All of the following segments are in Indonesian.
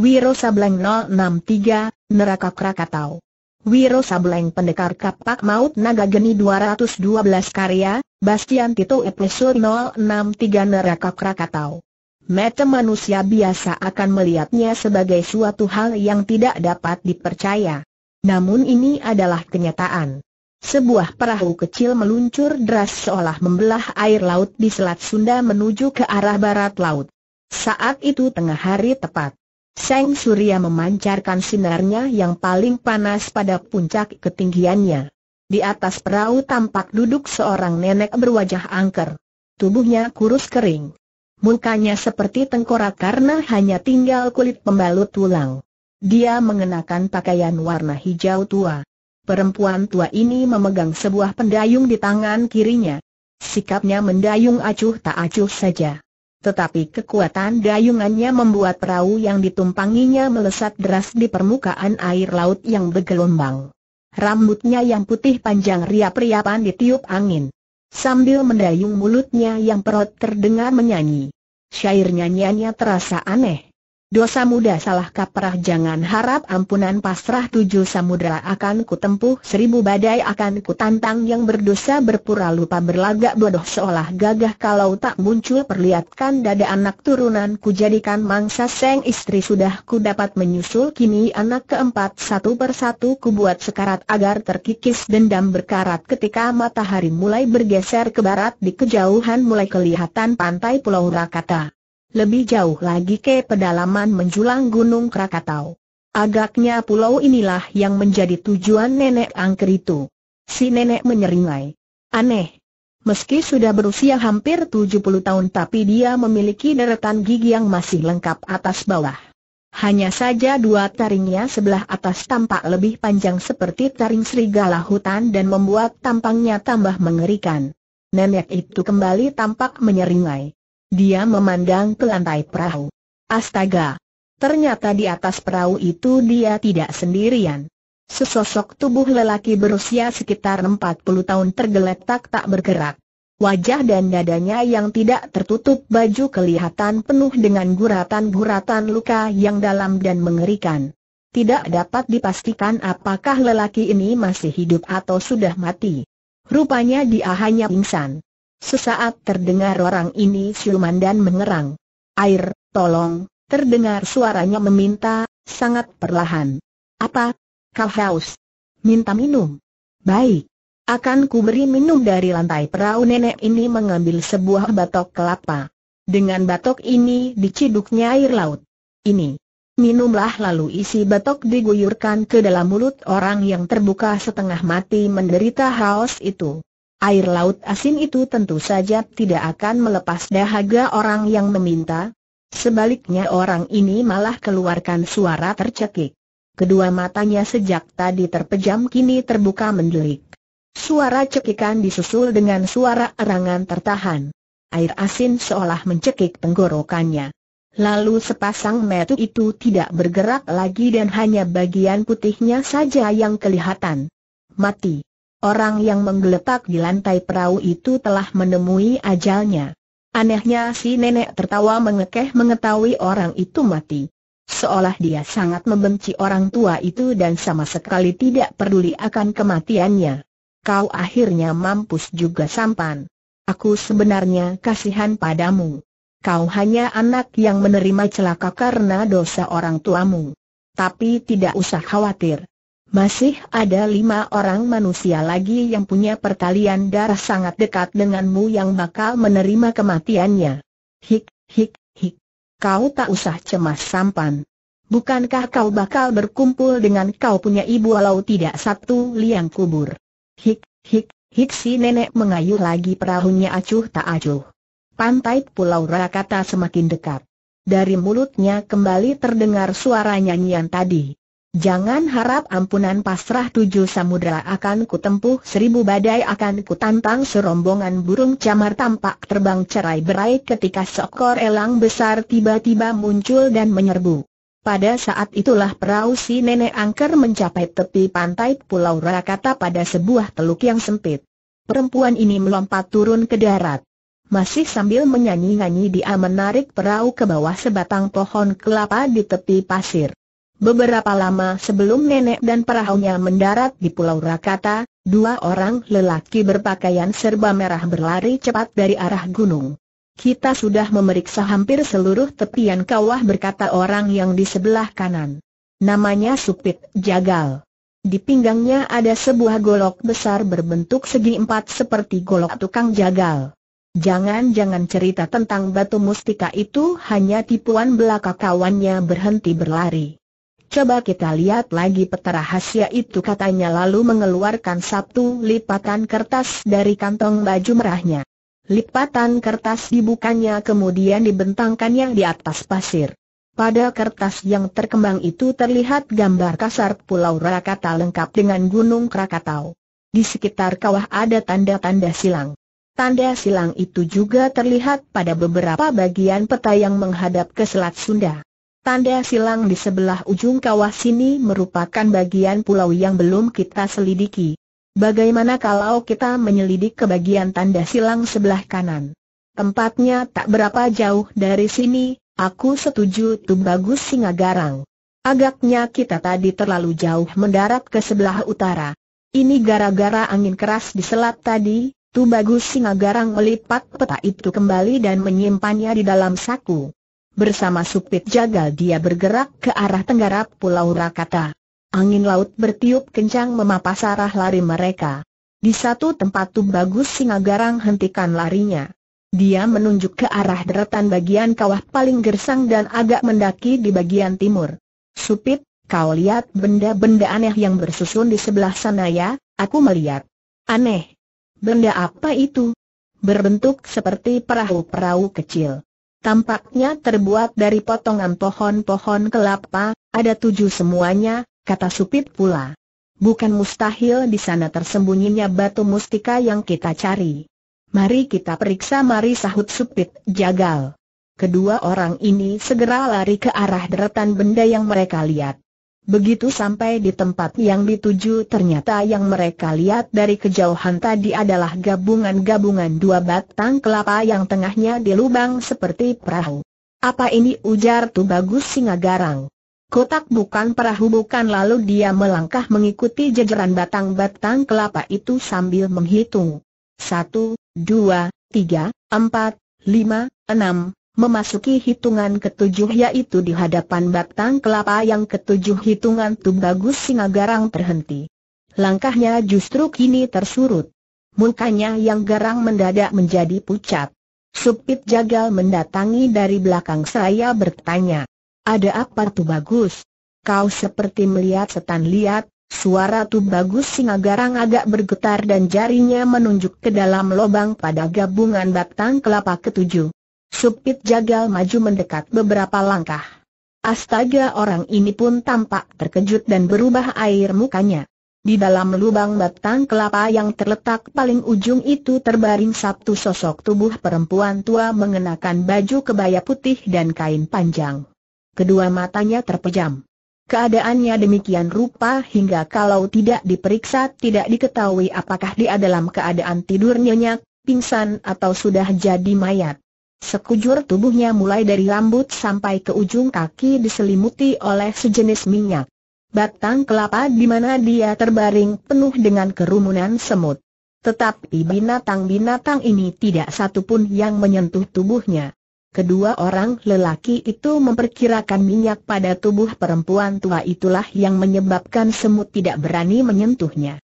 Wiro Sableng 063, Neraka Krakatau. Wiro Sableng Pendekar Kapak Maut Naga Geni 212 karya, Bastian Tito Episode 063 Neraka Krakatau. Mata manusia biasa akan melihatnya sebagai suatu hal yang tidak dapat dipercaya. Namun ini adalah kenyataan. Sebuah perahu kecil meluncur deras seolah membelah air laut di Selat Sunda menuju ke arah barat laut. Saat itu tengah hari tepat. Seng Surya memancarkan sinarnya yang paling panas pada puncak ketinggiannya. Di atas perahu tampak duduk seorang nenek berwajah angker. Tubuhnya kurus kering. Mukanya seperti tengkorak karena hanya tinggal kulit pembalut tulang. Dia mengenakan pakaian warna hijau tua. Perempuan tua ini memegang sebuah pendayung di tangan kirinya. Sikapnya mendayung acuh tak acuh saja. Tetapi kekuatan dayungannya membuat perahu yang ditumpanginya melesat deras di permukaan air laut yang bergelombang. Rambutnya yang putih panjang riap-riapan ditiup angin. Sambil mendayung mulutnya yang perut terdengar menyanyi. Syair nyanyiannya terasa aneh. Dosa muda salah kaprah jangan harap ampunan pasrah tujuh samudera akan kutempuh seribu badai akan kutantang yang berdosa berpura lupa berlagak bodoh seolah gagah kalau tak muncul perlihatkan dada anak turunan ku jadikan mangsa seng istri sudah ku dapat menyusul kini anak keempat satu persatu ku buat sekarat agar terkikis dendam berkarat ketika matahari mulai bergeser ke barat di kejauhan mulai kelihatan pantai Pulau Rakata lebih jauh lagi ke pedalaman menjulang Gunung Krakatau. Agaknya pulau inilah yang menjadi tujuan nenek angker itu. Si nenek menyeringai. Aneh. Meski sudah berusia hampir 70 tahun tapi dia memiliki deretan gigi yang masih lengkap atas bawah. Hanya saja dua taringnya sebelah atas tampak lebih panjang seperti taring serigala hutan dan membuat tampangnya tambah mengerikan. Nenek itu kembali tampak menyeringai. Dia memandang ke lantai perahu. Astaga! Ternyata di atas perahu itu dia tidak sendirian. Sesosok tubuh lelaki berusia sekitar 40 tahun tergeletak tak bergerak. Wajah dan dadanya yang tidak tertutup baju kelihatan penuh dengan guratan-guratan luka yang dalam dan mengerikan. Tidak dapat dipastikan apakah lelaki ini masih hidup atau sudah mati. Rupanya dia hanya pingsan. Sesaat terdengar orang ini siluman dan mengerang. Air, tolong, terdengar suaranya meminta, sangat perlahan. Apa? Kau haus? Minta minum? Baik. Akan ku beri minum dari lantai perahu nenek ini mengambil sebuah batok kelapa. Dengan batok ini diciduknya air laut. Ini. Minumlah lalu isi batok diguyurkan ke dalam mulut orang yang terbuka setengah mati menderita haus itu. Air laut asin itu tentu saja tidak akan melepas dahaga orang yang meminta. Sebaliknya orang ini malah keluarkan suara tercekik. Kedua matanya sejak tadi terpejam kini terbuka mendelik. Suara cekikan disusul dengan suara erangan tertahan. Air asin seolah mencekik tenggorokannya. Lalu sepasang metu itu tidak bergerak lagi dan hanya bagian putihnya saja yang kelihatan. Mati. Orang yang menggeletak di lantai perahu itu telah menemui ajalnya. Anehnya si nenek tertawa mengekeh mengetahui orang itu mati. Seolah dia sangat membenci orang tua itu dan sama sekali tidak peduli akan kematiannya. Kau akhirnya mampus juga sampan. Aku sebenarnya kasihan padamu. Kau hanya anak yang menerima celaka karena dosa orang tuamu. Tapi tidak usah khawatir. Masih ada lima orang manusia lagi yang punya pertalian darah sangat dekat denganmu yang bakal menerima kematiannya. Hik, hik, hik. Kau tak usah cemas sampan. Bukankah kau bakal berkumpul dengan kau punya ibu walau tidak satu liang kubur? Hik, hik, hik si nenek mengayuh lagi perahunya acuh tak acuh. Pantai Pulau Rakata semakin dekat. Dari mulutnya kembali terdengar suara nyanyian tadi. Jangan harap ampunan pasrah tujuh samudera akan kutempuh seribu badai akan kutantang serombongan burung camar tampak terbang cerai berai ketika sokor elang besar tiba-tiba muncul dan menyerbu. Pada saat itulah perahu si nenek angker mencapai tepi pantai Pulau Rakata pada sebuah teluk yang sempit. Perempuan ini melompat turun ke darat. Masih sambil menyanyi-nyanyi dia menarik perahu ke bawah sebatang pohon kelapa di tepi pasir. Beberapa lama sebelum nenek dan perahunya mendarat di Pulau Rakata, dua orang lelaki berpakaian serba merah berlari cepat dari arah gunung. Kita sudah memeriksa hampir seluruh tepian kawah berkata orang yang di sebelah kanan. Namanya Supit Jagal. Di pinggangnya ada sebuah golok besar berbentuk segi empat seperti golok tukang jagal. Jangan-jangan cerita tentang batu mustika itu hanya tipuan belaka kawannya berhenti berlari. Coba kita lihat lagi peta rahasia itu katanya lalu mengeluarkan satu lipatan kertas dari kantong baju merahnya. Lipatan kertas dibukanya kemudian dibentangkan yang di atas pasir. Pada kertas yang terkembang itu terlihat gambar kasar Pulau Rakata lengkap dengan Gunung Krakatau. Di sekitar kawah ada tanda-tanda silang. Tanda silang itu juga terlihat pada beberapa bagian peta yang menghadap ke Selat Sunda. Tanda silang di sebelah ujung kawah sini merupakan bagian pulau yang belum kita selidiki. Bagaimana kalau kita menyelidik ke bagian tanda silang sebelah kanan? Tempatnya tak berapa jauh dari sini, aku setuju bagus Singa Garang. Agaknya kita tadi terlalu jauh mendarat ke sebelah utara. Ini gara-gara angin keras di selat tadi, Tumbagus Garang melipat peta itu kembali dan menyimpannya di dalam saku bersama supit jagal dia bergerak ke arah tenggara Pulau Rakata. Angin laut bertiup kencang memapas arah lari mereka. Di satu tempat tuh bagus Singa Garang hentikan larinya. Dia menunjuk ke arah deretan bagian kawah paling gersang dan agak mendaki di bagian timur. Supit, kau lihat benda-benda aneh yang bersusun di sebelah sana ya, aku melihat. Aneh. Benda apa itu? Berbentuk seperti perahu-perahu kecil. Tampaknya terbuat dari potongan pohon-pohon kelapa, ada tujuh semuanya, kata Supit pula. Bukan mustahil di sana tersembunyinya batu mustika yang kita cari. Mari kita periksa mari sahut Supit jagal. Kedua orang ini segera lari ke arah deretan benda yang mereka lihat. Begitu sampai di tempat yang dituju ternyata yang mereka lihat dari kejauhan tadi adalah gabungan-gabungan dua batang kelapa yang tengahnya di lubang seperti perahu. Apa ini ujar tu bagus singa garang? Kotak bukan perahu bukan lalu dia melangkah mengikuti jajaran batang-batang kelapa itu sambil menghitung. Satu, dua, tiga, empat, lima, enam, Memasuki hitungan ketujuh yaitu di hadapan batang kelapa yang ketujuh hitungan Tubagus Singagarang terhenti. Langkahnya justru kini tersurut. Mukanya yang garang mendadak menjadi pucat. Supit jagal mendatangi dari belakang saya bertanya. Ada apa Tubagus? Kau seperti melihat setan lihat, Suara tubagus bagus Singagarang agak bergetar dan jarinya menunjuk ke dalam lubang pada gabungan batang kelapa ketujuh. Supit jagal maju mendekat beberapa langkah. Astaga orang ini pun tampak terkejut dan berubah air mukanya. Di dalam lubang batang kelapa yang terletak paling ujung itu terbaring satu sosok tubuh perempuan tua mengenakan baju kebaya putih dan kain panjang. Kedua matanya terpejam. Keadaannya demikian rupa hingga kalau tidak diperiksa tidak diketahui apakah dia dalam keadaan tidur nyenyak, pingsan atau sudah jadi mayat. Sekujur tubuhnya mulai dari rambut sampai ke ujung kaki diselimuti oleh sejenis minyak. Batang kelapa di mana dia terbaring penuh dengan kerumunan semut. Tetapi binatang-binatang ini tidak satupun yang menyentuh tubuhnya. Kedua orang lelaki itu memperkirakan minyak pada tubuh perempuan tua itulah yang menyebabkan semut tidak berani menyentuhnya.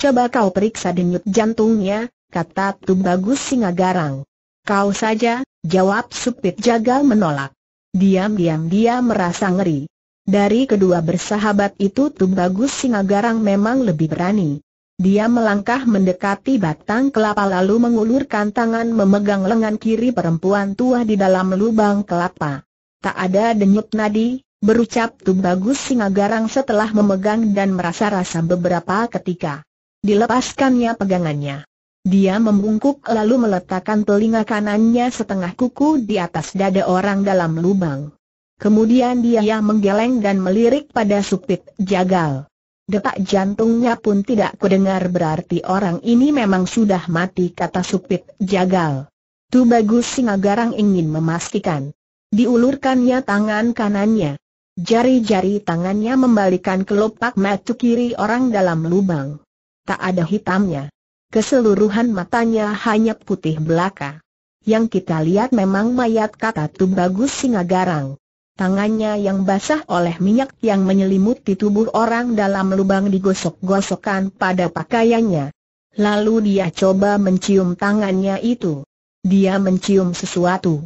Coba kau periksa denyut jantungnya, kata Tubagus garang. Kau saja, Jawab Supit Jagal menolak. Diam-diam dia merasa ngeri. Dari kedua bersahabat itu Tubagus Singagarang memang lebih berani. Dia melangkah mendekati batang kelapa lalu mengulurkan tangan memegang lengan kiri perempuan tua di dalam lubang kelapa. Tak ada denyut nadi, berucap Tubagus Singagarang setelah memegang dan merasa-rasa beberapa ketika. Dilepaskannya pegangannya. Dia membungkuk lalu meletakkan telinga kanannya setengah kuku di atas dada orang dalam lubang. Kemudian dia menggeleng dan melirik pada supit jagal. Detak jantungnya pun tidak kudengar berarti orang ini memang sudah mati kata supit jagal. Tu bagus singa garang ingin memastikan. Diulurkannya tangan kanannya. Jari-jari tangannya membalikan kelopak mata kiri orang dalam lubang. Tak ada hitamnya keseluruhan matanya hanya putih belaka. Yang kita lihat memang mayat kata tu bagus singa garang. Tangannya yang basah oleh minyak yang menyelimuti tubuh orang dalam lubang digosok-gosokkan pada pakaiannya. Lalu dia coba mencium tangannya itu. Dia mencium sesuatu.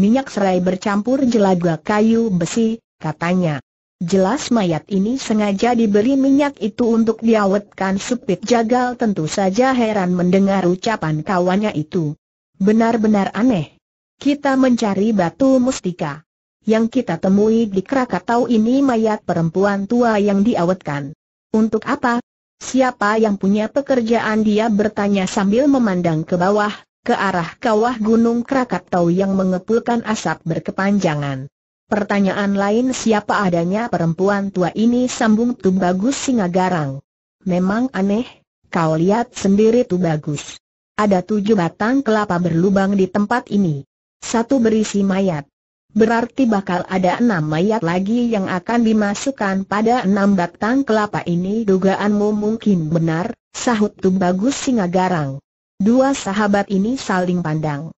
Minyak serai bercampur jelaga kayu besi, katanya. Jelas mayat ini sengaja diberi minyak itu untuk diawetkan supit jagal tentu saja heran mendengar ucapan kawannya itu. Benar-benar aneh. Kita mencari batu mustika. Yang kita temui di Krakatau ini mayat perempuan tua yang diawetkan. Untuk apa? Siapa yang punya pekerjaan dia bertanya sambil memandang ke bawah, ke arah kawah gunung Krakatau yang mengepulkan asap berkepanjangan. Pertanyaan lain siapa adanya perempuan tua ini sambung tu bagus Singagarang. Memang aneh, kau lihat sendiri tu bagus. Ada tujuh batang kelapa berlubang di tempat ini. Satu berisi mayat. Berarti bakal ada enam mayat lagi yang akan dimasukkan pada enam batang kelapa ini dugaanmu mungkin benar, sahut tu bagus Singagarang. Dua sahabat ini saling pandang.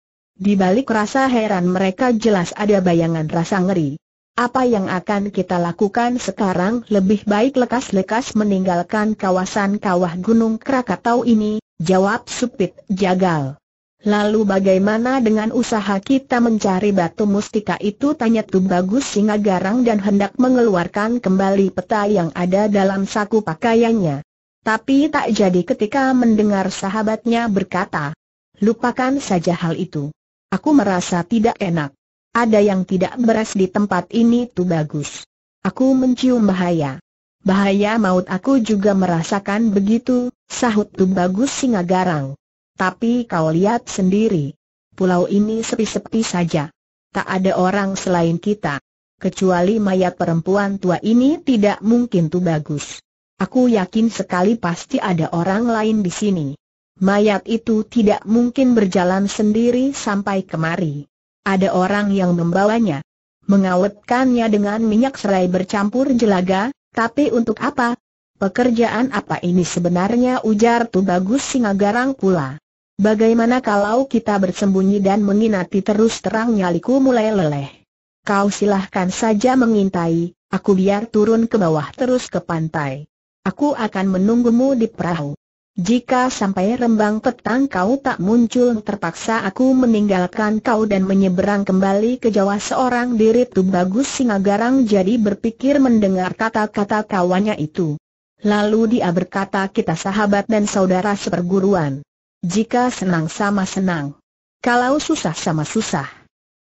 Di balik rasa heran mereka jelas ada bayangan rasa ngeri. Apa yang akan kita lakukan sekarang lebih baik lekas-lekas meninggalkan kawasan kawah Gunung Krakatau ini, jawab Supit Jagal. Lalu bagaimana dengan usaha kita mencari batu mustika itu tanya tu bagus singa garang dan hendak mengeluarkan kembali peta yang ada dalam saku pakaiannya. Tapi tak jadi ketika mendengar sahabatnya berkata, lupakan saja hal itu. Aku merasa tidak enak. Ada yang tidak beres di tempat ini tu bagus. Aku mencium bahaya. Bahaya maut aku juga merasakan begitu, sahut tu bagus singa garang. Tapi kau lihat sendiri. Pulau ini sepi-sepi saja. Tak ada orang selain kita. Kecuali mayat perempuan tua ini tidak mungkin tu bagus. Aku yakin sekali pasti ada orang lain di sini mayat itu tidak mungkin berjalan sendiri sampai kemari. Ada orang yang membawanya, mengawetkannya dengan minyak serai bercampur jelaga, tapi untuk apa? Pekerjaan apa ini sebenarnya ujar tu bagus singa garang pula. Bagaimana kalau kita bersembunyi dan menginati terus terang nyaliku mulai leleh? Kau silahkan saja mengintai, aku biar turun ke bawah terus ke pantai. Aku akan menunggumu di perahu. Jika sampai rembang petang kau tak muncul terpaksa aku meninggalkan kau dan menyeberang kembali ke Jawa seorang diri tu bagus Singagarang jadi berpikir mendengar kata-kata kawannya itu. Lalu dia berkata kita sahabat dan saudara seperguruan. Jika senang sama senang. Kalau susah sama susah.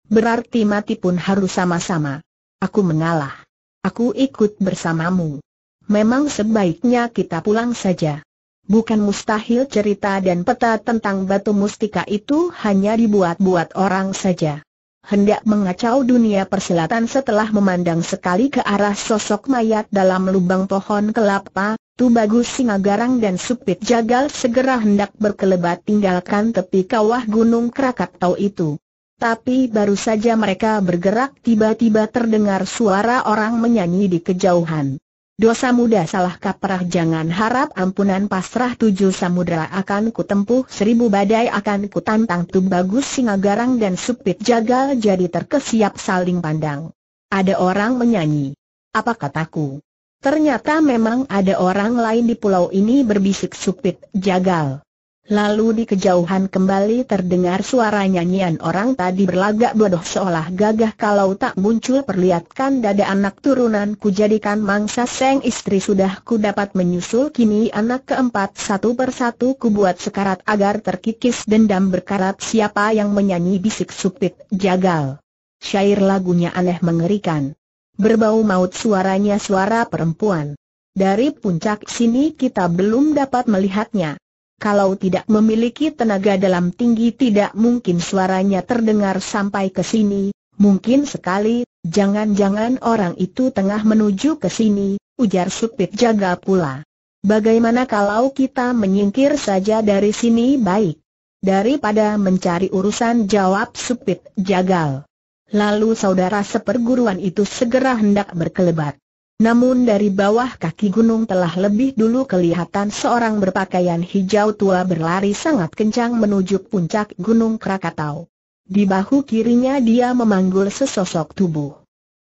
Berarti mati pun harus sama-sama. Aku mengalah. Aku ikut bersamamu. Memang sebaiknya kita pulang saja. Bukan mustahil cerita dan peta tentang batu mustika itu hanya dibuat-buat orang saja. Hendak mengacau dunia Perselatan setelah memandang sekali ke arah sosok mayat dalam lubang pohon kelapa, Tubagus Bagus Singagarang dan Supit Jagal segera hendak berkelebat tinggalkan tepi kawah gunung Krakatau itu. Tapi baru saja mereka bergerak tiba-tiba terdengar suara orang menyanyi di kejauhan. Dosa muda salah kaprah jangan harap ampunan pasrah tujuh samudera akan kutempuh seribu badai akan kutantang bagus singa garang dan supit jagal jadi terkesiap saling pandang. Ada orang menyanyi. Apa kataku? Ternyata memang ada orang lain di pulau ini berbisik supit jagal. Lalu di kejauhan kembali terdengar suara nyanyian orang tadi berlagak bodoh seolah gagah kalau tak muncul perlihatkan dada anak turunan ku jadikan mangsa seng istri sudah ku dapat menyusul kini anak keempat satu persatu ku buat sekarat agar terkikis dendam berkarat siapa yang menyanyi bisik supit jagal. Syair lagunya aneh mengerikan. Berbau maut suaranya suara perempuan. Dari puncak sini kita belum dapat melihatnya. Kalau tidak memiliki tenaga dalam tinggi tidak mungkin suaranya terdengar sampai ke sini, mungkin sekali, jangan-jangan orang itu tengah menuju ke sini, ujar supit jaga pula. Bagaimana kalau kita menyingkir saja dari sini baik? Daripada mencari urusan jawab supit jagal. Lalu saudara seperguruan itu segera hendak berkelebat. Namun dari bawah kaki gunung telah lebih dulu kelihatan seorang berpakaian hijau tua berlari sangat kencang menuju puncak gunung Krakatau. Di bahu kirinya dia memanggul sesosok tubuh.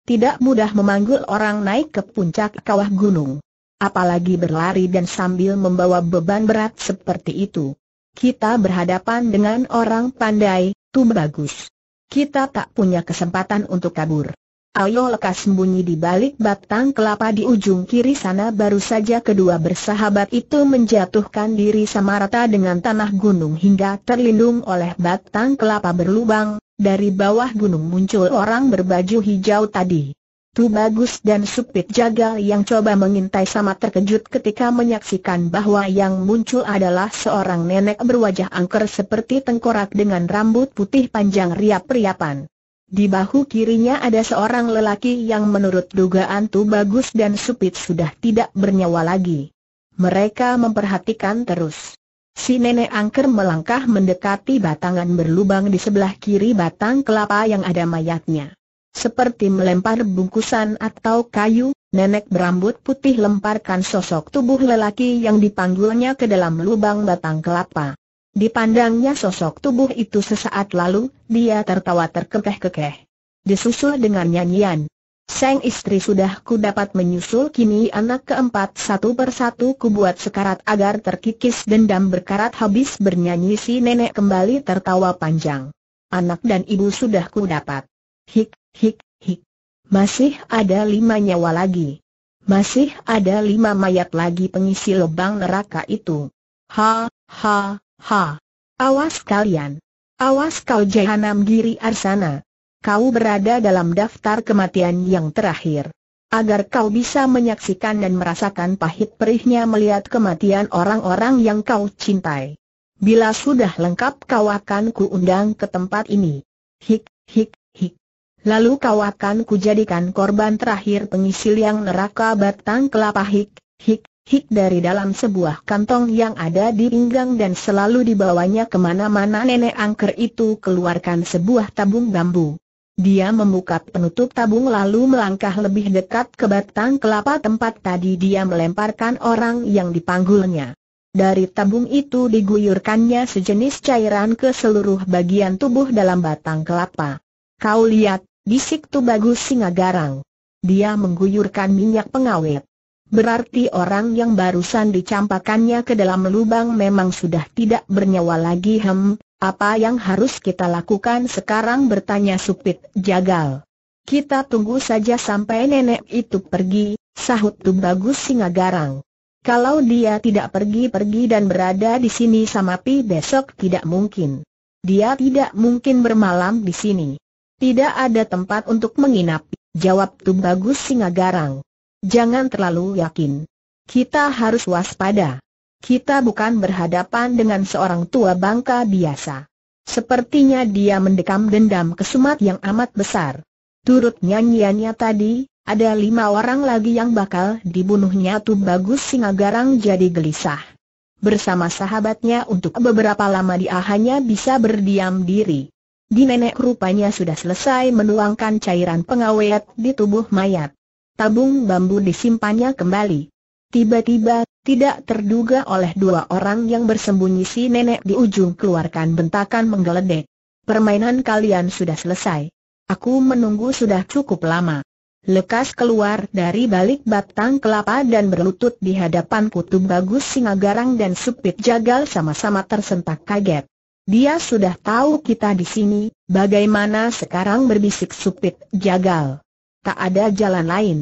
Tidak mudah memanggul orang naik ke puncak kawah gunung. Apalagi berlari dan sambil membawa beban berat seperti itu. Kita berhadapan dengan orang pandai, tumbagus. bagus. Kita tak punya kesempatan untuk kabur. Ayo lekas sembunyi di balik batang kelapa di ujung kiri sana baru saja kedua bersahabat itu menjatuhkan diri sama rata dengan tanah gunung hingga terlindung oleh batang kelapa berlubang, dari bawah gunung muncul orang berbaju hijau tadi. Tu Bagus dan Supit Jagal yang coba mengintai sama terkejut ketika menyaksikan bahwa yang muncul adalah seorang nenek berwajah angker seperti tengkorak dengan rambut putih panjang riap-riapan. Di bahu kirinya ada seorang lelaki yang menurut dugaan Tu Bagus dan Supit sudah tidak bernyawa lagi. Mereka memperhatikan terus. Si nenek angker melangkah mendekati batangan berlubang di sebelah kiri batang kelapa yang ada mayatnya. Seperti melempar bungkusan atau kayu, nenek berambut putih lemparkan sosok tubuh lelaki yang dipanggulnya ke dalam lubang batang kelapa. Dipandangnya sosok tubuh itu sesaat lalu, dia tertawa terkekeh-kekeh. Disusul dengan nyanyian. Seng istri sudah ku dapat menyusul kini anak keempat satu persatu ku buat sekarat agar terkikis dendam berkarat habis bernyanyi si nenek kembali tertawa panjang. Anak dan ibu sudah ku dapat. Hik, hik, hik. Masih ada lima nyawa lagi. Masih ada lima mayat lagi pengisi lubang neraka itu. Ha, ha, Ha! Awas kalian! Awas kau jahanam giri arsana! Kau berada dalam daftar kematian yang terakhir. Agar kau bisa menyaksikan dan merasakan pahit perihnya melihat kematian orang-orang yang kau cintai. Bila sudah lengkap kau akan undang ke tempat ini. Hik, hik, hik. Lalu kau akan jadikan korban terakhir pengisi yang neraka batang kelapa hik, hik, hik dari dalam sebuah kantong yang ada di pinggang dan selalu dibawanya kemana-mana nenek angker itu keluarkan sebuah tabung bambu. Dia membuka penutup tabung lalu melangkah lebih dekat ke batang kelapa tempat tadi dia melemparkan orang yang dipanggulnya. Dari tabung itu diguyurkannya sejenis cairan ke seluruh bagian tubuh dalam batang kelapa. Kau lihat, bisik tu bagus singa garang. Dia mengguyurkan minyak pengawet. Berarti orang yang barusan dicampakannya ke dalam lubang memang sudah tidak bernyawa lagi hem, apa yang harus kita lakukan sekarang bertanya supit jagal. Kita tunggu saja sampai nenek itu pergi, sahut tu bagus singagarang. Kalau dia tidak pergi-pergi dan berada di sini sama Pi besok tidak mungkin. Dia tidak mungkin bermalam di sini. Tidak ada tempat untuk menginap, jawab tu bagus singagarang. Jangan terlalu yakin. Kita harus waspada. Kita bukan berhadapan dengan seorang tua bangka biasa. Sepertinya dia mendekam dendam kesumat yang amat besar. Turut nyanyiannya tadi, ada lima orang lagi yang bakal dibunuhnya tuh bagus Singagarang jadi gelisah. Bersama sahabatnya untuk beberapa lama dia hanya bisa berdiam diri. Di nenek rupanya sudah selesai menuangkan cairan pengawet di tubuh mayat tabung bambu disimpannya kembali. Tiba-tiba, tidak terduga oleh dua orang yang bersembunyi si nenek di ujung keluarkan bentakan menggeledek. Permainan kalian sudah selesai. Aku menunggu sudah cukup lama. Lekas keluar dari balik batang kelapa dan berlutut di hadapan kutub bagus singa garang dan supit jagal sama-sama tersentak kaget. Dia sudah tahu kita di sini, bagaimana sekarang berbisik supit jagal tak ada jalan lain.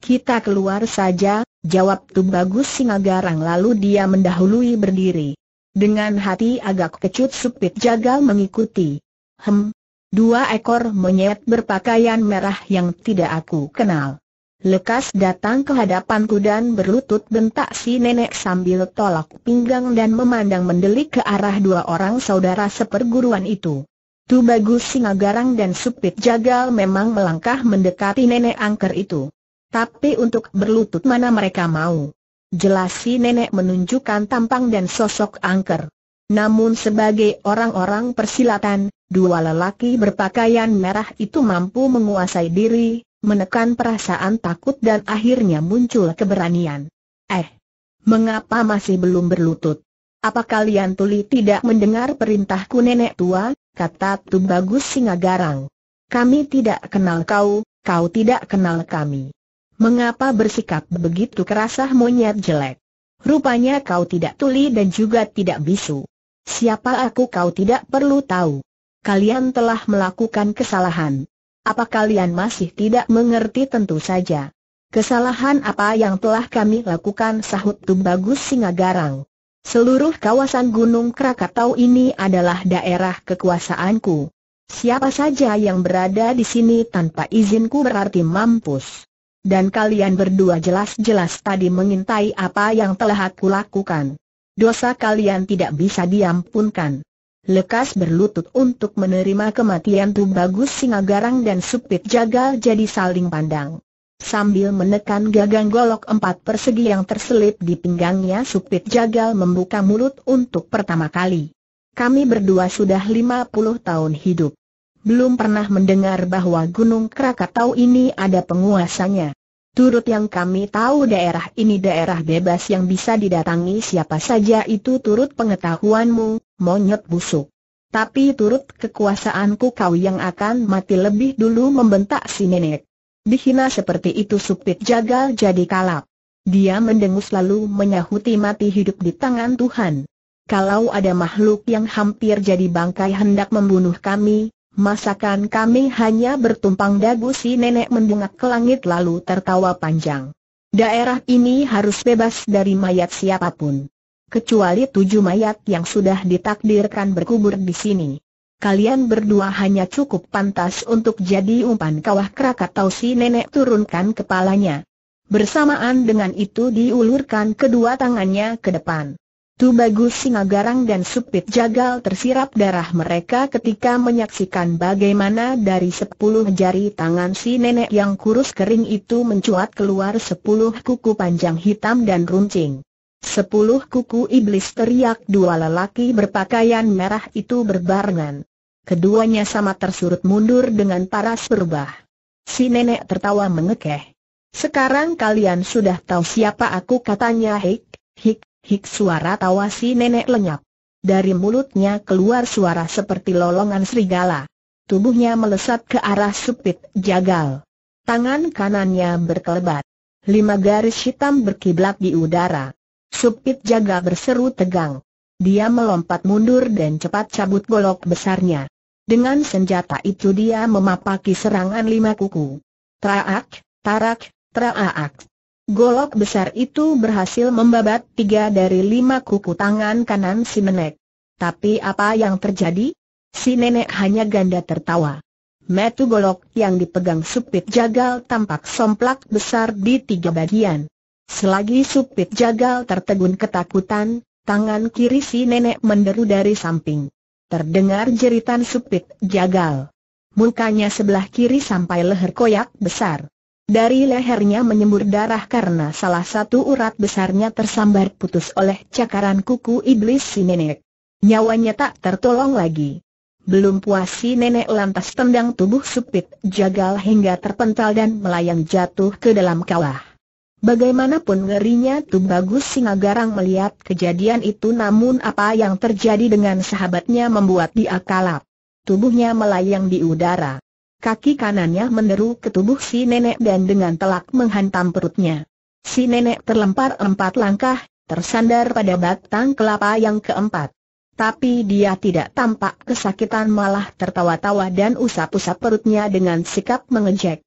Kita keluar saja, jawab bagus Singagarang lalu dia mendahului berdiri. Dengan hati agak kecut supit jagal mengikuti. Hem, dua ekor monyet berpakaian merah yang tidak aku kenal. Lekas datang ke hadapanku dan berlutut bentak si nenek sambil tolak pinggang dan memandang mendelik ke arah dua orang saudara seperguruan itu. Tu Bagus garang dan Supit Jagal memang melangkah mendekati nenek angker itu. Tapi untuk berlutut mana mereka mau? Jelas si nenek menunjukkan tampang dan sosok angker. Namun sebagai orang-orang persilatan, dua lelaki berpakaian merah itu mampu menguasai diri, menekan perasaan takut dan akhirnya muncul keberanian. Eh, mengapa masih belum berlutut? Apa kalian tuli tidak mendengar perintahku nenek tua, kata Tu Bagus Garang. Kami tidak kenal kau, kau tidak kenal kami. Mengapa bersikap begitu kerasah monyet jelek? Rupanya kau tidak tuli dan juga tidak bisu. Siapa aku kau tidak perlu tahu. Kalian telah melakukan kesalahan. Apa kalian masih tidak mengerti tentu saja? Kesalahan apa yang telah kami lakukan sahut Tumbagus Garang. Seluruh kawasan Gunung Krakatau ini adalah daerah kekuasaanku. Siapa saja yang berada di sini tanpa izinku berarti mampus. Dan kalian berdua jelas-jelas tadi mengintai apa yang telah aku lakukan. Dosa kalian tidak bisa diampunkan. Lekas berlutut untuk menerima kematian tuh bagus. Singa Garang dan Supit Jagal jadi saling pandang. Sambil menekan gagang golok empat persegi yang terselip di pinggangnya Supit Jagal membuka mulut untuk pertama kali. Kami berdua sudah lima puluh tahun hidup. Belum pernah mendengar bahwa Gunung Krakatau ini ada penguasanya. Turut yang kami tahu daerah ini daerah bebas yang bisa didatangi siapa saja itu turut pengetahuanmu, monyet busuk. Tapi turut kekuasaanku kau yang akan mati lebih dulu membentak si nenek. Dihina seperti itu Supit Jagal jadi kalap. Dia mendengus lalu menyahuti mati hidup di tangan Tuhan. Kalau ada makhluk yang hampir jadi bangkai hendak membunuh kami, masakan kami hanya bertumpang dagu si nenek mendungak ke langit lalu tertawa panjang. Daerah ini harus bebas dari mayat siapapun kecuali tujuh mayat yang sudah ditakdirkan berkubur di sini kalian berdua hanya cukup pantas untuk jadi umpan kawah Krakatau si nenek turunkan kepalanya. Bersamaan dengan itu diulurkan kedua tangannya ke depan. Tu bagus Singagarang dan Supit Jagal tersirap darah mereka ketika menyaksikan bagaimana dari sepuluh jari tangan si nenek yang kurus kering itu mencuat keluar sepuluh kuku panjang hitam dan runcing. Sepuluh kuku iblis teriak dua lelaki berpakaian merah itu berbarengan. Keduanya sama tersurut mundur dengan paras berubah. Si nenek tertawa mengekeh. Sekarang kalian sudah tahu siapa aku katanya hik, hik, hik suara tawa si nenek lenyap. Dari mulutnya keluar suara seperti lolongan serigala. Tubuhnya melesat ke arah supit jagal. Tangan kanannya berkelebat. Lima garis hitam berkiblat di udara. Supit jagal berseru tegang. Dia melompat mundur dan cepat cabut golok besarnya. Dengan senjata itu dia memapaki serangan lima kuku. Traak, tarak, traak. Golok besar itu berhasil membabat tiga dari lima kuku tangan kanan si nenek. Tapi apa yang terjadi? Si nenek hanya ganda tertawa. Metu golok yang dipegang supit jagal tampak somplak besar di tiga bagian. Selagi supit jagal tertegun ketakutan, Tangan kiri si nenek menderu dari samping. Terdengar jeritan supit jagal. Mukanya sebelah kiri sampai leher koyak besar. Dari lehernya menyembur darah karena salah satu urat besarnya tersambar putus oleh cakaran kuku iblis si nenek. Nyawanya tak tertolong lagi. Belum puas si nenek lantas tendang tubuh supit jagal hingga terpental dan melayang jatuh ke dalam kawah. Bagaimanapun ngerinya singa Singagarang melihat kejadian itu namun apa yang terjadi dengan sahabatnya membuat dia kalap. Tubuhnya melayang di udara. Kaki kanannya meneru ke tubuh si nenek dan dengan telak menghantam perutnya. Si nenek terlempar empat langkah, tersandar pada batang kelapa yang keempat. Tapi dia tidak tampak kesakitan malah tertawa-tawa dan usap-usap perutnya dengan sikap mengejek.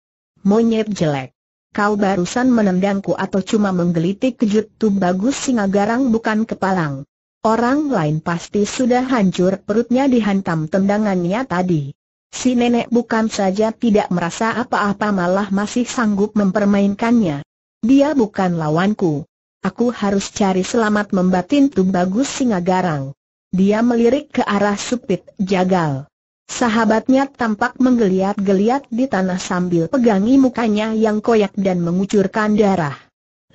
Monyet jelek. Kau barusan menendangku atau cuma menggelitik kejut tu bagus singa garang bukan kepalang. Orang lain pasti sudah hancur perutnya dihantam tendangannya tadi. Si nenek bukan saja tidak merasa apa-apa malah masih sanggup mempermainkannya. Dia bukan lawanku. Aku harus cari selamat membatin tu bagus singa garang. Dia melirik ke arah supit jagal. Sahabatnya tampak menggeliat-geliat di tanah sambil pegangi mukanya yang koyak dan mengucurkan darah.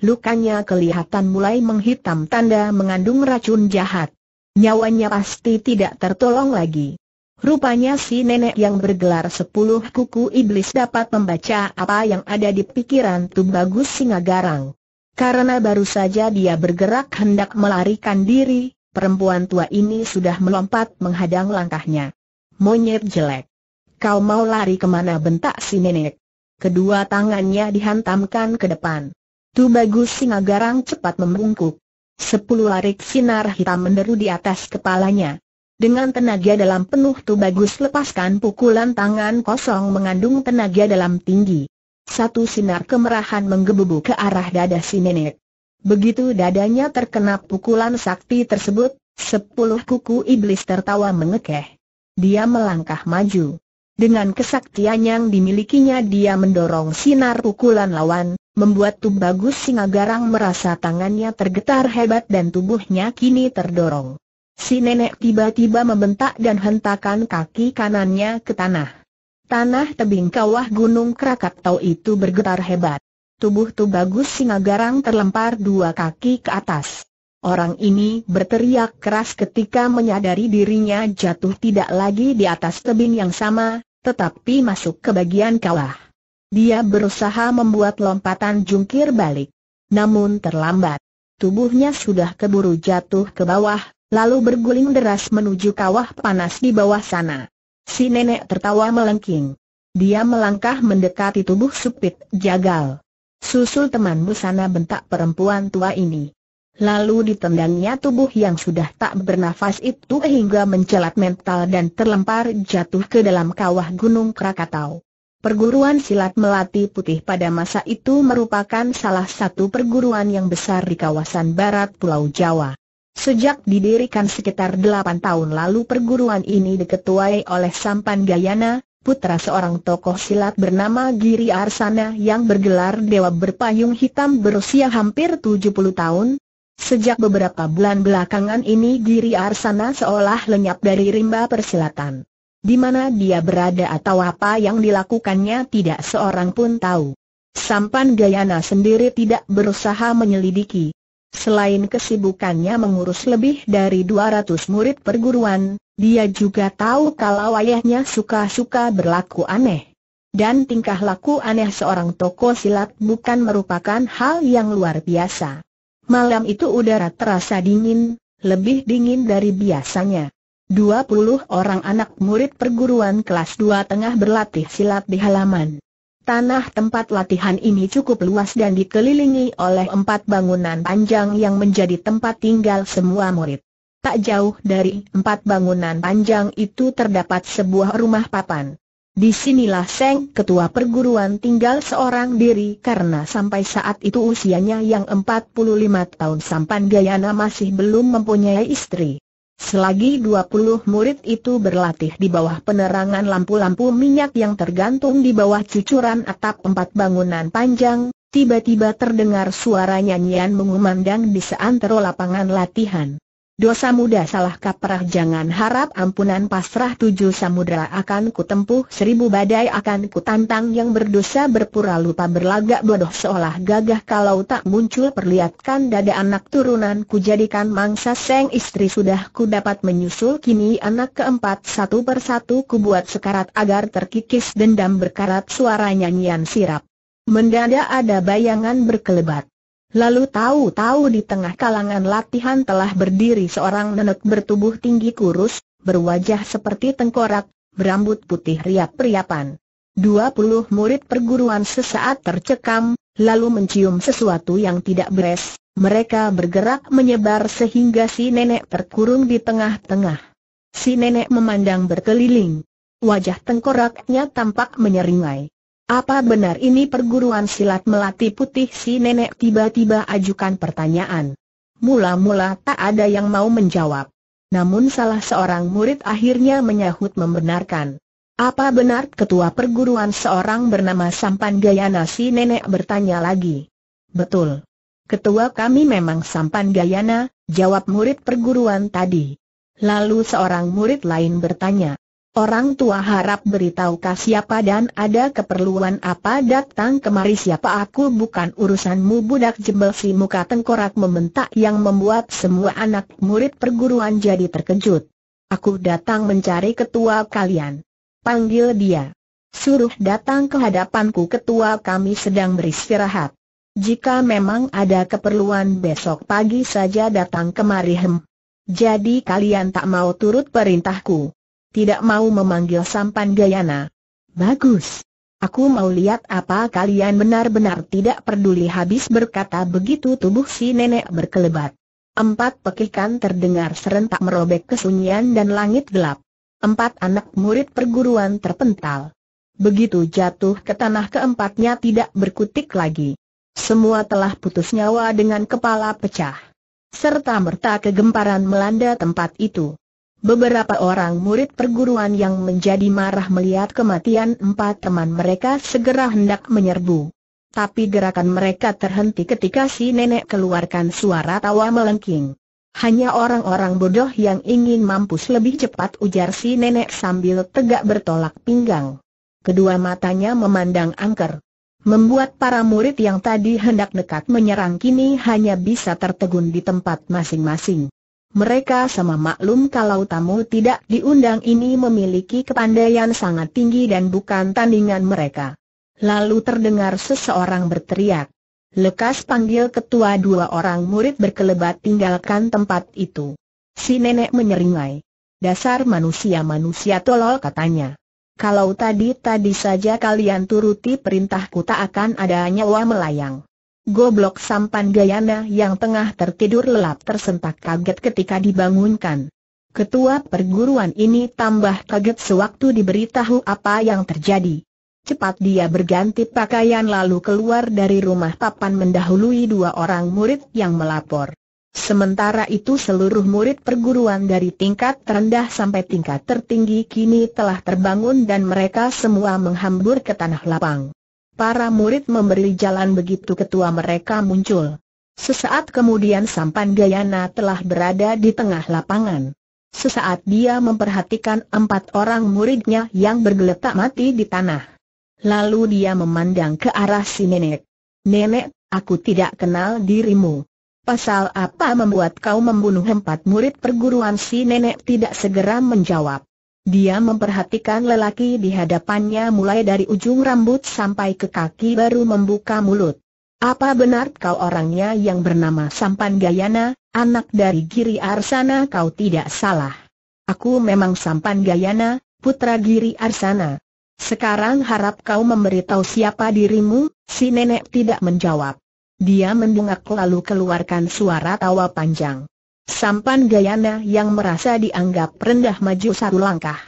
Lukanya kelihatan mulai menghitam tanda mengandung racun jahat. Nyawanya pasti tidak tertolong lagi. Rupanya si nenek yang bergelar sepuluh kuku iblis dapat membaca apa yang ada di pikiran Tumbagus garang. Karena baru saja dia bergerak hendak melarikan diri, perempuan tua ini sudah melompat menghadang langkahnya. Monyet jelek. Kau mau lari kemana bentak si nenek. Kedua tangannya dihantamkan ke depan. Tu bagus singa garang cepat membungkuk. Sepuluh larik sinar hitam menderu di atas kepalanya. Dengan tenaga dalam penuh Tu bagus lepaskan pukulan tangan kosong mengandung tenaga dalam tinggi. Satu sinar kemerahan menggebu ke arah dada si nenek. Begitu dadanya terkena pukulan sakti tersebut, sepuluh kuku iblis tertawa mengekeh dia melangkah maju. Dengan kesaktian yang dimilikinya dia mendorong sinar pukulan lawan, membuat Tubagus Singagarang merasa tangannya tergetar hebat dan tubuhnya kini terdorong. Si nenek tiba-tiba membentak dan hentakan kaki kanannya ke tanah. Tanah tebing kawah Gunung Krakatau itu bergetar hebat. Tubuh Tubagus Singagarang terlempar dua kaki ke atas. Orang ini berteriak keras ketika menyadari dirinya jatuh tidak lagi di atas tebing yang sama, tetapi masuk ke bagian kawah. Dia berusaha membuat lompatan jungkir balik. Namun terlambat. Tubuhnya sudah keburu jatuh ke bawah, lalu berguling deras menuju kawah panas di bawah sana. Si nenek tertawa melengking. Dia melangkah mendekati tubuh supit jagal. Susul temanmu sana bentak perempuan tua ini. Lalu ditendangnya tubuh yang sudah tak bernafas itu hingga mencelat mental dan terlempar jatuh ke dalam kawah Gunung Krakatau. Perguruan silat Melati Putih pada masa itu merupakan salah satu perguruan yang besar di kawasan barat Pulau Jawa. Sejak didirikan sekitar 8 tahun lalu perguruan ini diketuai oleh Sampan Gayana, putra seorang tokoh silat bernama Giri Arsana yang bergelar Dewa Berpayung Hitam berusia hampir 70 tahun, Sejak beberapa bulan belakangan ini Giri Arsana seolah lenyap dari rimba persilatan. Di mana dia berada atau apa yang dilakukannya tidak seorang pun tahu. Sampan Gayana sendiri tidak berusaha menyelidiki. Selain kesibukannya mengurus lebih dari 200 murid perguruan, dia juga tahu kalau ayahnya suka-suka berlaku aneh. Dan tingkah laku aneh seorang toko silat bukan merupakan hal yang luar biasa. Malam itu udara terasa dingin, lebih dingin dari biasanya. Dua puluh orang anak murid perguruan kelas dua tengah berlatih silat di halaman. Tanah tempat latihan ini cukup luas dan dikelilingi oleh empat bangunan panjang yang menjadi tempat tinggal semua murid. Tak jauh dari empat bangunan panjang itu terdapat sebuah rumah papan. Di sinilah Seng Ketua Perguruan tinggal seorang diri karena sampai saat itu usianya yang 45 tahun Sampan Gayana masih belum mempunyai istri. Selagi 20 murid itu berlatih di bawah penerangan lampu-lampu minyak yang tergantung di bawah cucuran atap empat bangunan panjang, tiba-tiba terdengar suara nyanyian mengumandang di seantero lapangan latihan. Dosa muda salah kaprah jangan harap ampunan pasrah tujuh samudera akan kutempuh seribu badai akan kutantang yang berdosa berpura lupa berlagak bodoh seolah gagah kalau tak muncul perlihatkan dada anak turunan ku jadikan mangsa seng istri sudah ku dapat menyusul kini anak keempat satu persatu ku buat sekarat agar terkikis dendam berkarat suara nyanyian sirap. Mendadak ada bayangan berkelebat. Lalu tahu-tahu di tengah kalangan latihan telah berdiri seorang nenek bertubuh tinggi kurus, berwajah seperti tengkorak, berambut putih riap-riapan. Dua puluh murid perguruan sesaat tercekam, lalu mencium sesuatu yang tidak beres, mereka bergerak menyebar sehingga si nenek terkurung di tengah-tengah. Si nenek memandang berkeliling. Wajah tengkoraknya tampak menyeringai. Apa benar ini perguruan silat melati putih si nenek tiba-tiba ajukan pertanyaan? Mula-mula tak ada yang mau menjawab. Namun salah seorang murid akhirnya menyahut membenarkan. Apa benar ketua perguruan seorang bernama Sampan Gayana si nenek bertanya lagi? Betul. Ketua kami memang Sampan Gayana, jawab murid perguruan tadi. Lalu seorang murid lain bertanya, Orang tua harap beritahu beritaukah siapa dan ada keperluan apa datang kemari siapa aku bukan urusanmu budak jembel si muka tengkorak membentak yang membuat semua anak murid perguruan jadi terkejut. Aku datang mencari ketua kalian. Panggil dia. Suruh datang ke hadapanku ketua kami sedang beristirahat. Jika memang ada keperluan besok pagi saja datang kemari hem. Jadi kalian tak mau turut perintahku tidak mau memanggil sampan Gayana. Bagus. Aku mau lihat apa kalian benar-benar tidak peduli habis berkata begitu tubuh si nenek berkelebat. Empat pekikan terdengar serentak merobek kesunyian dan langit gelap. Empat anak murid perguruan terpental. Begitu jatuh ke tanah keempatnya tidak berkutik lagi. Semua telah putus nyawa dengan kepala pecah. Serta merta kegemparan melanda tempat itu. Beberapa orang murid perguruan yang menjadi marah melihat kematian empat teman mereka segera hendak menyerbu. Tapi gerakan mereka terhenti ketika si nenek keluarkan suara tawa melengking. Hanya orang-orang bodoh yang ingin mampus lebih cepat ujar si nenek sambil tegak bertolak pinggang. Kedua matanya memandang angker. Membuat para murid yang tadi hendak dekat menyerang kini hanya bisa tertegun di tempat masing-masing. Mereka sama maklum kalau tamu tidak diundang ini memiliki kepandaian sangat tinggi dan bukan tandingan mereka. Lalu terdengar seseorang berteriak. Lekas panggil ketua dua orang murid berkelebat tinggalkan tempat itu. Si nenek menyeringai. Dasar manusia-manusia tolol katanya. Kalau tadi-tadi saja kalian turuti perintahku tak akan ada nyawa melayang. Goblok sampan Gayana yang tengah tertidur lelap tersentak kaget ketika dibangunkan. Ketua perguruan ini tambah kaget sewaktu diberitahu apa yang terjadi. Cepat dia berganti pakaian lalu keluar dari rumah papan mendahului dua orang murid yang melapor. Sementara itu seluruh murid perguruan dari tingkat terendah sampai tingkat tertinggi kini telah terbangun dan mereka semua menghambur ke tanah lapang. Para murid memberi jalan begitu ketua mereka muncul. Sesaat kemudian Sampan Gayana telah berada di tengah lapangan. Sesaat dia memperhatikan empat orang muridnya yang bergeletak mati di tanah. Lalu dia memandang ke arah si nenek. Nenek, aku tidak kenal dirimu. Pasal apa membuat kau membunuh empat murid perguruan si nenek tidak segera menjawab. Dia memperhatikan lelaki di hadapannya mulai dari ujung rambut sampai ke kaki baru membuka mulut. Apa benar kau orangnya yang bernama Sampan Gayana, anak dari Giri Arsana kau tidak salah. Aku memang Sampan Gayana, putra Giri Arsana. Sekarang harap kau memberitahu siapa dirimu, si nenek tidak menjawab. Dia mendengak lalu keluarkan suara tawa panjang. Sampan Gayana yang merasa dianggap rendah maju satu langkah.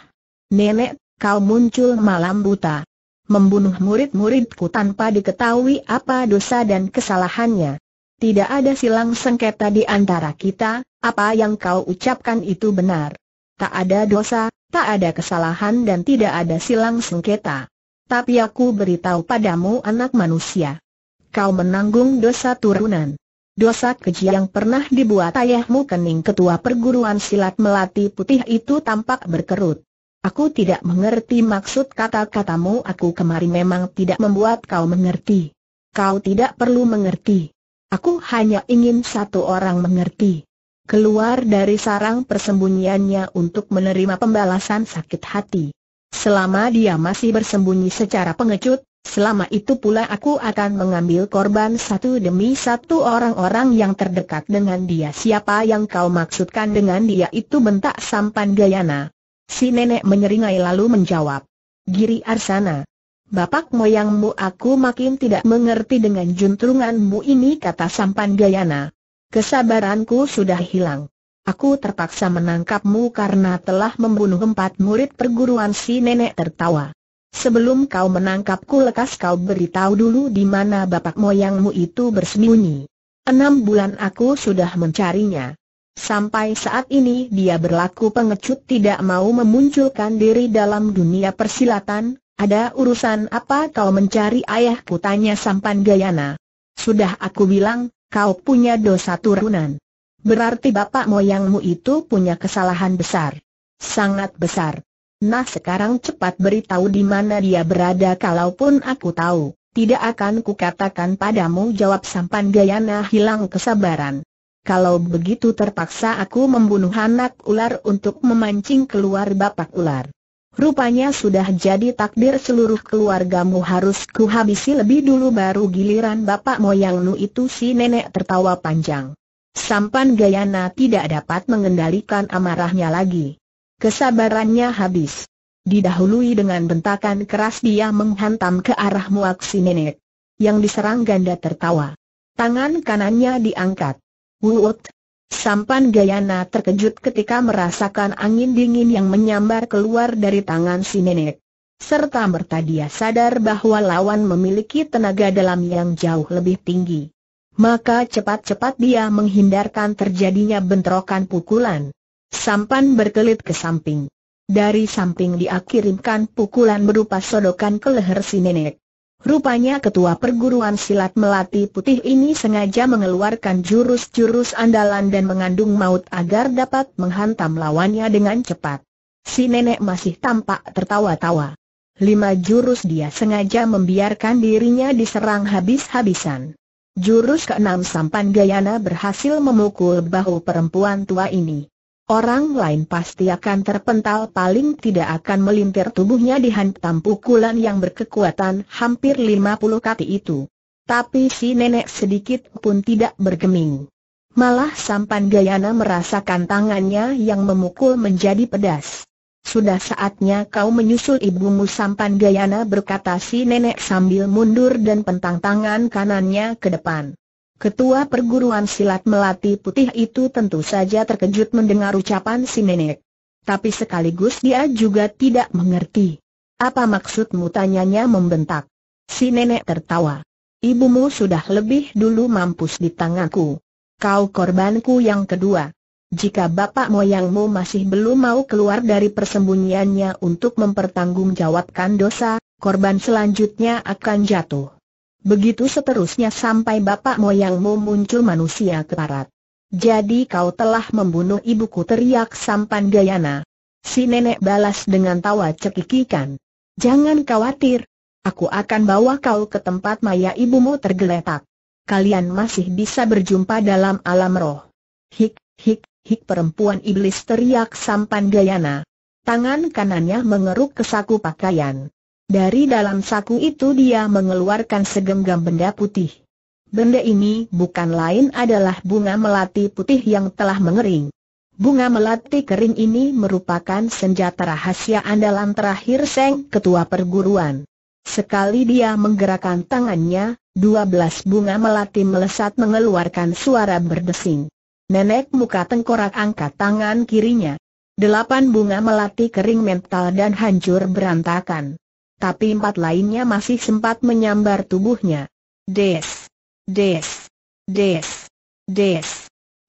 Nenek, kau muncul malam buta. Membunuh murid-muridku tanpa diketahui apa dosa dan kesalahannya. Tidak ada silang sengketa di antara kita, apa yang kau ucapkan itu benar. Tak ada dosa, tak ada kesalahan dan tidak ada silang sengketa. Tapi aku beritahu padamu anak manusia. Kau menanggung dosa turunan dosa keji yang pernah dibuat ayahmu kening ketua perguruan silat melati putih itu tampak berkerut. Aku tidak mengerti maksud kata-katamu aku kemari memang tidak membuat kau mengerti. Kau tidak perlu mengerti. Aku hanya ingin satu orang mengerti. Keluar dari sarang persembunyiannya untuk menerima pembalasan sakit hati. Selama dia masih bersembunyi secara pengecut, Selama itu pula aku akan mengambil korban satu demi satu orang-orang yang terdekat dengan dia Siapa yang kau maksudkan dengan dia itu bentak sampan Gayana Si nenek menyeringai lalu menjawab Giri Arsana Bapak moyangmu aku makin tidak mengerti dengan juntrunganmu ini kata sampan Gayana Kesabaranku sudah hilang Aku terpaksa menangkapmu karena telah membunuh empat murid perguruan si nenek tertawa Sebelum kau menangkapku lekas kau beritahu dulu di mana bapak moyangmu itu bersembunyi. Enam bulan aku sudah mencarinya. Sampai saat ini dia berlaku pengecut tidak mau memunculkan diri dalam dunia persilatan, ada urusan apa kau mencari ayahku tanya Sampan Gayana. Sudah aku bilang, kau punya dosa turunan. Berarti bapak moyangmu itu punya kesalahan besar. Sangat besar. Nah sekarang cepat beritahu di mana dia berada kalaupun aku tahu, tidak akan kukatakan padamu jawab sampan Gayana hilang kesabaran. Kalau begitu terpaksa aku membunuh anak ular untuk memancing keluar bapak ular. Rupanya sudah jadi takdir seluruh keluargamu harus kuhabisi lebih dulu baru giliran bapak moyangmu itu si nenek tertawa panjang. Sampan Gayana tidak dapat mengendalikan amarahnya lagi. Kesabarannya habis. Didahului dengan bentakan keras dia menghantam ke arah muak si nenek. Yang diserang ganda tertawa. Tangan kanannya diangkat. Wut! Sampan Gayana terkejut ketika merasakan angin dingin yang menyambar keluar dari tangan si nenek. Serta merta dia sadar bahwa lawan memiliki tenaga dalam yang jauh lebih tinggi. Maka cepat-cepat dia menghindarkan terjadinya bentrokan pukulan. Sampan berkelit ke samping. Dari samping kirimkan pukulan berupa sodokan ke leher si nenek. Rupanya ketua perguruan silat Melati Putih ini sengaja mengeluarkan jurus-jurus andalan dan mengandung maut agar dapat menghantam lawannya dengan cepat. Si nenek masih tampak tertawa-tawa. Lima jurus dia sengaja membiarkan dirinya diserang habis-habisan. Jurus keenam sampan Gayana berhasil memukul bahu perempuan tua ini. Orang lain pasti akan terpental paling tidak akan melintir tubuhnya dihantam pukulan yang berkekuatan hampir 50 kati itu. Tapi si nenek sedikit pun tidak bergeming. Malah sampan Gayana merasakan tangannya yang memukul menjadi pedas. Sudah saatnya kau menyusul ibumu sampan Gayana berkata si nenek sambil mundur dan pentang tangan kanannya ke depan. Ketua perguruan silat Melati Putih itu tentu saja terkejut mendengar ucapan si nenek. Tapi sekaligus dia juga tidak mengerti. Apa maksudmu tanyanya membentak? Si nenek tertawa. Ibumu sudah lebih dulu mampus di tanganku. Kau korbanku yang kedua. Jika bapak moyangmu masih belum mau keluar dari persembunyiannya untuk mempertanggungjawabkan dosa, korban selanjutnya akan jatuh. Begitu seterusnya sampai bapak moyangmu muncul manusia keparat. Jadi kau telah membunuh ibuku teriak sampan Gayana. Si nenek balas dengan tawa cekikikan. Jangan khawatir. Aku akan bawa kau ke tempat maya ibumu tergeletak. Kalian masih bisa berjumpa dalam alam roh. Hik, hik, hik perempuan iblis teriak sampan Gayana. Tangan kanannya mengeruk ke saku pakaian. Dari dalam saku itu dia mengeluarkan segenggam benda putih. Benda ini bukan lain adalah bunga melati putih yang telah mengering. Bunga melati kering ini merupakan senjata rahasia andalan terakhir Seng Ketua Perguruan. Sekali dia menggerakkan tangannya, 12 bunga melati melesat mengeluarkan suara berdesing. Nenek muka tengkorak angkat tangan kirinya. Delapan bunga melati kering mental dan hancur berantakan tapi empat lainnya masih sempat menyambar tubuhnya. Des, des, des, des.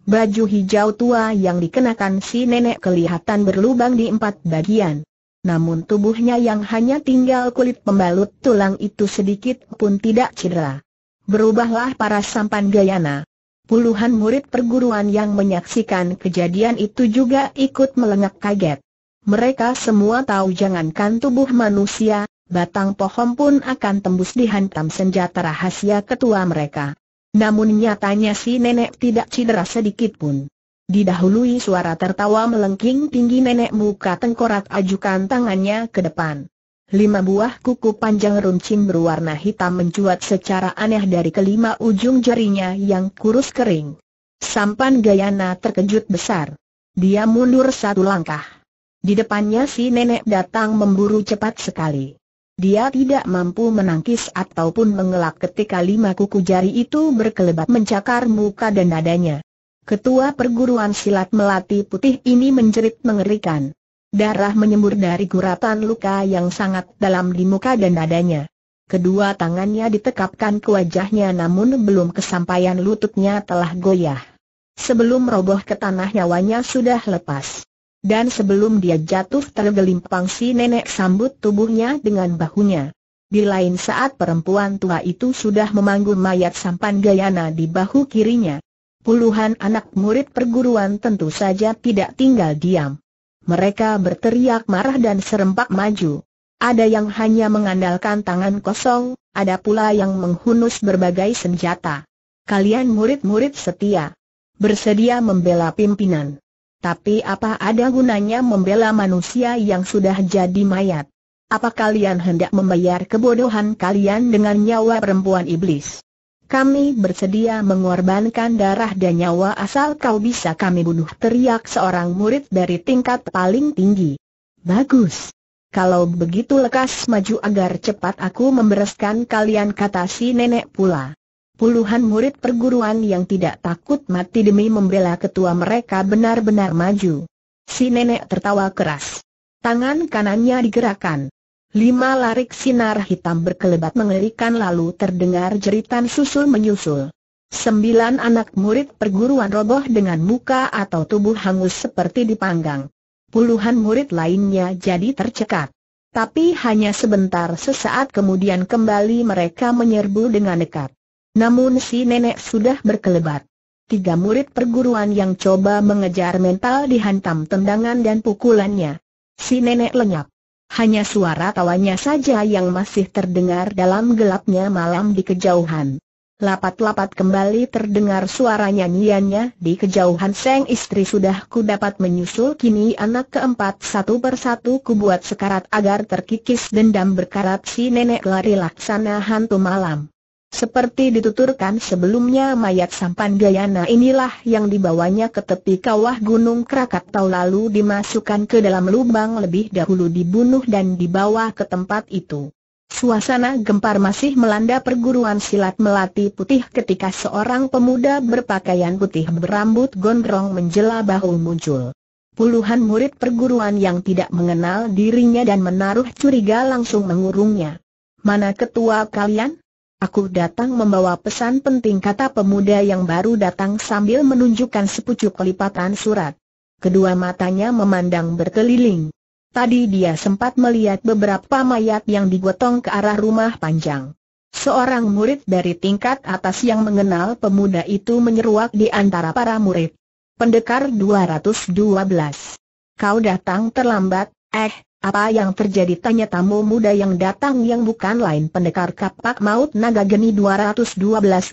Baju hijau tua yang dikenakan si nenek kelihatan berlubang di empat bagian. Namun tubuhnya yang hanya tinggal kulit pembalut tulang itu sedikit pun tidak cedera. Berubahlah para sampan Gayana. Puluhan murid perguruan yang menyaksikan kejadian itu juga ikut melengak kaget. Mereka semua tahu jangankan tubuh manusia, batang pohon pun akan tembus dihantam senjata rahasia ketua mereka. Namun nyatanya si nenek tidak cedera sedikit pun. Didahului suara tertawa melengking tinggi nenek muka tengkorak ajukan tangannya ke depan. Lima buah kuku panjang runcing berwarna hitam mencuat secara aneh dari kelima ujung jarinya yang kurus kering. Sampan Gayana terkejut besar. Dia mundur satu langkah. Di depannya si nenek datang memburu cepat sekali. Dia tidak mampu menangkis ataupun mengelak ketika lima kuku jari itu berkelebat mencakar muka dan dadanya. Ketua perguruan silat melati putih ini menjerit mengerikan. Darah menyembur dari guratan luka yang sangat dalam di muka dan dadanya. Kedua tangannya ditekapkan ke wajahnya namun belum kesampaian lututnya telah goyah. Sebelum roboh ke tanah nyawanya sudah lepas. Dan sebelum dia jatuh tergelimpang si nenek sambut tubuhnya dengan bahunya. Di lain saat perempuan tua itu sudah memanggul mayat sampan Gayana di bahu kirinya. Puluhan anak murid perguruan tentu saja tidak tinggal diam. Mereka berteriak marah dan serempak maju. Ada yang hanya mengandalkan tangan kosong, ada pula yang menghunus berbagai senjata. Kalian murid-murid setia. Bersedia membela pimpinan. Tapi apa ada gunanya membela manusia yang sudah jadi mayat? Apa kalian hendak membayar kebodohan kalian dengan nyawa perempuan iblis? Kami bersedia mengorbankan darah dan nyawa asal kau bisa kami bunuh teriak seorang murid dari tingkat paling tinggi. Bagus. Kalau begitu lekas maju agar cepat aku membereskan kalian kata si nenek pula. Puluhan murid perguruan yang tidak takut mati demi membela ketua mereka benar-benar maju. Si nenek tertawa keras. Tangan kanannya digerakkan. Lima larik sinar hitam berkelebat mengerikan lalu terdengar jeritan susul menyusul. Sembilan anak murid perguruan roboh dengan muka atau tubuh hangus seperti dipanggang. Puluhan murid lainnya jadi tercekat. Tapi hanya sebentar sesaat kemudian kembali mereka menyerbu dengan dekat. Namun si nenek sudah berkelebat. Tiga murid perguruan yang coba mengejar mental dihantam tendangan dan pukulannya. Si nenek lenyap. Hanya suara tawanya saja yang masih terdengar dalam gelapnya malam di kejauhan. Lapat-lapat kembali terdengar suara nyanyiannya di kejauhan sang istri sudah ku dapat menyusul kini anak keempat satu persatu ku buat sekarat agar terkikis dendam berkarat si nenek lari laksana hantu malam. Seperti dituturkan sebelumnya mayat sampan Gayana inilah yang dibawanya ke tepi kawah Gunung Krakatau lalu dimasukkan ke dalam lubang lebih dahulu dibunuh dan dibawa ke tempat itu. Suasana gempar masih melanda perguruan silat Melati Putih ketika seorang pemuda berpakaian putih berambut gondrong menjela bahu muncul. Puluhan murid perguruan yang tidak mengenal dirinya dan menaruh curiga langsung mengurungnya. Mana ketua kalian? Aku datang membawa pesan penting kata pemuda yang baru datang sambil menunjukkan sepucuk kelipatan surat. Kedua matanya memandang berkeliling. Tadi dia sempat melihat beberapa mayat yang digotong ke arah rumah panjang. Seorang murid dari tingkat atas yang mengenal pemuda itu menyeruak di antara para murid. Pendekar 212. Kau datang terlambat, eh, apa yang terjadi tanya tamu muda yang datang yang bukan lain pendekar kapak maut naga geni 212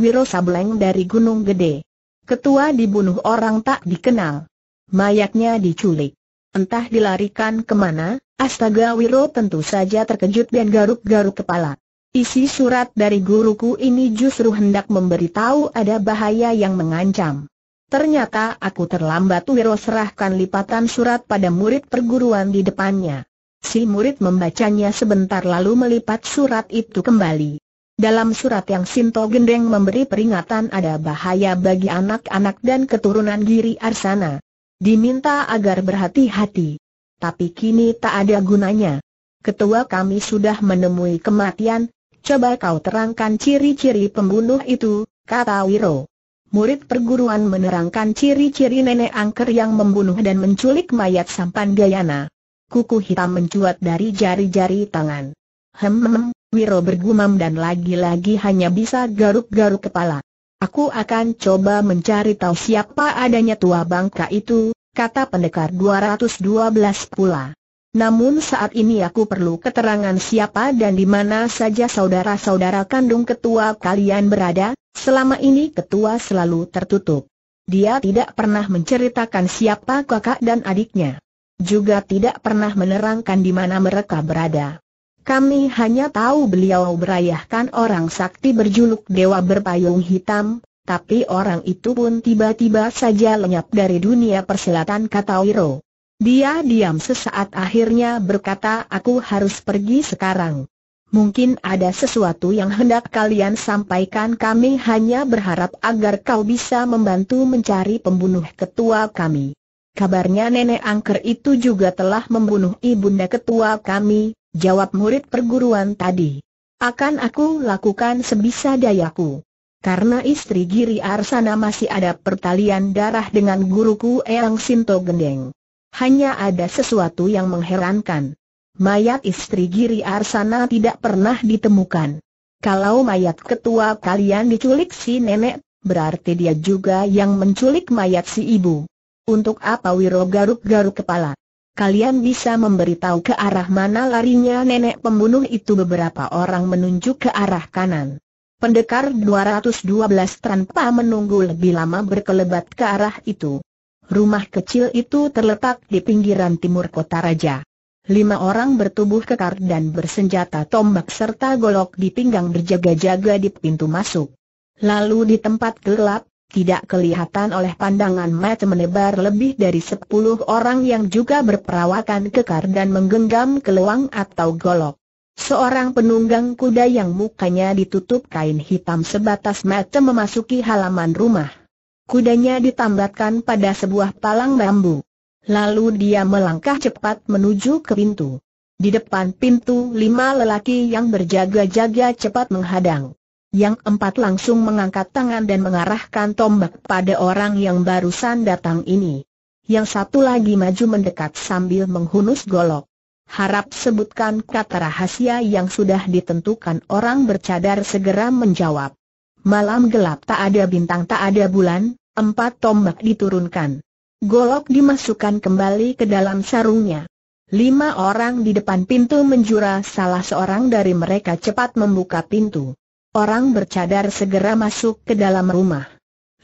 Wiro Sableng dari Gunung Gede. Ketua dibunuh orang tak dikenal. Mayatnya diculik. Entah dilarikan kemana, astaga Wiro tentu saja terkejut dan garuk-garuk kepala. Isi surat dari guruku ini justru hendak memberitahu ada bahaya yang mengancam. Ternyata aku terlambat Wiro serahkan lipatan surat pada murid perguruan di depannya. Si murid membacanya sebentar lalu melipat surat itu kembali. Dalam surat yang Sinto Gendeng memberi peringatan ada bahaya bagi anak-anak dan keturunan Giri Arsana. Diminta agar berhati-hati. Tapi kini tak ada gunanya. Ketua kami sudah menemui kematian, coba kau terangkan ciri-ciri pembunuh itu, kata Wiro. Murid perguruan menerangkan ciri-ciri nenek angker yang membunuh dan menculik mayat sampan Gayana kuku hitam mencuat dari jari-jari tangan. Hem, Wiro bergumam dan lagi-lagi hanya bisa garuk-garuk kepala. Aku akan coba mencari tahu siapa adanya tua bangka itu, kata pendekar 212 pula. Namun saat ini aku perlu keterangan siapa dan di mana saja saudara-saudara kandung ketua kalian berada, selama ini ketua selalu tertutup. Dia tidak pernah menceritakan siapa kakak dan adiknya juga tidak pernah menerangkan di mana mereka berada. Kami hanya tahu beliau berayahkan orang sakti berjuluk Dewa Berpayung Hitam, tapi orang itu pun tiba-tiba saja lenyap dari dunia perselatan kata Wiro. Dia diam sesaat akhirnya berkata aku harus pergi sekarang. Mungkin ada sesuatu yang hendak kalian sampaikan kami hanya berharap agar kau bisa membantu mencari pembunuh ketua kami. Kabarnya nenek angker itu juga telah membunuh ibunda ketua kami, jawab murid perguruan tadi. Akan aku lakukan sebisa dayaku. Karena istri Giri Arsana masih ada pertalian darah dengan guruku Eang Sinto Gendeng. Hanya ada sesuatu yang mengherankan. Mayat istri Giri Arsana tidak pernah ditemukan. Kalau mayat ketua kalian diculik si nenek, berarti dia juga yang menculik mayat si ibu. Untuk apa Wiro garuk-garuk kepala? Kalian bisa memberitahu ke arah mana larinya nenek pembunuh itu beberapa orang menunjuk ke arah kanan. Pendekar 212 tanpa menunggu lebih lama berkelebat ke arah itu. Rumah kecil itu terletak di pinggiran timur kota raja. Lima orang bertubuh kekar dan bersenjata tombak serta golok di pinggang berjaga-jaga di pintu masuk. Lalu di tempat gelap, tidak kelihatan oleh pandangan mata menebar lebih dari sepuluh orang yang juga berperawakan kekar dan menggenggam keluang atau golok. Seorang penunggang kuda yang mukanya ditutup kain hitam sebatas mata memasuki halaman rumah. Kudanya ditambatkan pada sebuah palang bambu. Lalu dia melangkah cepat menuju ke pintu. Di depan pintu lima lelaki yang berjaga-jaga cepat menghadang. Yang empat langsung mengangkat tangan dan mengarahkan tombak pada orang yang barusan datang ini. Yang satu lagi maju mendekat sambil menghunus golok. Harap sebutkan kata rahasia yang sudah ditentukan orang bercadar segera menjawab. Malam gelap tak ada bintang tak ada bulan, empat tombak diturunkan. Golok dimasukkan kembali ke dalam sarungnya. Lima orang di depan pintu menjura salah seorang dari mereka cepat membuka pintu. Orang bercadar segera masuk ke dalam rumah.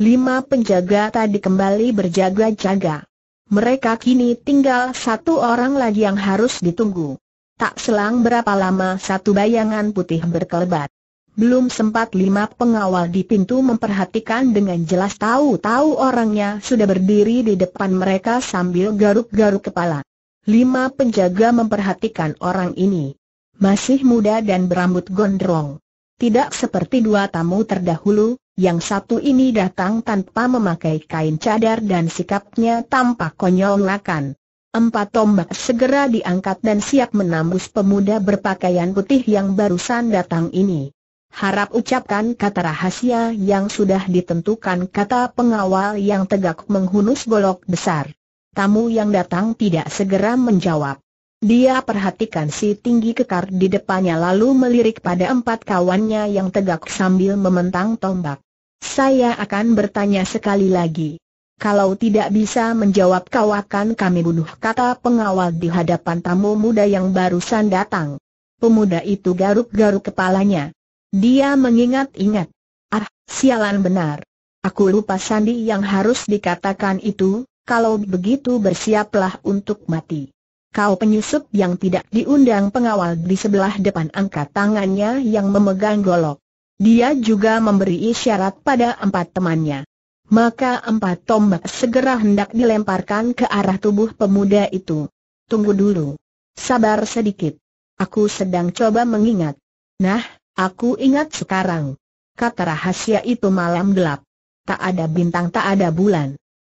Lima penjaga tadi kembali berjaga-jaga. Mereka kini tinggal satu orang lagi yang harus ditunggu. Tak selang berapa lama satu bayangan putih berkelebat. Belum sempat lima pengawal di pintu memperhatikan dengan jelas tahu-tahu orangnya sudah berdiri di depan mereka sambil garuk-garuk kepala. Lima penjaga memperhatikan orang ini. Masih muda dan berambut gondrong. Tidak seperti dua tamu terdahulu, yang satu ini datang tanpa memakai kain cadar dan sikapnya tampak konyol lakan. Empat tombak segera diangkat dan siap menembus pemuda berpakaian putih yang barusan datang ini. Harap ucapkan kata rahasia yang sudah ditentukan kata pengawal yang tegak menghunus golok besar. Tamu yang datang tidak segera menjawab. Dia perhatikan si tinggi kekar di depannya lalu melirik pada empat kawannya yang tegak sambil mementang tombak. Saya akan bertanya sekali lagi. Kalau tidak bisa menjawab kau akan kami bunuh kata pengawal di hadapan tamu muda yang barusan datang. Pemuda itu garuk-garuk kepalanya. Dia mengingat-ingat. Ah, sialan benar. Aku lupa sandi yang harus dikatakan itu, kalau begitu bersiaplah untuk mati. Kau penyusup yang tidak diundang pengawal di sebelah depan angkat tangannya yang memegang golok. Dia juga memberi isyarat pada empat temannya. Maka empat tombak segera hendak dilemparkan ke arah tubuh pemuda itu. Tunggu dulu. Sabar sedikit. Aku sedang coba mengingat. Nah, aku ingat sekarang. Kata rahasia itu malam gelap. Tak ada bintang tak ada bulan.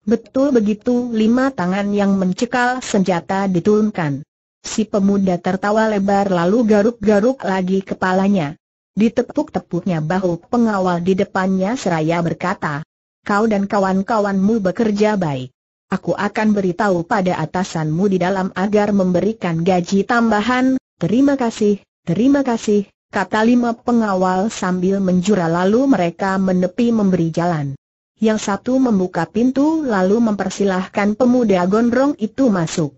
Betul begitu lima tangan yang mencekal senjata diturunkan. Si pemuda tertawa lebar lalu garuk-garuk lagi kepalanya. Di tepuk tepuknya bahu pengawal di depannya seraya berkata, Kau dan kawan-kawanmu bekerja baik. Aku akan beritahu pada atasanmu di dalam agar memberikan gaji tambahan, terima kasih, terima kasih, kata lima pengawal sambil menjura lalu mereka menepi memberi jalan yang satu membuka pintu lalu mempersilahkan pemuda gondrong itu masuk.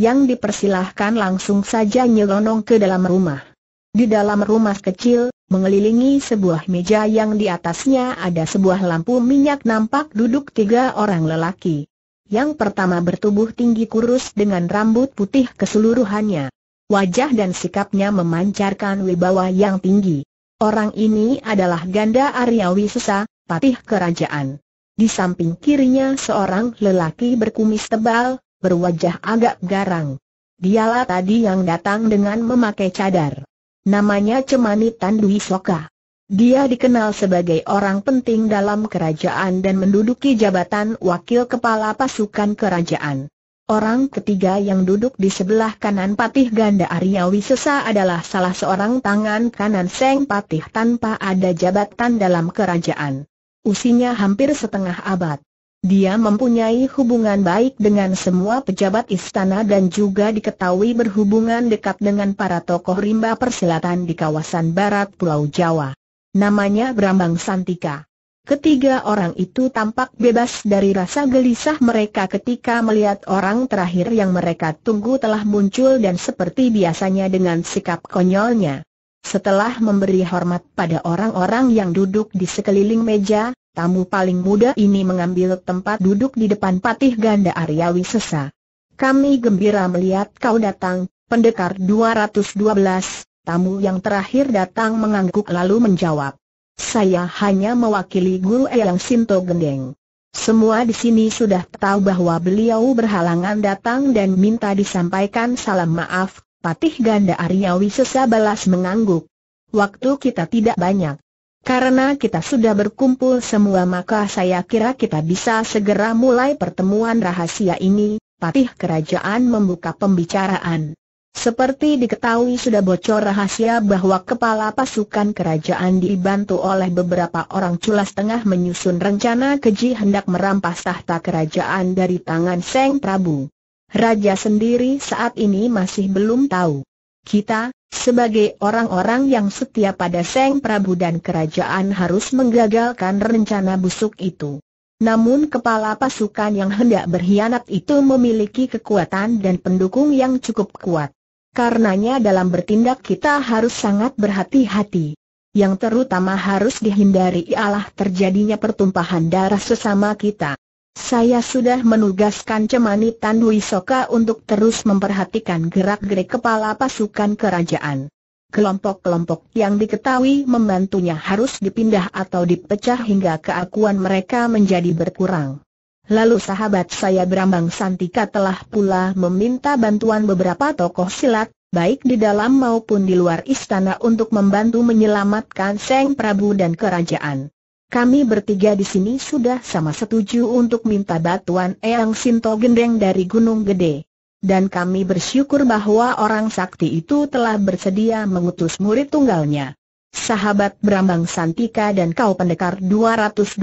Yang dipersilahkan langsung saja nyelonong ke dalam rumah. Di dalam rumah kecil, mengelilingi sebuah meja yang di atasnya ada sebuah lampu minyak nampak duduk tiga orang lelaki. Yang pertama bertubuh tinggi kurus dengan rambut putih keseluruhannya. Wajah dan sikapnya memancarkan wibawa yang tinggi. Orang ini adalah Ganda Aryawi Susa, patih kerajaan. Di samping kirinya seorang lelaki berkumis tebal, berwajah agak garang. Dialah tadi yang datang dengan memakai cadar. Namanya Cemani Tandui Soka. Dia dikenal sebagai orang penting dalam kerajaan dan menduduki jabatan wakil kepala pasukan kerajaan. Orang ketiga yang duduk di sebelah kanan Patih Ganda Arya Wisesa adalah salah seorang tangan kanan Seng Patih tanpa ada jabatan dalam kerajaan. Usianya hampir setengah abad. Dia mempunyai hubungan baik dengan semua pejabat istana dan juga diketahui berhubungan dekat dengan para tokoh rimba perselatan di kawasan barat Pulau Jawa. Namanya Brambang Santika. Ketiga orang itu tampak bebas dari rasa gelisah mereka ketika melihat orang terakhir yang mereka tunggu telah muncul dan seperti biasanya dengan sikap konyolnya setelah memberi hormat pada orang-orang yang duduk di sekeliling meja, tamu paling muda ini mengambil tempat duduk di depan patih ganda Aryawi Sesa. Kami gembira melihat kau datang, pendekar 212, tamu yang terakhir datang mengangguk lalu menjawab. Saya hanya mewakili Guru Eyang Sinto Gendeng. Semua di sini sudah tahu bahwa beliau berhalangan datang dan minta disampaikan salam maaf, Patih Ganda Arya Wisesa balas mengangguk. Waktu kita tidak banyak. Karena kita sudah berkumpul semua maka saya kira kita bisa segera mulai pertemuan rahasia ini, Patih Kerajaan membuka pembicaraan. Seperti diketahui sudah bocor rahasia bahwa kepala pasukan kerajaan dibantu oleh beberapa orang culas tengah menyusun rencana keji hendak merampas tahta kerajaan dari tangan Seng Prabu. Raja sendiri saat ini masih belum tahu. Kita, sebagai orang-orang yang setia pada Seng Prabu dan kerajaan harus menggagalkan rencana busuk itu. Namun kepala pasukan yang hendak berkhianat itu memiliki kekuatan dan pendukung yang cukup kuat. Karenanya dalam bertindak kita harus sangat berhati-hati. Yang terutama harus dihindari ialah terjadinya pertumpahan darah sesama kita. Saya sudah menugaskan Cemani Tandui Soka untuk terus memperhatikan gerak-gerik kepala pasukan kerajaan. Kelompok-kelompok yang diketahui membantunya harus dipindah atau dipecah hingga keakuan mereka menjadi berkurang. Lalu sahabat saya Brambang Santika telah pula meminta bantuan beberapa tokoh silat, baik di dalam maupun di luar istana untuk membantu menyelamatkan Seng Prabu dan kerajaan. Kami bertiga di sini sudah sama setuju untuk minta bantuan Eyang Sinto Gendeng dari Gunung Gede. Dan kami bersyukur bahwa orang sakti itu telah bersedia mengutus murid tunggalnya. Sahabat Brambang Santika dan kau pendekar 212,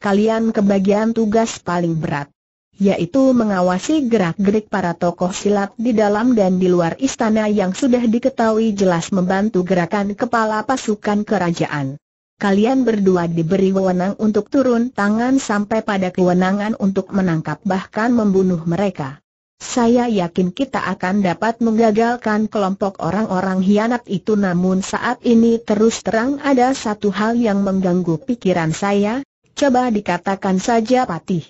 kalian kebagian tugas paling berat. Yaitu mengawasi gerak-gerik para tokoh silat di dalam dan di luar istana yang sudah diketahui jelas membantu gerakan kepala pasukan kerajaan kalian berdua diberi wewenang untuk turun tangan sampai pada kewenangan untuk menangkap bahkan membunuh mereka. Saya yakin kita akan dapat menggagalkan kelompok orang-orang hianat itu namun saat ini terus terang ada satu hal yang mengganggu pikiran saya, coba dikatakan saja patih.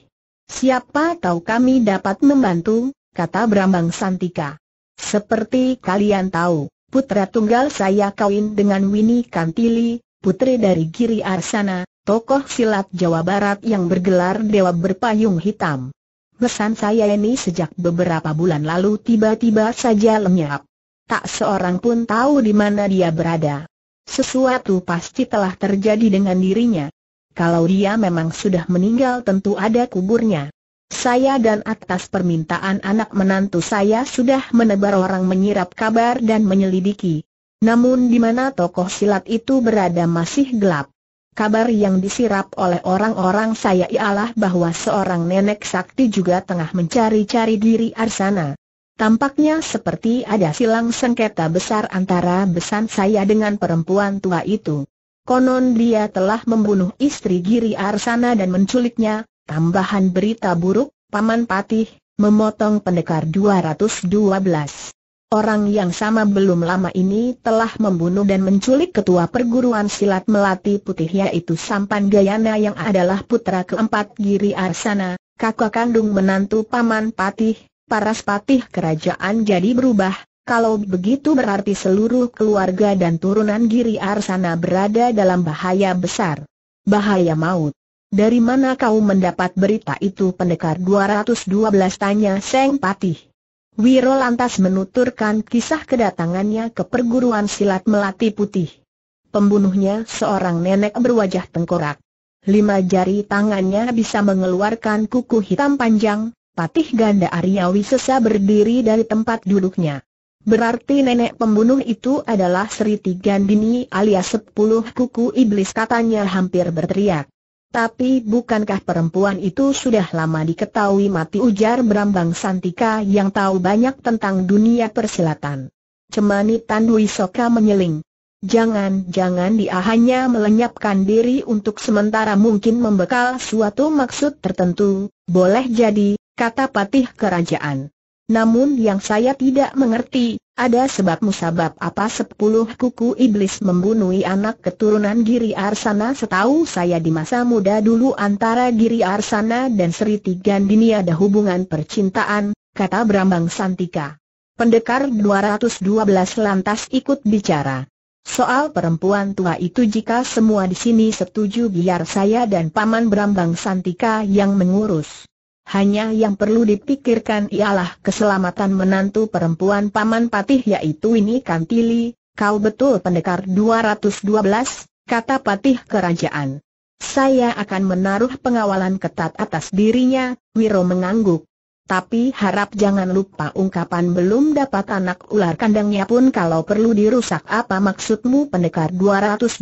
Siapa tahu kami dapat membantu, kata Brambang Santika. Seperti kalian tahu, putra tunggal saya kawin dengan Winnie Kantili, putri dari Giri Arsana, tokoh silat Jawa Barat yang bergelar Dewa Berpayung Hitam. Pesan saya ini sejak beberapa bulan lalu tiba-tiba saja lenyap. Tak seorang pun tahu di mana dia berada. Sesuatu pasti telah terjadi dengan dirinya. Kalau dia memang sudah meninggal tentu ada kuburnya. Saya dan atas permintaan anak menantu saya sudah menebar orang menyirap kabar dan menyelidiki. Namun di mana tokoh silat itu berada masih gelap. Kabar yang disirap oleh orang-orang saya ialah bahwa seorang nenek sakti juga tengah mencari-cari diri Arsana. Tampaknya seperti ada silang sengketa besar antara besan saya dengan perempuan tua itu. Konon dia telah membunuh istri Giri Arsana dan menculiknya, tambahan berita buruk, Paman Patih, memotong pendekar 212. Orang yang sama belum lama ini telah membunuh dan menculik ketua perguruan silat Melati Putih yaitu Sampan Gayana yang adalah putra keempat Giri Arsana, kakak kandung menantu Paman Patih, paras patih kerajaan jadi berubah, kalau begitu berarti seluruh keluarga dan turunan Giri Arsana berada dalam bahaya besar. Bahaya maut. Dari mana kau mendapat berita itu pendekar 212 tanya Seng Patih. Wiro lantas menuturkan kisah kedatangannya ke perguruan silat Melati Putih. Pembunuhnya seorang nenek berwajah tengkorak. Lima jari tangannya bisa mengeluarkan kuku hitam panjang, patih ganda Aryawi sesa berdiri dari tempat duduknya. Berarti nenek pembunuh itu adalah Sri Tigandini alias sepuluh kuku iblis katanya hampir berteriak. Tapi bukankah perempuan itu sudah lama diketahui mati ujar Berambang Santika yang tahu banyak tentang dunia persilatan. Cemani Tandui Soka menyeling. Jangan-jangan dia hanya melenyapkan diri untuk sementara mungkin membekal suatu maksud tertentu, boleh jadi, kata patih kerajaan. Namun yang saya tidak mengerti, ada sebab musabab apa sepuluh kuku iblis membunuh anak keturunan Giri Arsana setahu saya di masa muda dulu antara Giri Arsana dan Sri Dini ada hubungan percintaan, kata Brambang Santika. Pendekar 212 lantas ikut bicara. Soal perempuan tua itu jika semua di sini setuju biar saya dan Paman Brambang Santika yang mengurus. Hanya yang perlu dipikirkan ialah keselamatan menantu perempuan Paman Patih yaitu ini Kantili, kau betul pendekar 212, kata Patih Kerajaan. Saya akan menaruh pengawalan ketat atas dirinya, Wiro mengangguk. Tapi harap jangan lupa ungkapan belum dapat anak ular kandangnya pun kalau perlu dirusak apa maksudmu pendekar 212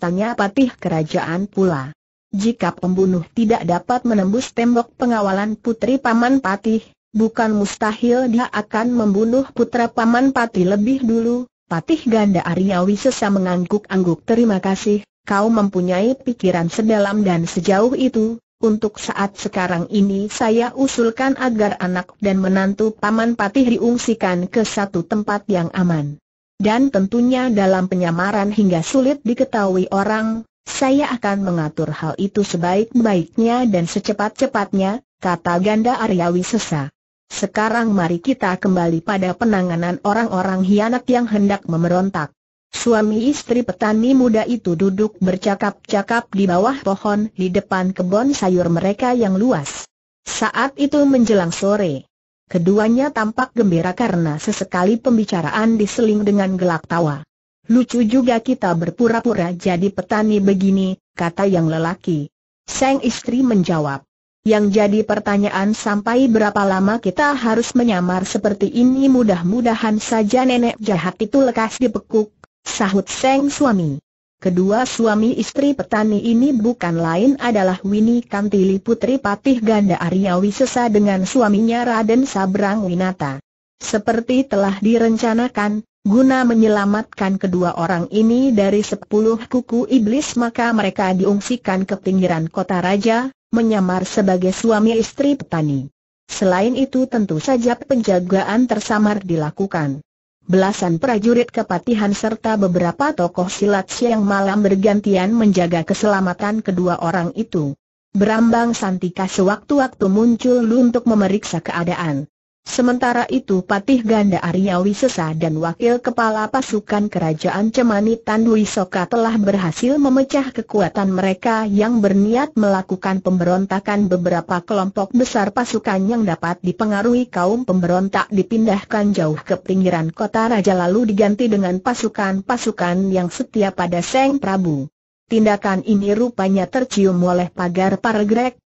tanya patih kerajaan pula. Jika pembunuh tidak dapat menembus tembok pengawalan putri Paman Patih, bukan mustahil dia akan membunuh putra Paman Patih lebih dulu. Patih Ganda Aryawi sesa mengangguk-angguk terima kasih, kau mempunyai pikiran sedalam dan sejauh itu. Untuk saat sekarang ini saya usulkan agar anak dan menantu Paman Patih diungsikan ke satu tempat yang aman. Dan tentunya dalam penyamaran hingga sulit diketahui orang, saya akan mengatur hal itu sebaik-baiknya dan secepat-cepatnya, kata Ganda Aryawi sesa. Sekarang mari kita kembali pada penanganan orang-orang hianat yang hendak memerontak. Suami istri petani muda itu duduk bercakap-cakap di bawah pohon di depan kebun sayur mereka yang luas. Saat itu menjelang sore. Keduanya tampak gembira karena sesekali pembicaraan diseling dengan gelak tawa. Lucu juga kita berpura-pura jadi petani begini, kata yang lelaki. Sang istri menjawab. Yang jadi pertanyaan sampai berapa lama kita harus menyamar seperti ini mudah-mudahan saja nenek jahat itu lekas dipekuk, sahut sang suami. Kedua suami istri petani ini bukan lain adalah Winnie Kantili Putri Patih Ganda Arya Wisesa dengan suaminya Raden Sabrang Winata. Seperti telah direncanakan, Guna menyelamatkan kedua orang ini dari sepuluh kuku iblis maka mereka diungsikan ke pinggiran kota raja, menyamar sebagai suami istri petani. Selain itu tentu saja penjagaan tersamar dilakukan. Belasan prajurit kepatihan serta beberapa tokoh silat siang malam bergantian menjaga keselamatan kedua orang itu. Berambang Santika sewaktu-waktu muncul untuk memeriksa keadaan. Sementara itu Patih Ganda Arya Wisesa dan Wakil Kepala Pasukan Kerajaan Cemani Tandu telah berhasil memecah kekuatan mereka yang berniat melakukan pemberontakan beberapa kelompok besar pasukan yang dapat dipengaruhi kaum pemberontak dipindahkan jauh ke pinggiran kota raja lalu diganti dengan pasukan-pasukan yang setia pada Seng Prabu. Tindakan ini rupanya tercium oleh pagar para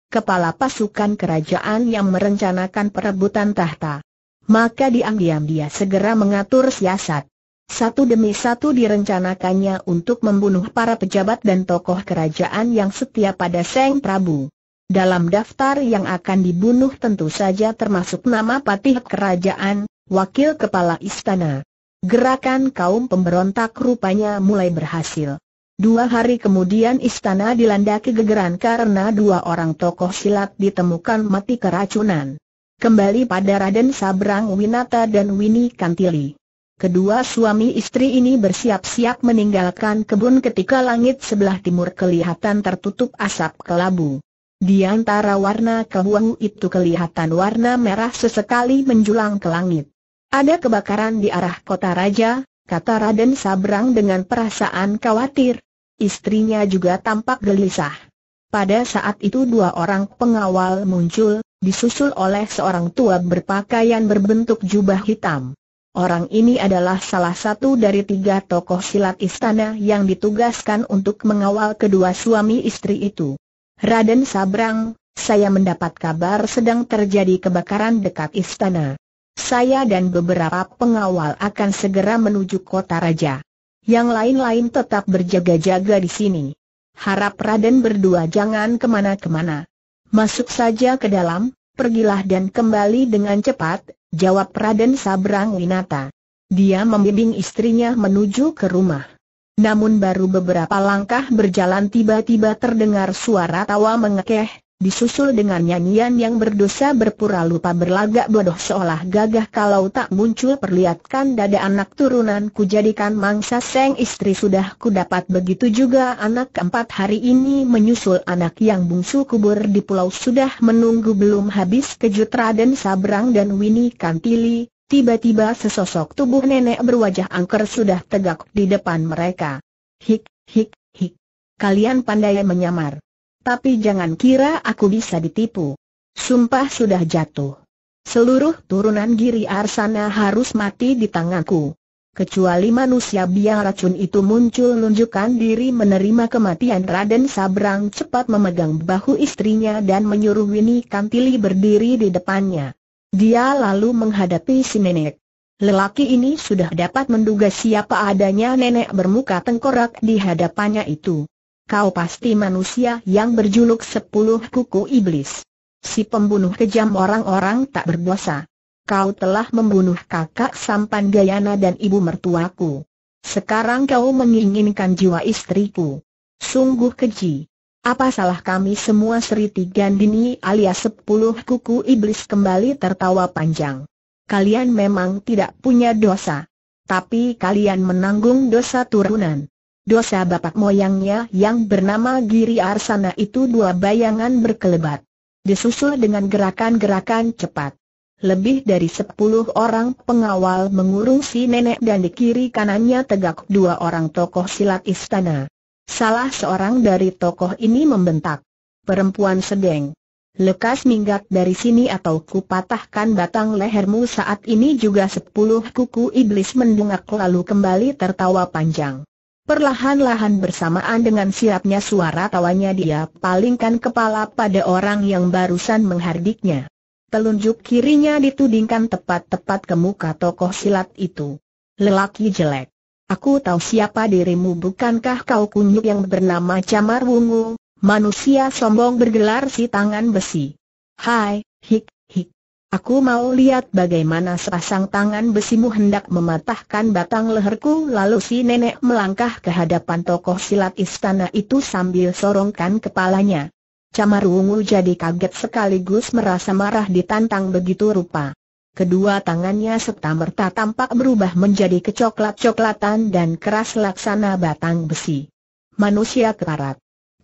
kepala pasukan kerajaan yang merencanakan perebutan tahta. Maka diam-diam dia segera mengatur siasat. Satu demi satu direncanakannya untuk membunuh para pejabat dan tokoh kerajaan yang setia pada Seng Prabu. Dalam daftar yang akan dibunuh tentu saja termasuk nama patih kerajaan, wakil kepala istana. Gerakan kaum pemberontak rupanya mulai berhasil. Dua hari kemudian istana dilanda kegegeran karena dua orang tokoh silat ditemukan mati keracunan. Kembali pada Raden Sabrang Winata dan Wini Kantili. Kedua suami istri ini bersiap-siap meninggalkan kebun ketika langit sebelah timur kelihatan tertutup asap kelabu. Di antara warna kebuang itu kelihatan warna merah sesekali menjulang ke langit. Ada kebakaran di arah kota raja, kata Raden Sabrang dengan perasaan khawatir, istrinya juga tampak gelisah. Pada saat itu dua orang pengawal muncul, disusul oleh seorang tua berpakaian berbentuk jubah hitam. Orang ini adalah salah satu dari tiga tokoh silat istana yang ditugaskan untuk mengawal kedua suami istri itu. Raden Sabrang, saya mendapat kabar sedang terjadi kebakaran dekat istana. Saya dan beberapa pengawal akan segera menuju kota raja. Yang lain-lain tetap berjaga-jaga di sini. Harap Raden berdua jangan kemana-kemana. Masuk saja ke dalam, pergilah dan kembali dengan cepat, jawab Raden Sabrang Winata. Dia membimbing istrinya menuju ke rumah. Namun baru beberapa langkah berjalan tiba-tiba terdengar suara tawa mengekeh, disusul dengan nyanyian yang berdosa berpura lupa berlagak bodoh seolah gagah kalau tak muncul perlihatkan dada anak turunan jadikan mangsa seng istri sudah ku dapat begitu juga anak keempat hari ini menyusul anak yang bungsu kubur di pulau sudah menunggu belum habis kejut Raden Sabrang dan Winnie Kantili, tiba-tiba sesosok tubuh nenek berwajah angker sudah tegak di depan mereka. Hik, hik, hik. Kalian pandai menyamar. Tapi jangan kira aku bisa ditipu. Sumpah sudah jatuh. Seluruh turunan Giri Arsana harus mati di tanganku. Kecuali manusia biang racun itu muncul nunjukkan diri menerima kematian Raden Sabrang cepat memegang bahu istrinya dan menyuruh Winnie Kantili berdiri di depannya. Dia lalu menghadapi si nenek. Lelaki ini sudah dapat menduga siapa adanya nenek bermuka tengkorak di hadapannya itu. Kau pasti manusia yang berjuluk sepuluh kuku iblis. Si pembunuh kejam orang-orang tak berdosa. Kau telah membunuh kakak sampan Gayana dan ibu mertuaku. Sekarang kau menginginkan jiwa istriku. Sungguh keji. Apa salah kami semua Sri Tigandini alias sepuluh kuku iblis kembali tertawa panjang. Kalian memang tidak punya dosa. Tapi kalian menanggung dosa turunan dosa bapak moyangnya yang bernama Giri Arsana itu dua bayangan berkelebat. Disusul dengan gerakan-gerakan cepat. Lebih dari sepuluh orang pengawal mengurung si nenek dan di kiri kanannya tegak dua orang tokoh silat istana. Salah seorang dari tokoh ini membentak. Perempuan sedeng. Lekas minggat dari sini atau kupatahkan batang lehermu saat ini juga sepuluh kuku iblis mendungak lalu kembali tertawa panjang. Perlahan-lahan bersamaan dengan siapnya suara tawanya dia palingkan kepala pada orang yang barusan menghardiknya. Telunjuk kirinya ditudingkan tepat-tepat ke muka tokoh silat itu. Lelaki jelek. Aku tahu siapa dirimu bukankah kau kunyuk yang bernama Camar Wungu, manusia sombong bergelar si tangan besi. Hai, Hik, Aku mau lihat bagaimana sepasang tangan besimu hendak mematahkan batang leherku Lalu si nenek melangkah ke hadapan tokoh silat istana itu sambil sorongkan kepalanya Camarungu jadi kaget sekaligus merasa marah ditantang begitu rupa Kedua tangannya serta merta tampak berubah menjadi kecoklat-coklatan dan keras laksana batang besi Manusia keparat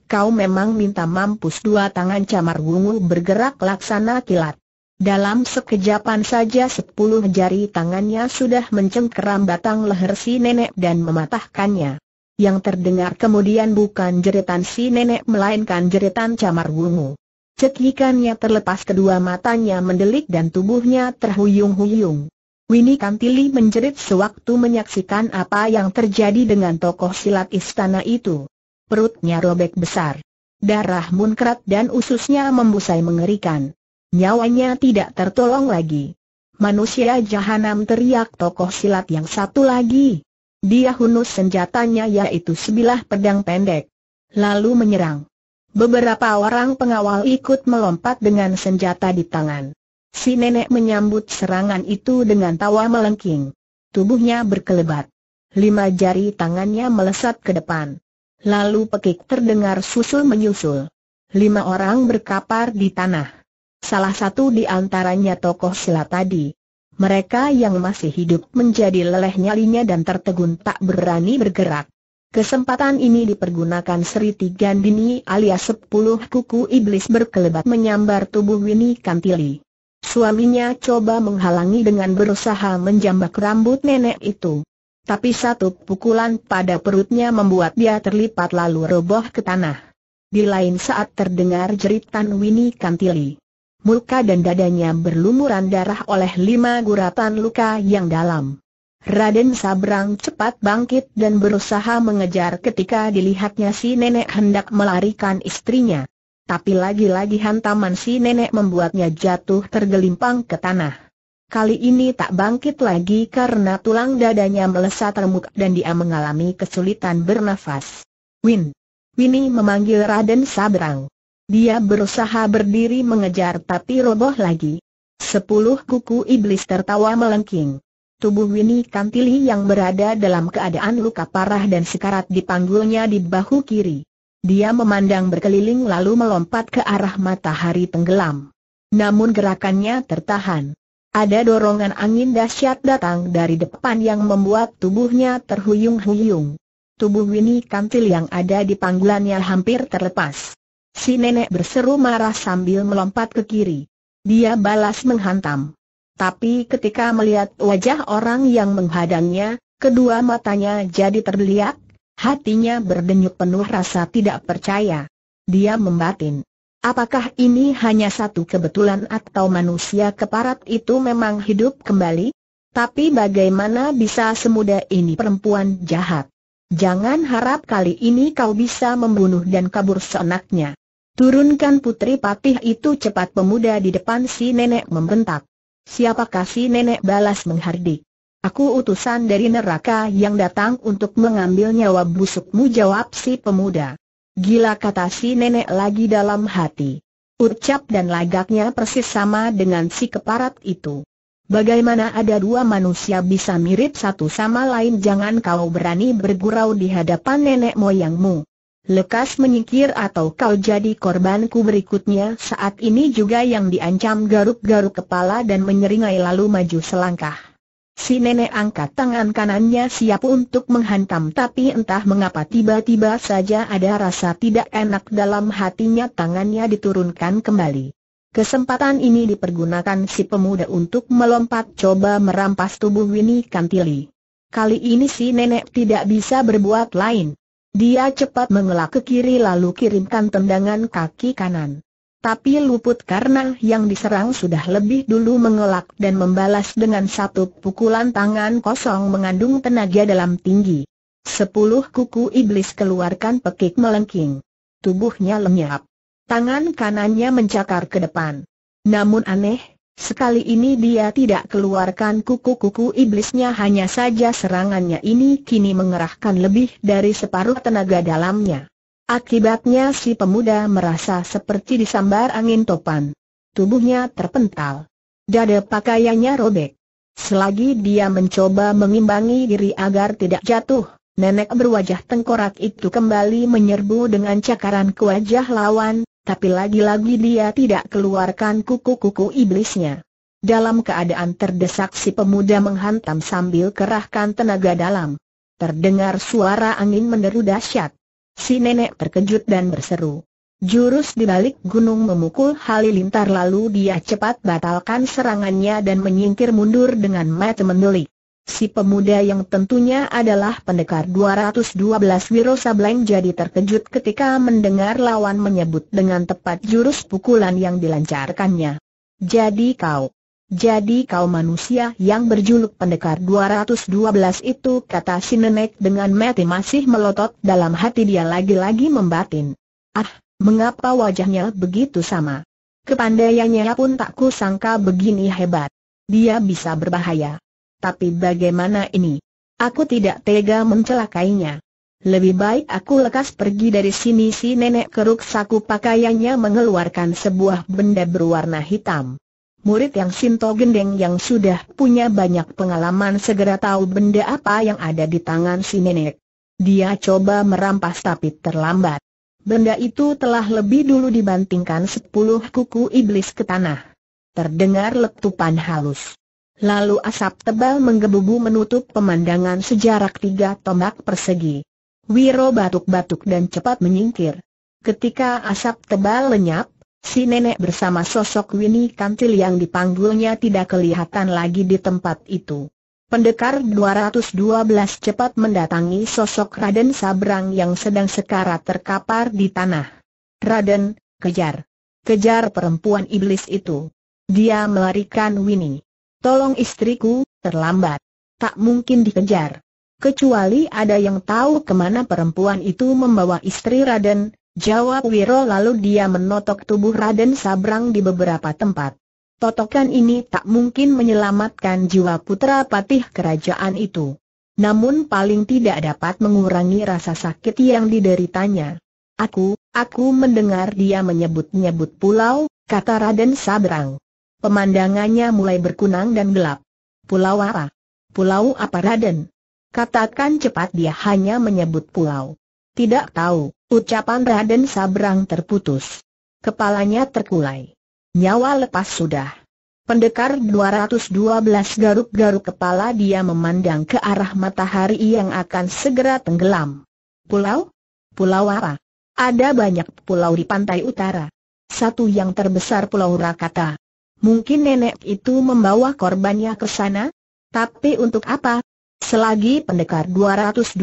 Kau memang minta mampus dua tangan camar wungu bergerak laksana kilat dalam sekejapan saja sepuluh jari tangannya sudah mencengkeram batang leher si nenek dan mematahkannya. Yang terdengar kemudian bukan jeritan si nenek melainkan jeritan camar wungu. Cekikannya terlepas kedua matanya mendelik dan tubuhnya terhuyung-huyung. Winnie Kantili menjerit sewaktu menyaksikan apa yang terjadi dengan tokoh silat istana itu. Perutnya robek besar. Darah munkrat dan ususnya membusai mengerikan. Nyawanya tidak tertolong lagi. Manusia jahanam teriak tokoh silat yang satu lagi. Dia hunus senjatanya yaitu sebilah pedang pendek. Lalu menyerang. Beberapa orang pengawal ikut melompat dengan senjata di tangan. Si nenek menyambut serangan itu dengan tawa melengking. Tubuhnya berkelebat. Lima jari tangannya melesat ke depan. Lalu pekik terdengar susul menyusul. Lima orang berkapar di tanah salah satu di antaranya tokoh silat tadi. Mereka yang masih hidup menjadi leleh nyalinya dan tertegun tak berani bergerak. Kesempatan ini dipergunakan Sri Tigandini alias sepuluh kuku iblis berkelebat menyambar tubuh Winnie Kantili. Suaminya coba menghalangi dengan berusaha menjambak rambut nenek itu. Tapi satu pukulan pada perutnya membuat dia terlipat lalu roboh ke tanah. Di lain saat terdengar jeritan Winnie Kantili muka dan dadanya berlumuran darah oleh lima guratan luka yang dalam. Raden Sabrang cepat bangkit dan berusaha mengejar ketika dilihatnya si nenek hendak melarikan istrinya. Tapi lagi-lagi hantaman si nenek membuatnya jatuh tergelimpang ke tanah. Kali ini tak bangkit lagi karena tulang dadanya melesat remuk dan dia mengalami kesulitan bernafas. Win. Winnie memanggil Raden Sabrang. Dia berusaha berdiri mengejar tapi roboh lagi. Sepuluh kuku iblis tertawa melengking. Tubuh Winnie Kantili yang berada dalam keadaan luka parah dan sekarat dipanggulnya di bahu kiri. Dia memandang berkeliling lalu melompat ke arah matahari tenggelam. Namun gerakannya tertahan. Ada dorongan angin dahsyat datang dari depan yang membuat tubuhnya terhuyung-huyung. Tubuh Winnie Kantil yang ada di panggulannya hampir terlepas. Si nenek berseru marah sambil melompat ke kiri. Dia balas menghantam. Tapi ketika melihat wajah orang yang menghadangnya, kedua matanya jadi terbeliak, hatinya berdenyut penuh rasa tidak percaya. Dia membatin. Apakah ini hanya satu kebetulan atau manusia keparat itu memang hidup kembali? Tapi bagaimana bisa semudah ini perempuan jahat? Jangan harap kali ini kau bisa membunuh dan kabur seenaknya. Turunkan putri papih itu cepat pemuda di depan si nenek membentak. Siapa si nenek balas menghardik? Aku utusan dari neraka yang datang untuk mengambil nyawa busukmu jawab si pemuda. Gila kata si nenek lagi dalam hati. Ucap dan lagaknya persis sama dengan si keparat itu. Bagaimana ada dua manusia bisa mirip satu sama lain jangan kau berani bergurau di hadapan nenek moyangmu lekas menyingkir atau kau jadi korbanku berikutnya saat ini juga yang diancam garuk-garuk kepala dan menyeringai lalu maju selangkah. Si nenek angkat tangan kanannya siap untuk menghantam tapi entah mengapa tiba-tiba saja ada rasa tidak enak dalam hatinya tangannya diturunkan kembali. Kesempatan ini dipergunakan si pemuda untuk melompat coba merampas tubuh Winnie Kantili. Kali ini si nenek tidak bisa berbuat lain. Dia cepat mengelak ke kiri lalu kirimkan tendangan kaki kanan. Tapi luput karena yang diserang sudah lebih dulu mengelak dan membalas dengan satu pukulan tangan kosong mengandung tenaga dalam tinggi. Sepuluh kuku iblis keluarkan pekik melengking. Tubuhnya lenyap. Tangan kanannya mencakar ke depan. Namun aneh, Sekali ini dia tidak keluarkan kuku-kuku iblisnya hanya saja serangannya ini kini mengerahkan lebih dari separuh tenaga dalamnya. Akibatnya si pemuda merasa seperti disambar angin topan. Tubuhnya terpental. Dada pakaiannya robek. Selagi dia mencoba mengimbangi diri agar tidak jatuh, nenek berwajah tengkorak itu kembali menyerbu dengan cakaran ke wajah lawan, tapi lagi-lagi dia tidak keluarkan kuku-kuku iblisnya. Dalam keadaan terdesak si pemuda menghantam sambil kerahkan tenaga dalam. Terdengar suara angin menderu dahsyat. Si nenek terkejut dan berseru. Jurus di balik gunung memukul halilintar lalu dia cepat batalkan serangannya dan menyingkir mundur dengan mata mendelik. Si pemuda yang tentunya adalah pendekar 212 Wiro Sableng jadi terkejut ketika mendengar lawan menyebut dengan tepat jurus pukulan yang dilancarkannya. Jadi kau, jadi kau manusia yang berjuluk pendekar 212 itu kata si nenek dengan mati masih melotot dalam hati dia lagi-lagi membatin. Ah, mengapa wajahnya begitu sama? Kepandaiannya pun tak kusangka begini hebat. Dia bisa berbahaya tapi bagaimana ini? Aku tidak tega mencelakainya. Lebih baik aku lekas pergi dari sini si nenek keruk saku pakaiannya mengeluarkan sebuah benda berwarna hitam. Murid yang Sinto Gendeng yang sudah punya banyak pengalaman segera tahu benda apa yang ada di tangan si nenek. Dia coba merampas tapi terlambat. Benda itu telah lebih dulu dibantingkan sepuluh kuku iblis ke tanah. Terdengar letupan halus. Lalu asap tebal menggebu menggebubu menutup pemandangan sejarak tiga tombak persegi. Wiro batuk-batuk dan cepat menyingkir. Ketika asap tebal lenyap, si nenek bersama sosok Winnie Kantil yang dipanggulnya tidak kelihatan lagi di tempat itu. Pendekar 212 cepat mendatangi sosok Raden Sabrang yang sedang sekarat terkapar di tanah. Raden, kejar. Kejar perempuan iblis itu. Dia melarikan Winnie. Tolong istriku, terlambat. Tak mungkin dikejar. Kecuali ada yang tahu kemana perempuan itu membawa istri Raden, jawab Wiro lalu dia menotok tubuh Raden Sabrang di beberapa tempat. Totokan ini tak mungkin menyelamatkan jiwa putra patih kerajaan itu. Namun paling tidak dapat mengurangi rasa sakit yang dideritanya. Aku, aku mendengar dia menyebut-nyebut pulau, kata Raden Sabrang. Pemandangannya mulai berkunang dan gelap. Pulau apa? Pulau apa Raden? Katakan cepat dia hanya menyebut pulau. Tidak tahu, ucapan Raden Sabrang terputus. Kepalanya terkulai. Nyawa lepas sudah. Pendekar 212 garuk-garuk kepala dia memandang ke arah matahari yang akan segera tenggelam. Pulau? Pulau apa? Ada banyak pulau di pantai utara. Satu yang terbesar Pulau Rakata mungkin nenek itu membawa korbannya ke sana? Tapi untuk apa? Selagi pendekar 212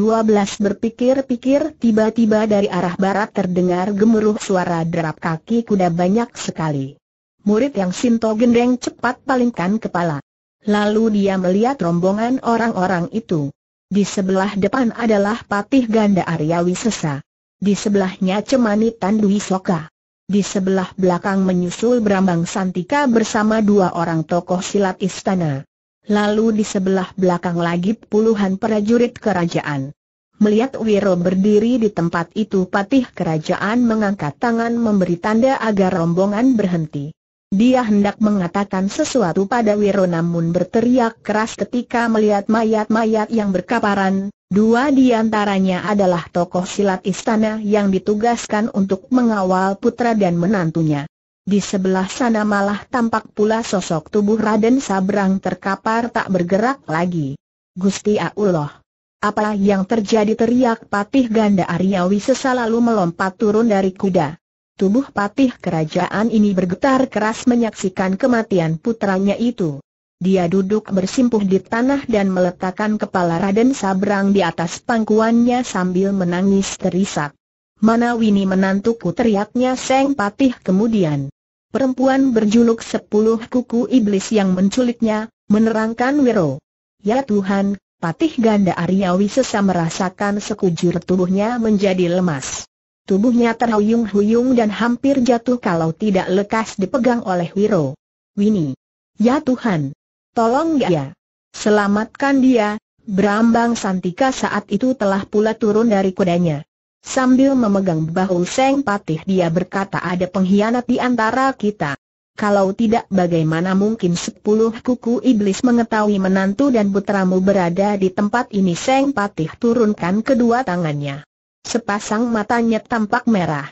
berpikir-pikir tiba-tiba dari arah barat terdengar gemuruh suara derap kaki kuda banyak sekali. Murid yang Sinto gendeng cepat palingkan kepala. Lalu dia melihat rombongan orang-orang itu. Di sebelah depan adalah Patih Ganda Aryawi Sesa. Di sebelahnya Cemani Tandui Soka. Di sebelah belakang menyusul Brambang Santika bersama dua orang tokoh silat istana. Lalu di sebelah belakang lagi puluhan prajurit kerajaan. Melihat Wiro berdiri di tempat itu patih kerajaan mengangkat tangan memberi tanda agar rombongan berhenti. Dia hendak mengatakan sesuatu pada Wiro namun berteriak keras ketika melihat mayat-mayat yang berkaparan, Dua di antaranya adalah tokoh silat istana yang ditugaskan untuk mengawal putra dan menantunya. Di sebelah sana malah tampak pula sosok tubuh Raden Sabrang terkapar tak bergerak lagi. Gusti Allah. Apa yang terjadi teriak Patih Ganda Aryawi sesalalu melompat turun dari kuda. Tubuh Patih kerajaan ini bergetar keras menyaksikan kematian putranya itu. Dia duduk bersimpuh di tanah dan meletakkan kepala Raden Sabrang di atas pangkuannya sambil menangis terisak. Mana Wini menantuku teriaknya Seng Patih kemudian. Perempuan berjuluk sepuluh kuku iblis yang menculiknya, menerangkan Wiro. Ya Tuhan, Patih Ganda Aryawi sesa merasakan sekujur tubuhnya menjadi lemas. Tubuhnya terhuyung-huyung dan hampir jatuh kalau tidak lekas dipegang oleh Wiro. Wini. Ya Tuhan, tolong dia. Ya. Selamatkan dia, Brambang Santika saat itu telah pula turun dari kudanya. Sambil memegang bahu Seng Patih dia berkata ada pengkhianat di antara kita. Kalau tidak bagaimana mungkin sepuluh kuku iblis mengetahui menantu dan putramu berada di tempat ini Seng Patih turunkan kedua tangannya. Sepasang matanya tampak merah.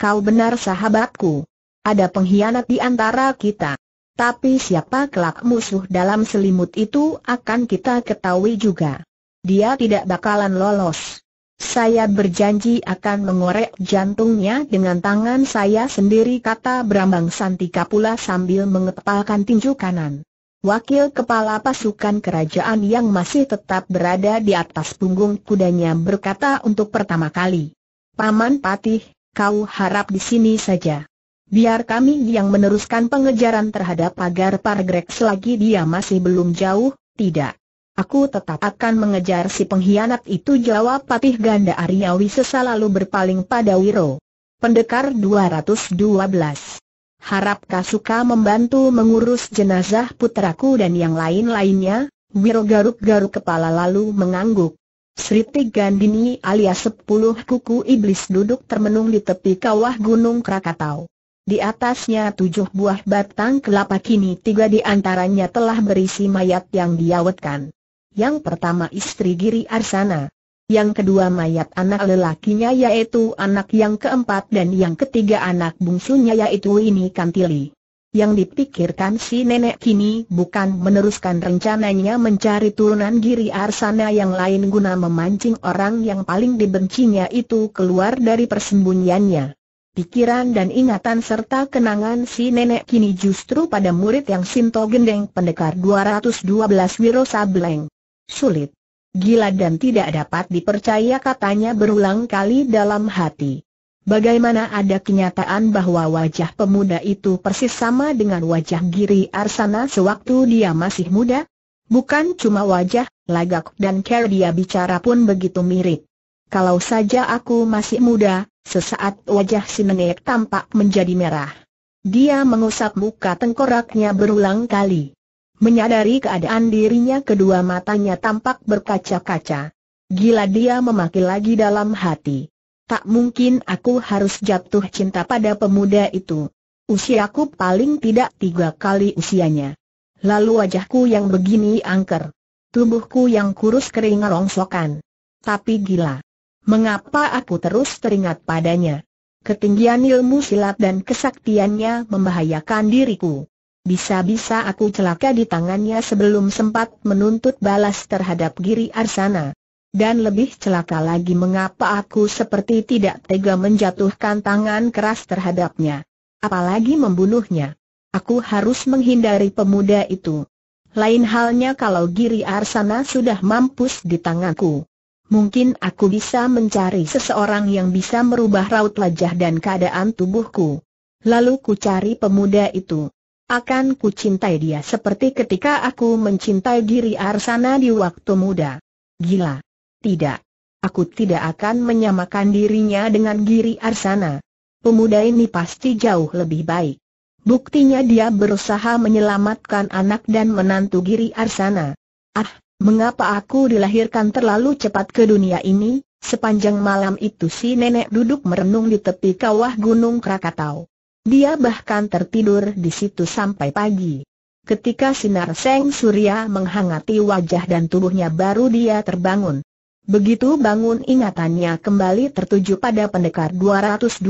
Kau benar sahabatku. Ada pengkhianat di antara kita. Tapi siapa kelak musuh dalam selimut itu akan kita ketahui juga. Dia tidak bakalan lolos. Saya berjanji akan mengorek jantungnya dengan tangan saya sendiri kata Brambang Santika pula sambil mengepalkan tinju kanan. Wakil kepala pasukan kerajaan yang masih tetap berada di atas punggung kudanya berkata untuk pertama kali. Paman Patih, kau harap di sini saja. Biar kami yang meneruskan pengejaran terhadap pagar Pargrek selagi dia masih belum jauh, tidak. Aku tetap akan mengejar si pengkhianat itu jawab Patih Ganda Aryawi selalu berpaling pada Wiro. Pendekar 212 harap suka membantu mengurus jenazah putraku dan yang lain-lainnya? Wiro garuk-garuk kepala lalu mengangguk. sri Gandini alias sepuluh kuku iblis duduk termenung di tepi kawah gunung Krakatau. Di atasnya tujuh buah batang kelapa kini tiga di antaranya telah berisi mayat yang diawetkan. Yang pertama istri Giri Arsana. Yang kedua mayat anak lelakinya yaitu anak yang keempat dan yang ketiga anak bungsunya yaitu ini Kantili. Yang dipikirkan si nenek kini bukan meneruskan rencananya mencari turunan Giri Arsana yang lain guna memancing orang yang paling dibencinya itu keluar dari persembunyiannya. Pikiran dan ingatan serta kenangan si nenek kini justru pada murid yang Sinto Gendeng Pendekar 212 Wiro Sableng. Sulit. Gila dan tidak dapat dipercaya katanya berulang kali dalam hati. Bagaimana ada kenyataan bahwa wajah pemuda itu persis sama dengan wajah Giri Arsana sewaktu dia masih muda? Bukan cuma wajah, lagak dan care dia bicara pun begitu mirip. Kalau saja aku masih muda, sesaat wajah si nenek tampak menjadi merah. Dia mengusap muka tengkoraknya berulang kali. Menyadari keadaan dirinya kedua matanya tampak berkaca-kaca. Gila dia memaki lagi dalam hati. Tak mungkin aku harus jatuh cinta pada pemuda itu. Usiaku paling tidak tiga kali usianya. Lalu wajahku yang begini angker. Tubuhku yang kurus kering rongsokan. Tapi gila. Mengapa aku terus teringat padanya? Ketinggian ilmu silat dan kesaktiannya membahayakan diriku. Bisa-bisa aku celaka di tangannya sebelum sempat menuntut balas terhadap Giri Arsana. Dan lebih celaka lagi mengapa aku seperti tidak tega menjatuhkan tangan keras terhadapnya. Apalagi membunuhnya. Aku harus menghindari pemuda itu. Lain halnya kalau Giri Arsana sudah mampus di tanganku. Mungkin aku bisa mencari seseorang yang bisa merubah raut wajah dan keadaan tubuhku. Lalu ku cari pemuda itu. Akan ku cintai dia seperti ketika aku mencintai diri Arsana di waktu muda. Gila. Tidak. Aku tidak akan menyamakan dirinya dengan diri Arsana. Pemuda ini pasti jauh lebih baik. Buktinya dia berusaha menyelamatkan anak dan menantu Giri Arsana. Ah, Mengapa aku dilahirkan terlalu cepat ke dunia ini? Sepanjang malam itu si nenek duduk merenung di tepi kawah Gunung Krakatau. Dia bahkan tertidur di situ sampai pagi. Ketika sinar seng surya menghangati wajah dan tubuhnya baru dia terbangun. Begitu bangun ingatannya kembali tertuju pada pendekar 212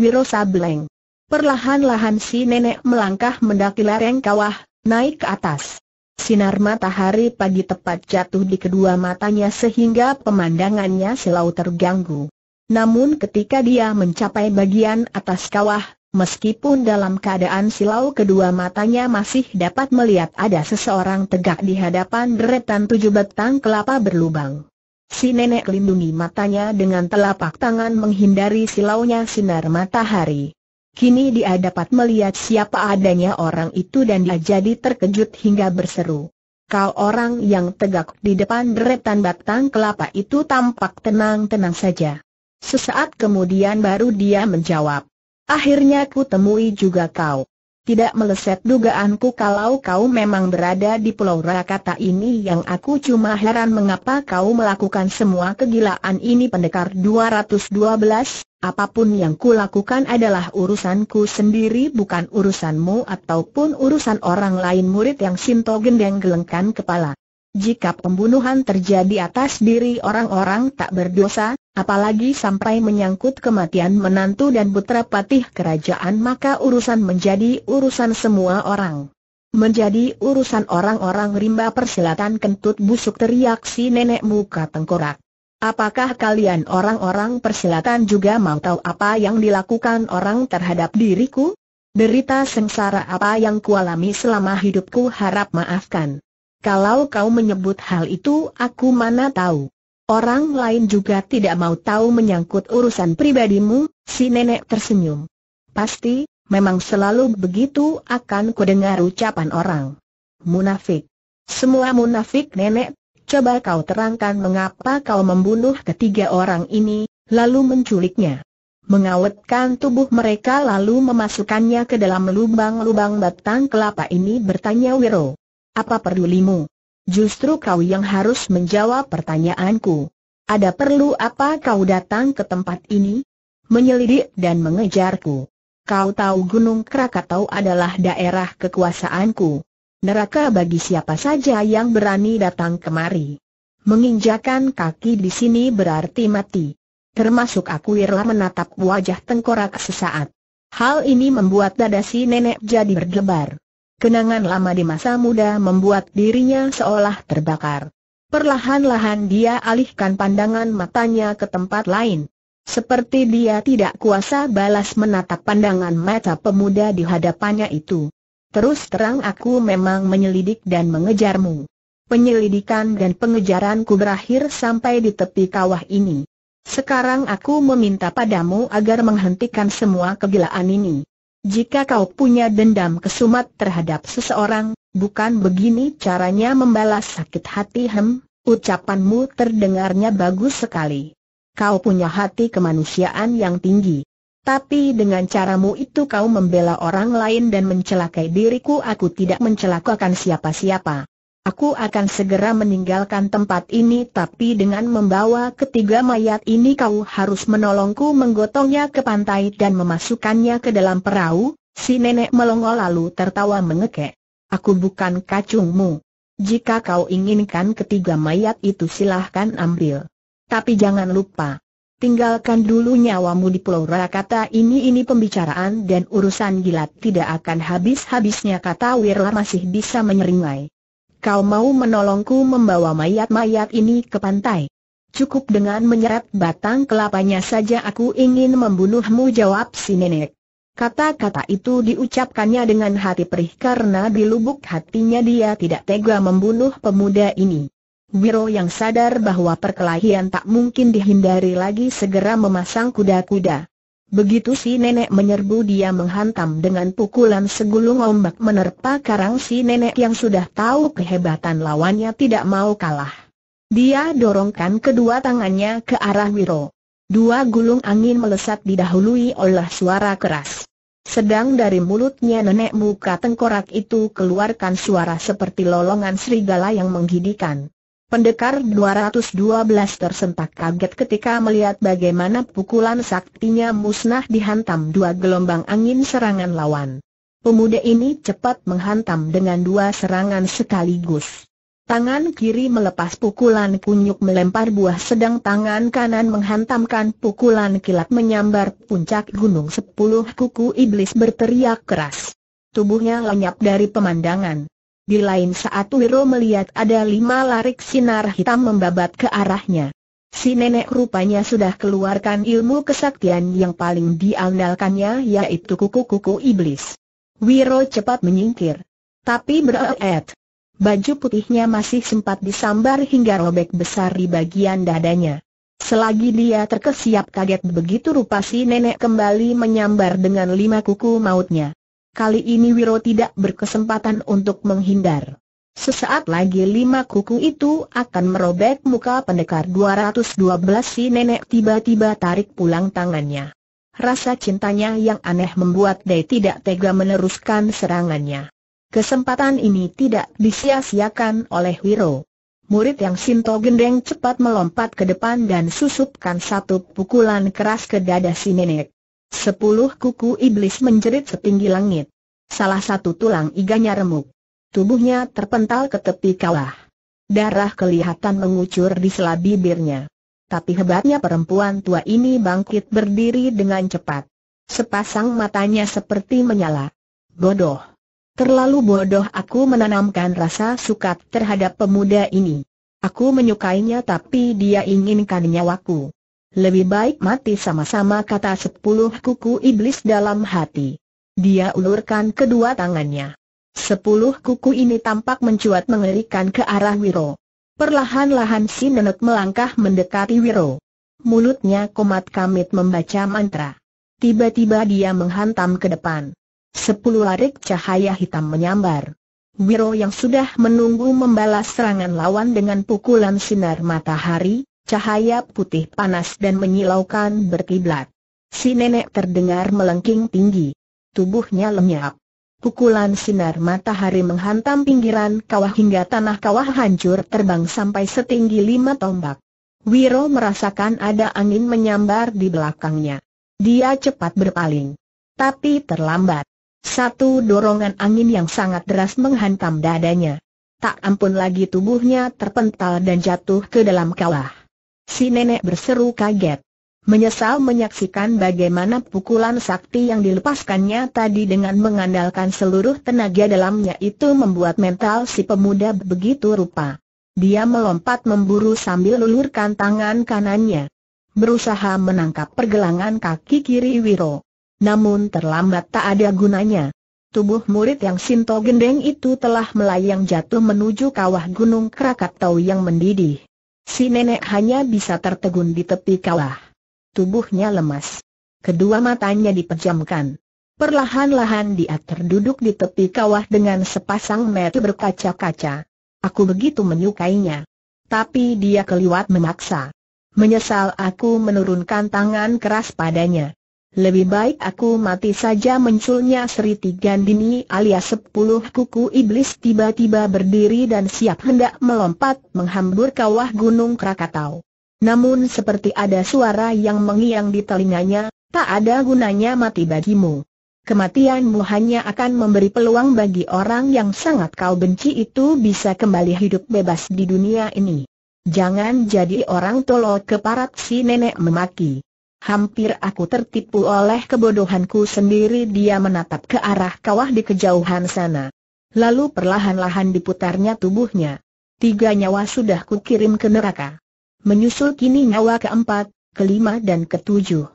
Wiro Sableng. Perlahan-lahan si nenek melangkah mendaki lereng kawah, naik ke atas. Sinar matahari pagi tepat jatuh di kedua matanya sehingga pemandangannya selalu terganggu. Namun ketika dia mencapai bagian atas kawah, meskipun dalam keadaan silau kedua matanya masih dapat melihat ada seseorang tegak di hadapan deretan tujuh batang kelapa berlubang. Si nenek lindungi matanya dengan telapak tangan menghindari silaunya sinar matahari. Kini dia dapat melihat siapa adanya orang itu dan dia jadi terkejut hingga berseru. Kau orang yang tegak di depan deretan batang kelapa itu tampak tenang-tenang saja. Sesaat kemudian baru dia menjawab. Akhirnya ku temui juga kau tidak meleset dugaanku kalau kau memang berada di Pulau Rakata ini yang aku cuma heran mengapa kau melakukan semua kegilaan ini pendekar 212, apapun yang kulakukan adalah urusanku sendiri bukan urusanmu ataupun urusan orang lain murid yang Sinto gendeng gelengkan kepala. Jika pembunuhan terjadi atas diri orang-orang tak berdosa, apalagi sampai menyangkut kematian menantu dan putra patih kerajaan maka urusan menjadi urusan semua orang. Menjadi urusan orang-orang rimba persilatan kentut busuk teriak si nenek muka tengkorak. Apakah kalian orang-orang persilatan juga mau tahu apa yang dilakukan orang terhadap diriku? Derita sengsara apa yang kualami selama hidupku harap maafkan. Kalau kau menyebut hal itu aku mana tahu. Orang lain juga tidak mau tahu menyangkut urusan pribadimu, si nenek tersenyum. Pasti, memang selalu begitu akan kudengar ucapan orang. Munafik. Semua munafik nenek, coba kau terangkan mengapa kau membunuh ketiga orang ini, lalu menculiknya. Mengawetkan tubuh mereka lalu memasukkannya ke dalam lubang-lubang batang kelapa ini bertanya Wiro apa perlulimu? Justru kau yang harus menjawab pertanyaanku. Ada perlu apa kau datang ke tempat ini? Menyelidik dan mengejarku. Kau tahu Gunung Krakatau adalah daerah kekuasaanku. Neraka bagi siapa saja yang berani datang kemari. Menginjakan kaki di sini berarti mati. Termasuk aku Irla menatap wajah tengkorak sesaat. Hal ini membuat dada si nenek jadi berdebar. Kenangan lama di masa muda membuat dirinya seolah terbakar. Perlahan-lahan dia alihkan pandangan matanya ke tempat lain. Seperti dia tidak kuasa balas menatap pandangan mata pemuda di hadapannya itu. Terus terang aku memang menyelidik dan mengejarmu. Penyelidikan dan pengejaranku berakhir sampai di tepi kawah ini. Sekarang aku meminta padamu agar menghentikan semua kegilaan ini. Jika kau punya dendam kesumat terhadap seseorang, bukan begini caranya membalas sakit hati hem, ucapanmu terdengarnya bagus sekali. Kau punya hati kemanusiaan yang tinggi. Tapi dengan caramu itu kau membela orang lain dan mencelakai diriku aku tidak mencelakakan siapa-siapa. Aku akan segera meninggalkan tempat ini tapi dengan membawa ketiga mayat ini kau harus menolongku menggotongnya ke pantai dan memasukkannya ke dalam perahu, si nenek melongo lalu tertawa mengekek. Aku bukan kacungmu. Jika kau inginkan ketiga mayat itu silahkan ambil. Tapi jangan lupa, tinggalkan dulu nyawamu di Pulau Rakata ini ini pembicaraan dan urusan gilat tidak akan habis-habisnya kata Wirla masih bisa menyeringai kau mau menolongku membawa mayat-mayat ini ke pantai. Cukup dengan menyeret batang kelapanya saja aku ingin membunuhmu jawab si nenek. Kata-kata itu diucapkannya dengan hati perih karena di lubuk hatinya dia tidak tega membunuh pemuda ini. Wiro yang sadar bahwa perkelahian tak mungkin dihindari lagi segera memasang kuda-kuda. Begitu si nenek menyerbu dia menghantam dengan pukulan segulung ombak menerpa karang si nenek yang sudah tahu kehebatan lawannya tidak mau kalah. Dia dorongkan kedua tangannya ke arah Wiro. Dua gulung angin melesat didahului oleh suara keras. Sedang dari mulutnya nenek muka tengkorak itu keluarkan suara seperti lolongan serigala yang menggidikan. Pendekar 212 tersentak kaget ketika melihat bagaimana pukulan saktinya musnah dihantam dua gelombang angin serangan lawan. Pemuda ini cepat menghantam dengan dua serangan sekaligus. Tangan kiri melepas pukulan kunyuk melempar buah sedang tangan kanan menghantamkan pukulan kilat menyambar puncak gunung sepuluh kuku iblis berteriak keras. Tubuhnya lenyap dari pemandangan. Di lain saat Wiro melihat ada lima larik sinar hitam membabat ke arahnya. Si nenek rupanya sudah keluarkan ilmu kesaktian yang paling diandalkannya yaitu kuku-kuku iblis. Wiro cepat menyingkir. Tapi berat. Baju putihnya masih sempat disambar hingga robek besar di bagian dadanya. Selagi dia terkesiap kaget begitu rupa si nenek kembali menyambar dengan lima kuku mautnya. Kali ini Wiro tidak berkesempatan untuk menghindar. Sesaat lagi lima kuku itu akan merobek muka pendekar 212 si nenek tiba-tiba tarik pulang tangannya. Rasa cintanya yang aneh membuat Dei tidak tega meneruskan serangannya. Kesempatan ini tidak disia-siakan oleh Wiro. Murid yang Sinto gendeng cepat melompat ke depan dan susupkan satu pukulan keras ke dada si nenek. Sepuluh kuku iblis menjerit setinggi langit. Salah satu tulang iganya remuk. Tubuhnya terpental ke tepi kawah. Darah kelihatan mengucur di sela bibirnya. Tapi hebatnya perempuan tua ini bangkit berdiri dengan cepat. Sepasang matanya seperti menyala. Bodoh. Terlalu bodoh aku menanamkan rasa sukat terhadap pemuda ini. Aku menyukainya tapi dia inginkan nyawaku. Lebih baik mati sama-sama kata sepuluh kuku iblis dalam hati. Dia ulurkan kedua tangannya. Sepuluh kuku ini tampak mencuat mengerikan ke arah Wiro. Perlahan-lahan si nenek melangkah mendekati Wiro. Mulutnya komat kamit membaca mantra. Tiba-tiba dia menghantam ke depan. Sepuluh larik cahaya hitam menyambar. Wiro yang sudah menunggu membalas serangan lawan dengan pukulan sinar matahari, Cahaya putih panas dan menyilaukan berkiblat. Si nenek terdengar melengking tinggi. Tubuhnya lenyap. Pukulan sinar matahari menghantam pinggiran kawah hingga tanah kawah hancur terbang sampai setinggi lima tombak. Wiro merasakan ada angin menyambar di belakangnya. Dia cepat berpaling. Tapi terlambat. Satu dorongan angin yang sangat deras menghantam dadanya. Tak ampun lagi tubuhnya terpental dan jatuh ke dalam kawah. Si nenek berseru kaget. Menyesal menyaksikan bagaimana pukulan sakti yang dilepaskannya tadi dengan mengandalkan seluruh tenaga dalamnya itu membuat mental si pemuda begitu rupa. Dia melompat memburu sambil lulurkan tangan kanannya. Berusaha menangkap pergelangan kaki kiri Wiro. Namun terlambat tak ada gunanya. Tubuh murid yang Sinto gendeng itu telah melayang jatuh menuju kawah gunung Krakatau yang mendidih. Si nenek hanya bisa tertegun di tepi kawah, Tubuhnya lemas. Kedua matanya dipejamkan. Perlahan-lahan dia terduduk di tepi kawah dengan sepasang mata berkaca-kaca. Aku begitu menyukainya. Tapi dia keliwat memaksa. Menyesal aku menurunkan tangan keras padanya lebih baik aku mati saja munculnya Sri Tigandini alias sepuluh kuku iblis tiba-tiba berdiri dan siap hendak melompat menghambur kawah gunung Krakatau. Namun seperti ada suara yang mengiang di telinganya, tak ada gunanya mati bagimu. Kematianmu hanya akan memberi peluang bagi orang yang sangat kau benci itu bisa kembali hidup bebas di dunia ini. Jangan jadi orang tolol keparat si nenek memaki. Hampir aku tertipu oleh kebodohanku sendiri dia menatap ke arah kawah di kejauhan sana. Lalu perlahan-lahan diputarnya tubuhnya. Tiga nyawa sudah kukirim ke neraka. Menyusul kini nyawa keempat, kelima dan ketujuh.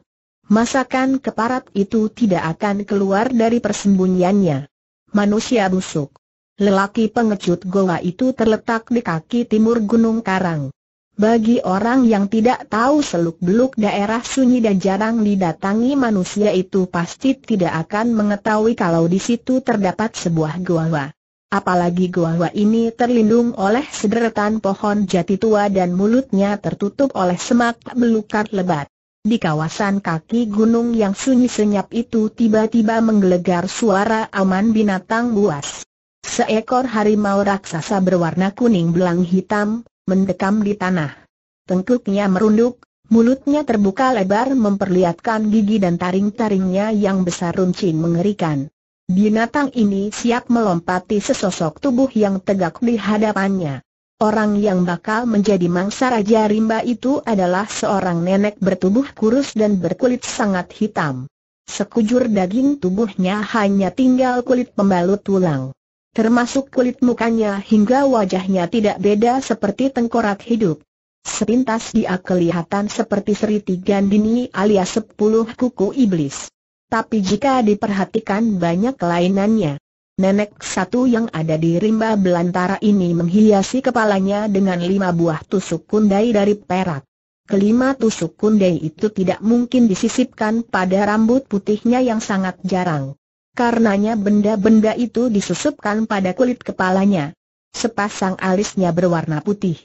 Masakan keparat itu tidak akan keluar dari persembunyiannya. Manusia busuk. Lelaki pengecut goa itu terletak di kaki timur Gunung Karang. Bagi orang yang tidak tahu seluk-beluk daerah sunyi dan jarang didatangi manusia itu pasti tidak akan mengetahui kalau di situ terdapat sebuah gua. Apalagi gua ini terlindung oleh sederetan pohon jati tua dan mulutnya tertutup oleh semak belukar lebat. Di kawasan kaki gunung yang sunyi senyap itu tiba-tiba menggelegar suara aman binatang buas. Seekor harimau raksasa berwarna kuning belang hitam, mendekam di tanah. Tengkuknya merunduk, mulutnya terbuka lebar memperlihatkan gigi dan taring-taringnya yang besar runcing mengerikan. Binatang ini siap melompati sesosok tubuh yang tegak di hadapannya. Orang yang bakal menjadi mangsa Raja Rimba itu adalah seorang nenek bertubuh kurus dan berkulit sangat hitam. Sekujur daging tubuhnya hanya tinggal kulit pembalut tulang termasuk kulit mukanya hingga wajahnya tidak beda seperti tengkorak hidup. Sepintas dia kelihatan seperti Sri Gandini alias sepuluh kuku iblis. Tapi jika diperhatikan banyak kelainannya. Nenek satu yang ada di rimba belantara ini menghiasi kepalanya dengan lima buah tusuk kundai dari perak. Kelima tusuk kundai itu tidak mungkin disisipkan pada rambut putihnya yang sangat jarang. Karenanya benda-benda itu disusupkan pada kulit kepalanya. Sepasang alisnya berwarna putih.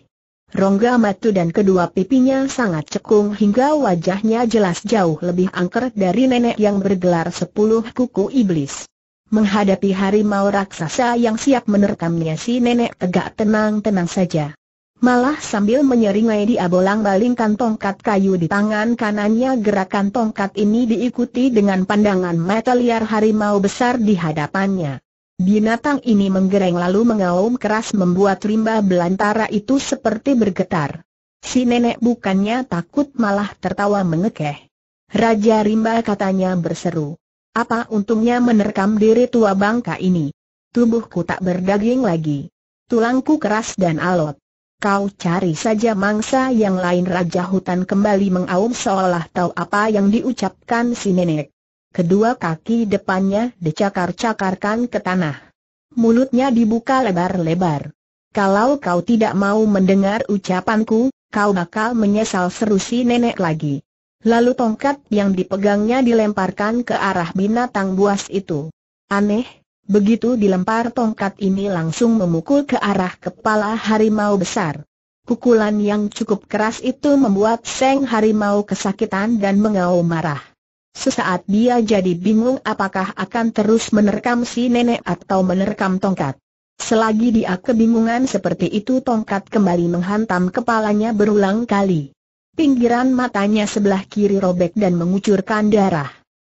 Rongga matu dan kedua pipinya sangat cekung hingga wajahnya jelas jauh lebih angker dari nenek yang bergelar sepuluh kuku iblis. Menghadapi harimau raksasa yang siap menerkamnya si nenek tegak tenang-tenang saja. Malah sambil menyeringai dia bolang-balingkan tongkat kayu di tangan kanannya gerakan tongkat ini diikuti dengan pandangan mata liar harimau besar di hadapannya. Binatang ini menggereng lalu mengaum keras membuat rimba belantara itu seperti bergetar. Si nenek bukannya takut malah tertawa mengekeh. Raja rimba katanya berseru. Apa untungnya menerkam diri tua bangka ini? Tubuhku tak berdaging lagi. Tulangku keras dan alot. Kau cari saja mangsa yang lain Raja Hutan kembali mengaum seolah tahu apa yang diucapkan si nenek. Kedua kaki depannya dicakar-cakarkan ke tanah. Mulutnya dibuka lebar-lebar. Kalau kau tidak mau mendengar ucapanku, kau bakal menyesal seru si nenek lagi. Lalu tongkat yang dipegangnya dilemparkan ke arah binatang buas itu. Aneh, Begitu dilempar tongkat ini langsung memukul ke arah kepala harimau besar. Pukulan yang cukup keras itu membuat Seng Harimau kesakitan dan mengaum marah. Sesaat dia jadi bingung apakah akan terus menerkam si nenek atau menerkam tongkat. Selagi dia kebingungan seperti itu tongkat kembali menghantam kepalanya berulang kali. Pinggiran matanya sebelah kiri robek dan mengucurkan darah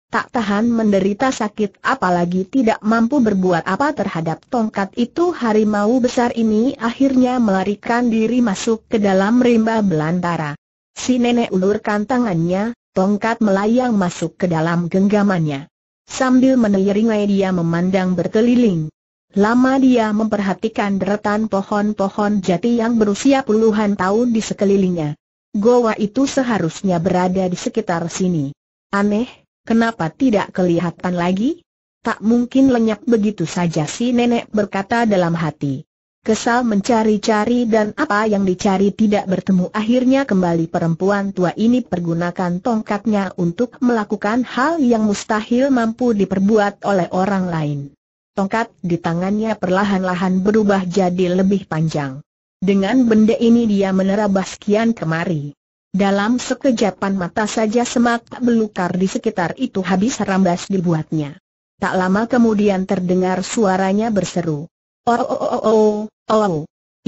tak tahan menderita sakit apalagi tidak mampu berbuat apa terhadap tongkat itu harimau besar ini akhirnya melarikan diri masuk ke dalam rimba belantara. Si nenek ulurkan tangannya, tongkat melayang masuk ke dalam genggamannya. Sambil meneiringai dia memandang berkeliling. Lama dia memperhatikan deretan pohon-pohon jati yang berusia puluhan tahun di sekelilingnya. Goa itu seharusnya berada di sekitar sini. Aneh, Kenapa tidak kelihatan lagi? Tak mungkin lenyap begitu saja si nenek berkata dalam hati. Kesal mencari-cari dan apa yang dicari tidak bertemu akhirnya kembali perempuan tua ini pergunakan tongkatnya untuk melakukan hal yang mustahil mampu diperbuat oleh orang lain. Tongkat di tangannya perlahan-lahan berubah jadi lebih panjang. Dengan benda ini dia menerabas kian kemari. Dalam sekejapan mata saja semak belukar di sekitar itu habis rambas dibuatnya. Tak lama kemudian terdengar suaranya berseru. Oh oh oh oh oh, oh.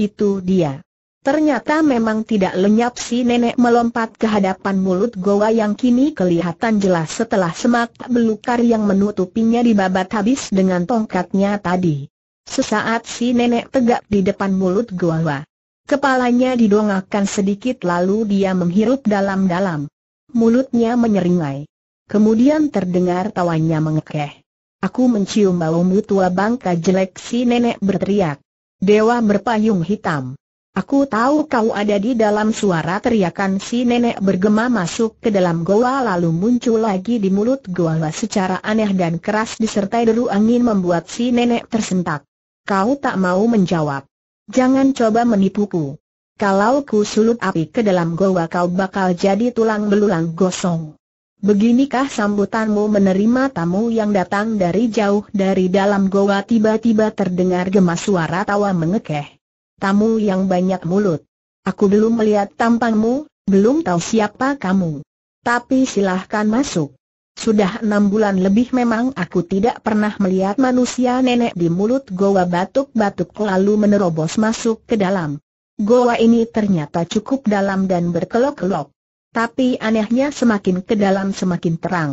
itu dia. Ternyata memang tidak lenyap si nenek melompat ke hadapan mulut goa yang kini kelihatan jelas setelah semak belukar yang menutupinya dibabat habis dengan tongkatnya tadi. Sesaat si nenek tegak di depan mulut goa. Kepalanya didongakkan sedikit lalu dia menghirup dalam-dalam. Mulutnya menyeringai. Kemudian terdengar tawanya mengekeh. Aku mencium baumu tua bangka jelek si nenek berteriak. Dewa berpayung hitam. Aku tahu kau ada di dalam suara teriakan si nenek bergema masuk ke dalam goa lalu muncul lagi di mulut goa secara aneh dan keras disertai deru angin membuat si nenek tersentak. Kau tak mau menjawab. Jangan coba menipuku. Kalau ku sulut api ke dalam goa kau bakal jadi tulang belulang gosong. Beginikah sambutanmu menerima tamu yang datang dari jauh dari dalam goa tiba-tiba terdengar gemas suara tawa mengekeh. Tamu yang banyak mulut. Aku belum melihat tampangmu, belum tahu siapa kamu. Tapi silahkan masuk. Sudah enam bulan lebih memang aku tidak pernah melihat manusia nenek di mulut goa batuk-batuk lalu menerobos masuk ke dalam. Goa ini ternyata cukup dalam dan berkelok-kelok. Tapi anehnya semakin ke dalam semakin terang.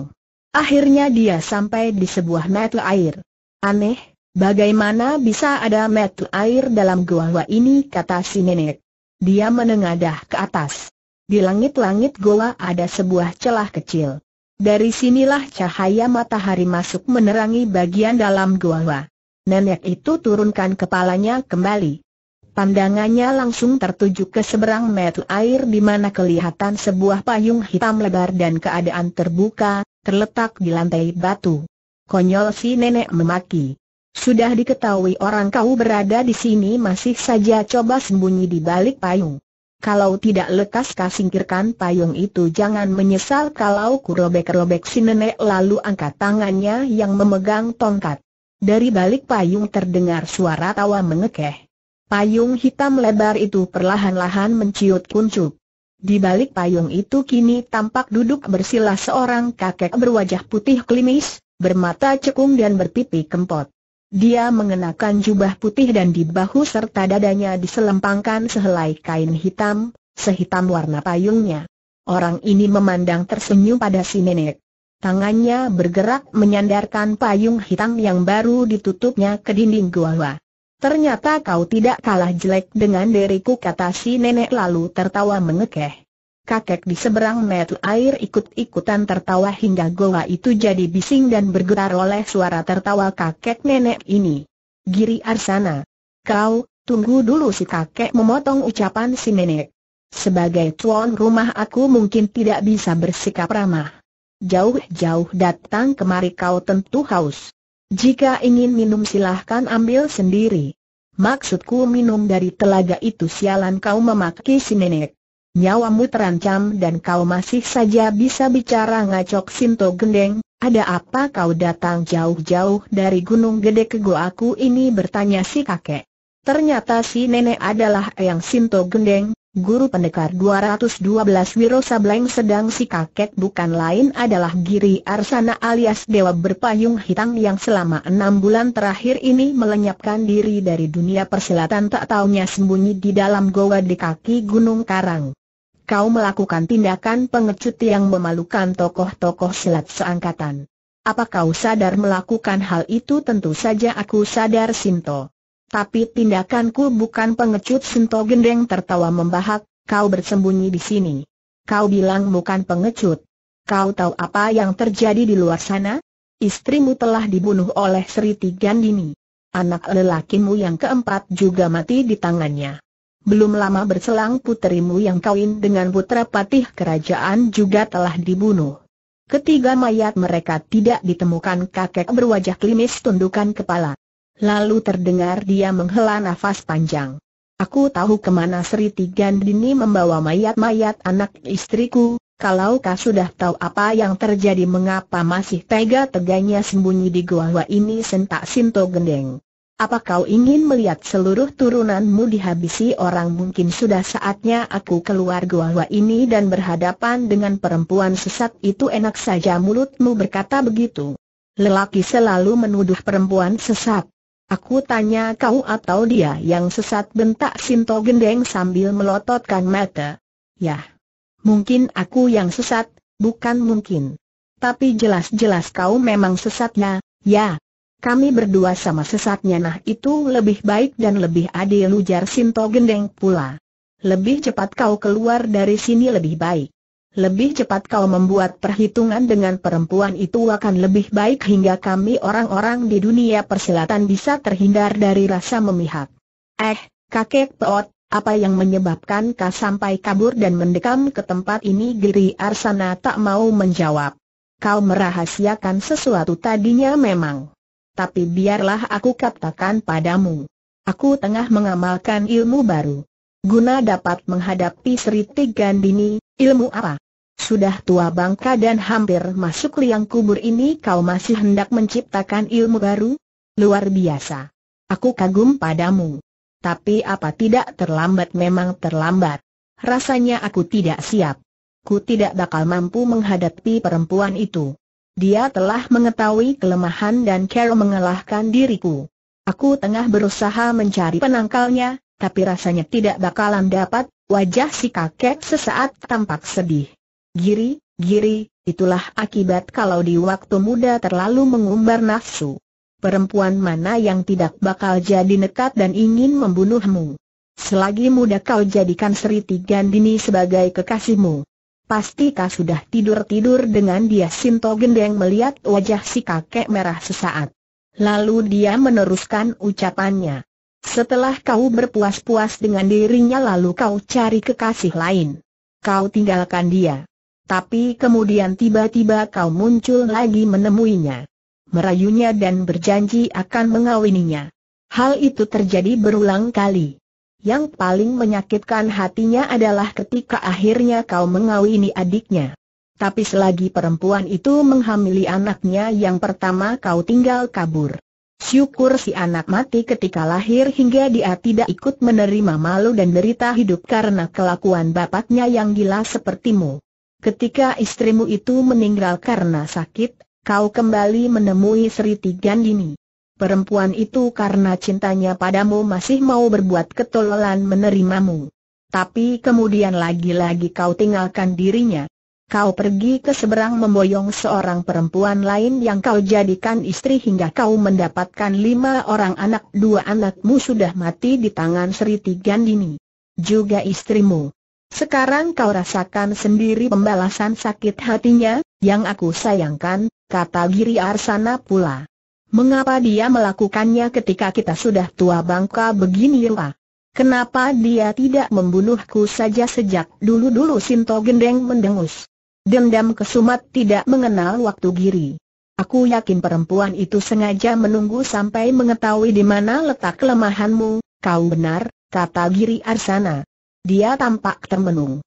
Akhirnya dia sampai di sebuah metu air. Aneh, bagaimana bisa ada metu air dalam goa ini kata si nenek. Dia menengadah ke atas. Di langit-langit goa ada sebuah celah kecil. Dari sinilah cahaya matahari masuk menerangi bagian dalam gua. Nenek itu turunkan kepalanya kembali. Pandangannya langsung tertuju ke seberang metu air di mana kelihatan sebuah payung hitam lebar dan keadaan terbuka, terletak di lantai batu. Konyol si nenek memaki. Sudah diketahui orang kau berada di sini masih saja coba sembunyi di balik payung. Kalau tidak lekas kasingkirkan payung itu jangan menyesal kalau kurobek-robek si nenek lalu angkat tangannya yang memegang tongkat. Dari balik payung terdengar suara tawa mengekeh. Payung hitam lebar itu perlahan-lahan menciut kuncup. Di balik payung itu kini tampak duduk bersila seorang kakek berwajah putih klimis, bermata cekung dan berpipi kempot. Dia mengenakan jubah putih dan di bahu serta dadanya diselempangkan sehelai kain hitam, sehitam warna payungnya. Orang ini memandang tersenyum pada si nenek. Tangannya bergerak menyandarkan payung hitam yang baru ditutupnya ke dinding gua. Ternyata kau tidak kalah jelek dengan diriku kata si nenek lalu tertawa mengekeh. Kakek di seberang metu air ikut-ikutan tertawa hingga goa itu jadi bising dan bergetar oleh suara tertawa kakek nenek ini. Giri Arsana. Kau, tunggu dulu si kakek memotong ucapan si nenek. Sebagai tuan rumah aku mungkin tidak bisa bersikap ramah. Jauh-jauh datang kemari kau tentu haus. Jika ingin minum silahkan ambil sendiri. Maksudku minum dari telaga itu sialan kau memaki si nenek. Nyawamu terancam dan kau masih saja bisa bicara ngacok Sinto Gendeng, ada apa kau datang jauh-jauh dari gunung gede ke gua aku ini bertanya si kakek. Ternyata si nenek adalah Eyang Sinto Gendeng, guru pendekar 212 Wiro Sableng sedang si kakek bukan lain adalah Giri Arsana alias Dewa Berpayung Hitam yang selama enam bulan terakhir ini melenyapkan diri dari dunia persilatan tak taunya sembunyi di dalam goa di kaki Gunung Karang kau melakukan tindakan pengecut yang memalukan tokoh-tokoh silat seangkatan. Apa kau sadar melakukan hal itu? Tentu saja aku sadar Sinto. Tapi tindakanku bukan pengecut Sinto gendeng tertawa membahak, kau bersembunyi di sini. Kau bilang bukan pengecut. Kau tahu apa yang terjadi di luar sana? Istrimu telah dibunuh oleh Sri Tigandini. Anak lelakimu yang keempat juga mati di tangannya belum lama berselang puterimu yang kawin dengan putra patih kerajaan juga telah dibunuh. Ketiga mayat mereka tidak ditemukan kakek berwajah klimis tundukan kepala. Lalu terdengar dia menghela nafas panjang. Aku tahu kemana Sri Tigandini membawa mayat-mayat anak istriku, kalau kau sudah tahu apa yang terjadi mengapa masih tega-teganya sembunyi di gua ini sentak Sinto Gendeng. Apa kau ingin melihat seluruh turunanmu dihabisi orang mungkin sudah saatnya aku keluar gua gua ini dan berhadapan dengan perempuan sesat itu enak saja mulutmu berkata begitu. Lelaki selalu menuduh perempuan sesat. Aku tanya kau atau dia yang sesat bentak Sinto Gendeng sambil melototkan mata. Yah. Mungkin aku yang sesat, bukan mungkin. Tapi jelas-jelas kau memang sesatnya, ya kami berdua sama sesatnya nah itu lebih baik dan lebih adil ujar Sinto Gendeng pula. Lebih cepat kau keluar dari sini lebih baik. Lebih cepat kau membuat perhitungan dengan perempuan itu akan lebih baik hingga kami orang-orang di dunia persilatan bisa terhindar dari rasa memihak. Eh, kakek Peot, apa yang menyebabkan kau sampai kabur dan mendekam ke tempat ini? Giri Arsana tak mau menjawab. Kau merahasiakan sesuatu tadinya memang tapi biarlah aku katakan padamu. Aku tengah mengamalkan ilmu baru. Guna dapat menghadapi Sri Tigandini, ilmu apa? Sudah tua bangka dan hampir masuk liang kubur ini kau masih hendak menciptakan ilmu baru? Luar biasa. Aku kagum padamu. Tapi apa tidak terlambat memang terlambat. Rasanya aku tidak siap. Ku tidak bakal mampu menghadapi perempuan itu. Dia telah mengetahui kelemahan dan cara mengalahkan diriku. Aku tengah berusaha mencari penangkalnya, tapi rasanya tidak bakalan dapat, wajah si kakek sesaat tampak sedih. Giri, giri, itulah akibat kalau di waktu muda terlalu mengumbar nafsu. Perempuan mana yang tidak bakal jadi nekat dan ingin membunuhmu? Selagi muda kau jadikan Sri Tigandini sebagai kekasihmu. Pasti kau sudah tidur-tidur dengan dia Sinto Gendeng melihat wajah si kakek merah sesaat. Lalu dia meneruskan ucapannya. Setelah kau berpuas-puas dengan dirinya lalu kau cari kekasih lain. Kau tinggalkan dia. Tapi kemudian tiba-tiba kau muncul lagi menemuinya. Merayunya dan berjanji akan mengawininya. Hal itu terjadi berulang kali. Yang paling menyakitkan hatinya adalah ketika akhirnya kau mengawini adiknya. Tapi selagi perempuan itu menghamili anaknya yang pertama kau tinggal kabur. Syukur si anak mati ketika lahir hingga dia tidak ikut menerima malu dan derita hidup karena kelakuan bapaknya yang gila sepertimu. Ketika istrimu itu meninggal karena sakit, kau kembali menemui Sri Tigandini. Perempuan itu karena cintanya padamu masih mau berbuat ketololan menerimamu. Tapi kemudian lagi-lagi kau tinggalkan dirinya. Kau pergi ke seberang memboyong seorang perempuan lain yang kau jadikan istri hingga kau mendapatkan lima orang anak dua anakmu sudah mati di tangan Sri Tigandini. Juga istrimu. Sekarang kau rasakan sendiri pembalasan sakit hatinya, yang aku sayangkan, kata Giri Arsana pula. Mengapa dia melakukannya ketika kita sudah tua bangka begini ya? Kenapa dia tidak membunuhku saja sejak dulu-dulu Sinto Gendeng mendengus? Dendam kesumat tidak mengenal waktu giri. Aku yakin perempuan itu sengaja menunggu sampai mengetahui di mana letak kelemahanmu, kau benar, kata Giri Arsana. Dia tampak termenung.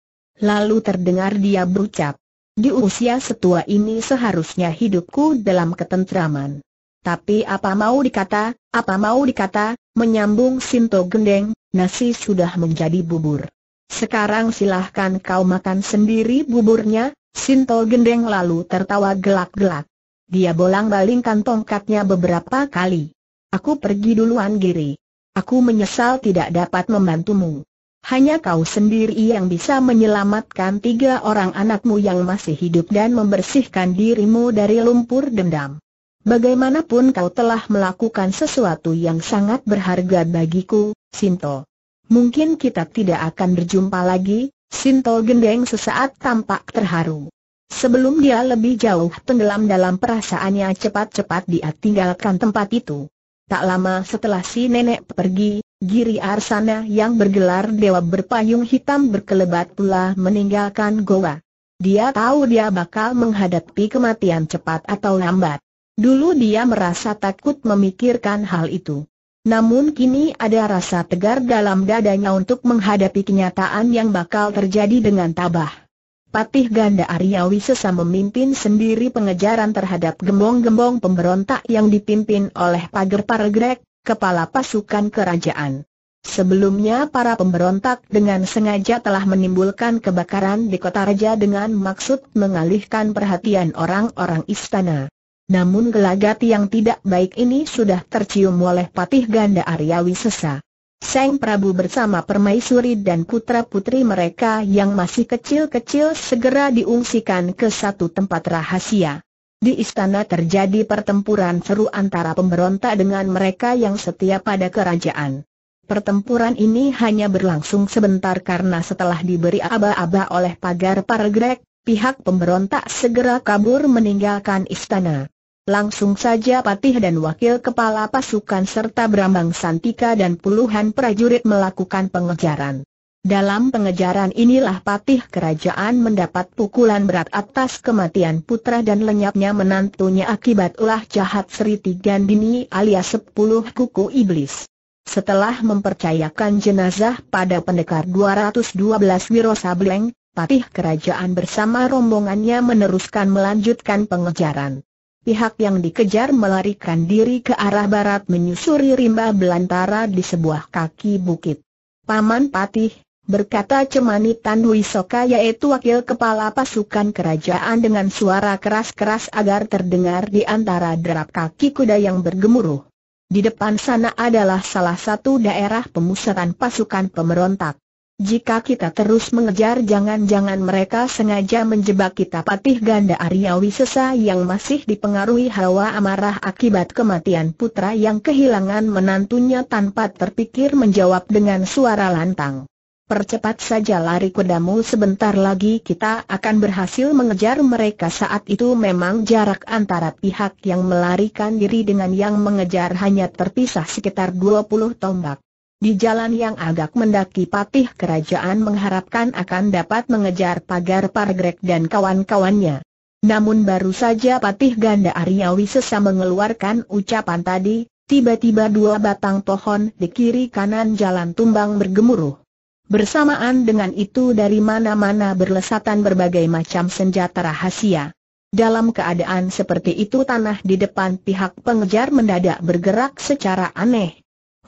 Lalu terdengar dia berucap, di usia setua ini seharusnya hidupku dalam ketentraman. Tapi apa mau dikata, apa mau dikata, menyambung Sinto Gendeng, nasi sudah menjadi bubur. Sekarang silahkan kau makan sendiri buburnya, Sinto Gendeng lalu tertawa gelak-gelak. Dia bolang-balingkan tongkatnya beberapa kali. Aku pergi duluan Giri. Aku menyesal tidak dapat membantumu. Hanya kau sendiri yang bisa menyelamatkan tiga orang anakmu yang masih hidup dan membersihkan dirimu dari lumpur dendam. Bagaimanapun kau telah melakukan sesuatu yang sangat berharga bagiku, Sinto. Mungkin kita tidak akan berjumpa lagi, Sinto gendeng sesaat tampak terharu. Sebelum dia lebih jauh tenggelam dalam perasaannya cepat-cepat dia tinggalkan tempat itu. Tak lama setelah si nenek pergi, Giri Arsana yang bergelar dewa berpayung hitam berkelebat pula meninggalkan goa. Dia tahu dia bakal menghadapi kematian cepat atau lambat. Dulu dia merasa takut memikirkan hal itu. Namun kini ada rasa tegar dalam dadanya untuk menghadapi kenyataan yang bakal terjadi dengan tabah. Patih Ganda Aryawi sesa memimpin sendiri pengejaran terhadap gembong-gembong pemberontak yang dipimpin oleh Pager Paregrek, kepala pasukan kerajaan. Sebelumnya para pemberontak dengan sengaja telah menimbulkan kebakaran di kota raja dengan maksud mengalihkan perhatian orang-orang istana. Namun gelagat yang tidak baik ini sudah tercium oleh patih ganda Aryawi Wisesa. Seng Prabu bersama permaisuri dan putra-putri mereka yang masih kecil-kecil segera diungsikan ke satu tempat rahasia. Di istana terjadi pertempuran seru antara pemberontak dengan mereka yang setia pada kerajaan. Pertempuran ini hanya berlangsung sebentar karena setelah diberi aba-aba oleh pagar para pihak pemberontak segera kabur meninggalkan istana. Langsung saja patih dan wakil kepala pasukan serta Brambang Santika dan puluhan prajurit melakukan pengejaran. Dalam pengejaran inilah patih kerajaan mendapat pukulan berat atas kematian putra dan lenyapnya menantunya akibat ulah jahat Sri Tigandini alias sepuluh kuku iblis. Setelah mempercayakan jenazah pada pendekar 212 Wiro patih kerajaan bersama rombongannya meneruskan melanjutkan pengejaran pihak yang dikejar melarikan diri ke arah barat menyusuri rimba belantara di sebuah kaki bukit. Paman Patih, berkata Cemani Tan Wisoka yaitu wakil kepala pasukan kerajaan dengan suara keras-keras agar terdengar di antara derap kaki kuda yang bergemuruh. Di depan sana adalah salah satu daerah pemusatan pasukan pemberontak. Jika kita terus mengejar jangan-jangan mereka sengaja menjebak kita patih ganda Arya Wisesa yang masih dipengaruhi hawa amarah akibat kematian putra yang kehilangan menantunya tanpa terpikir menjawab dengan suara lantang. Percepat saja lari kudamu sebentar lagi kita akan berhasil mengejar mereka saat itu memang jarak antara pihak yang melarikan diri dengan yang mengejar hanya terpisah sekitar 20 tombak. Di jalan yang agak mendaki patih kerajaan mengharapkan akan dapat mengejar pagar Pargrek dan kawan-kawannya. Namun baru saja patih ganda Aryawi sesa mengeluarkan ucapan tadi, tiba-tiba dua batang pohon di kiri kanan jalan tumbang bergemuruh. Bersamaan dengan itu dari mana-mana berlesatan berbagai macam senjata rahasia. Dalam keadaan seperti itu tanah di depan pihak pengejar mendadak bergerak secara aneh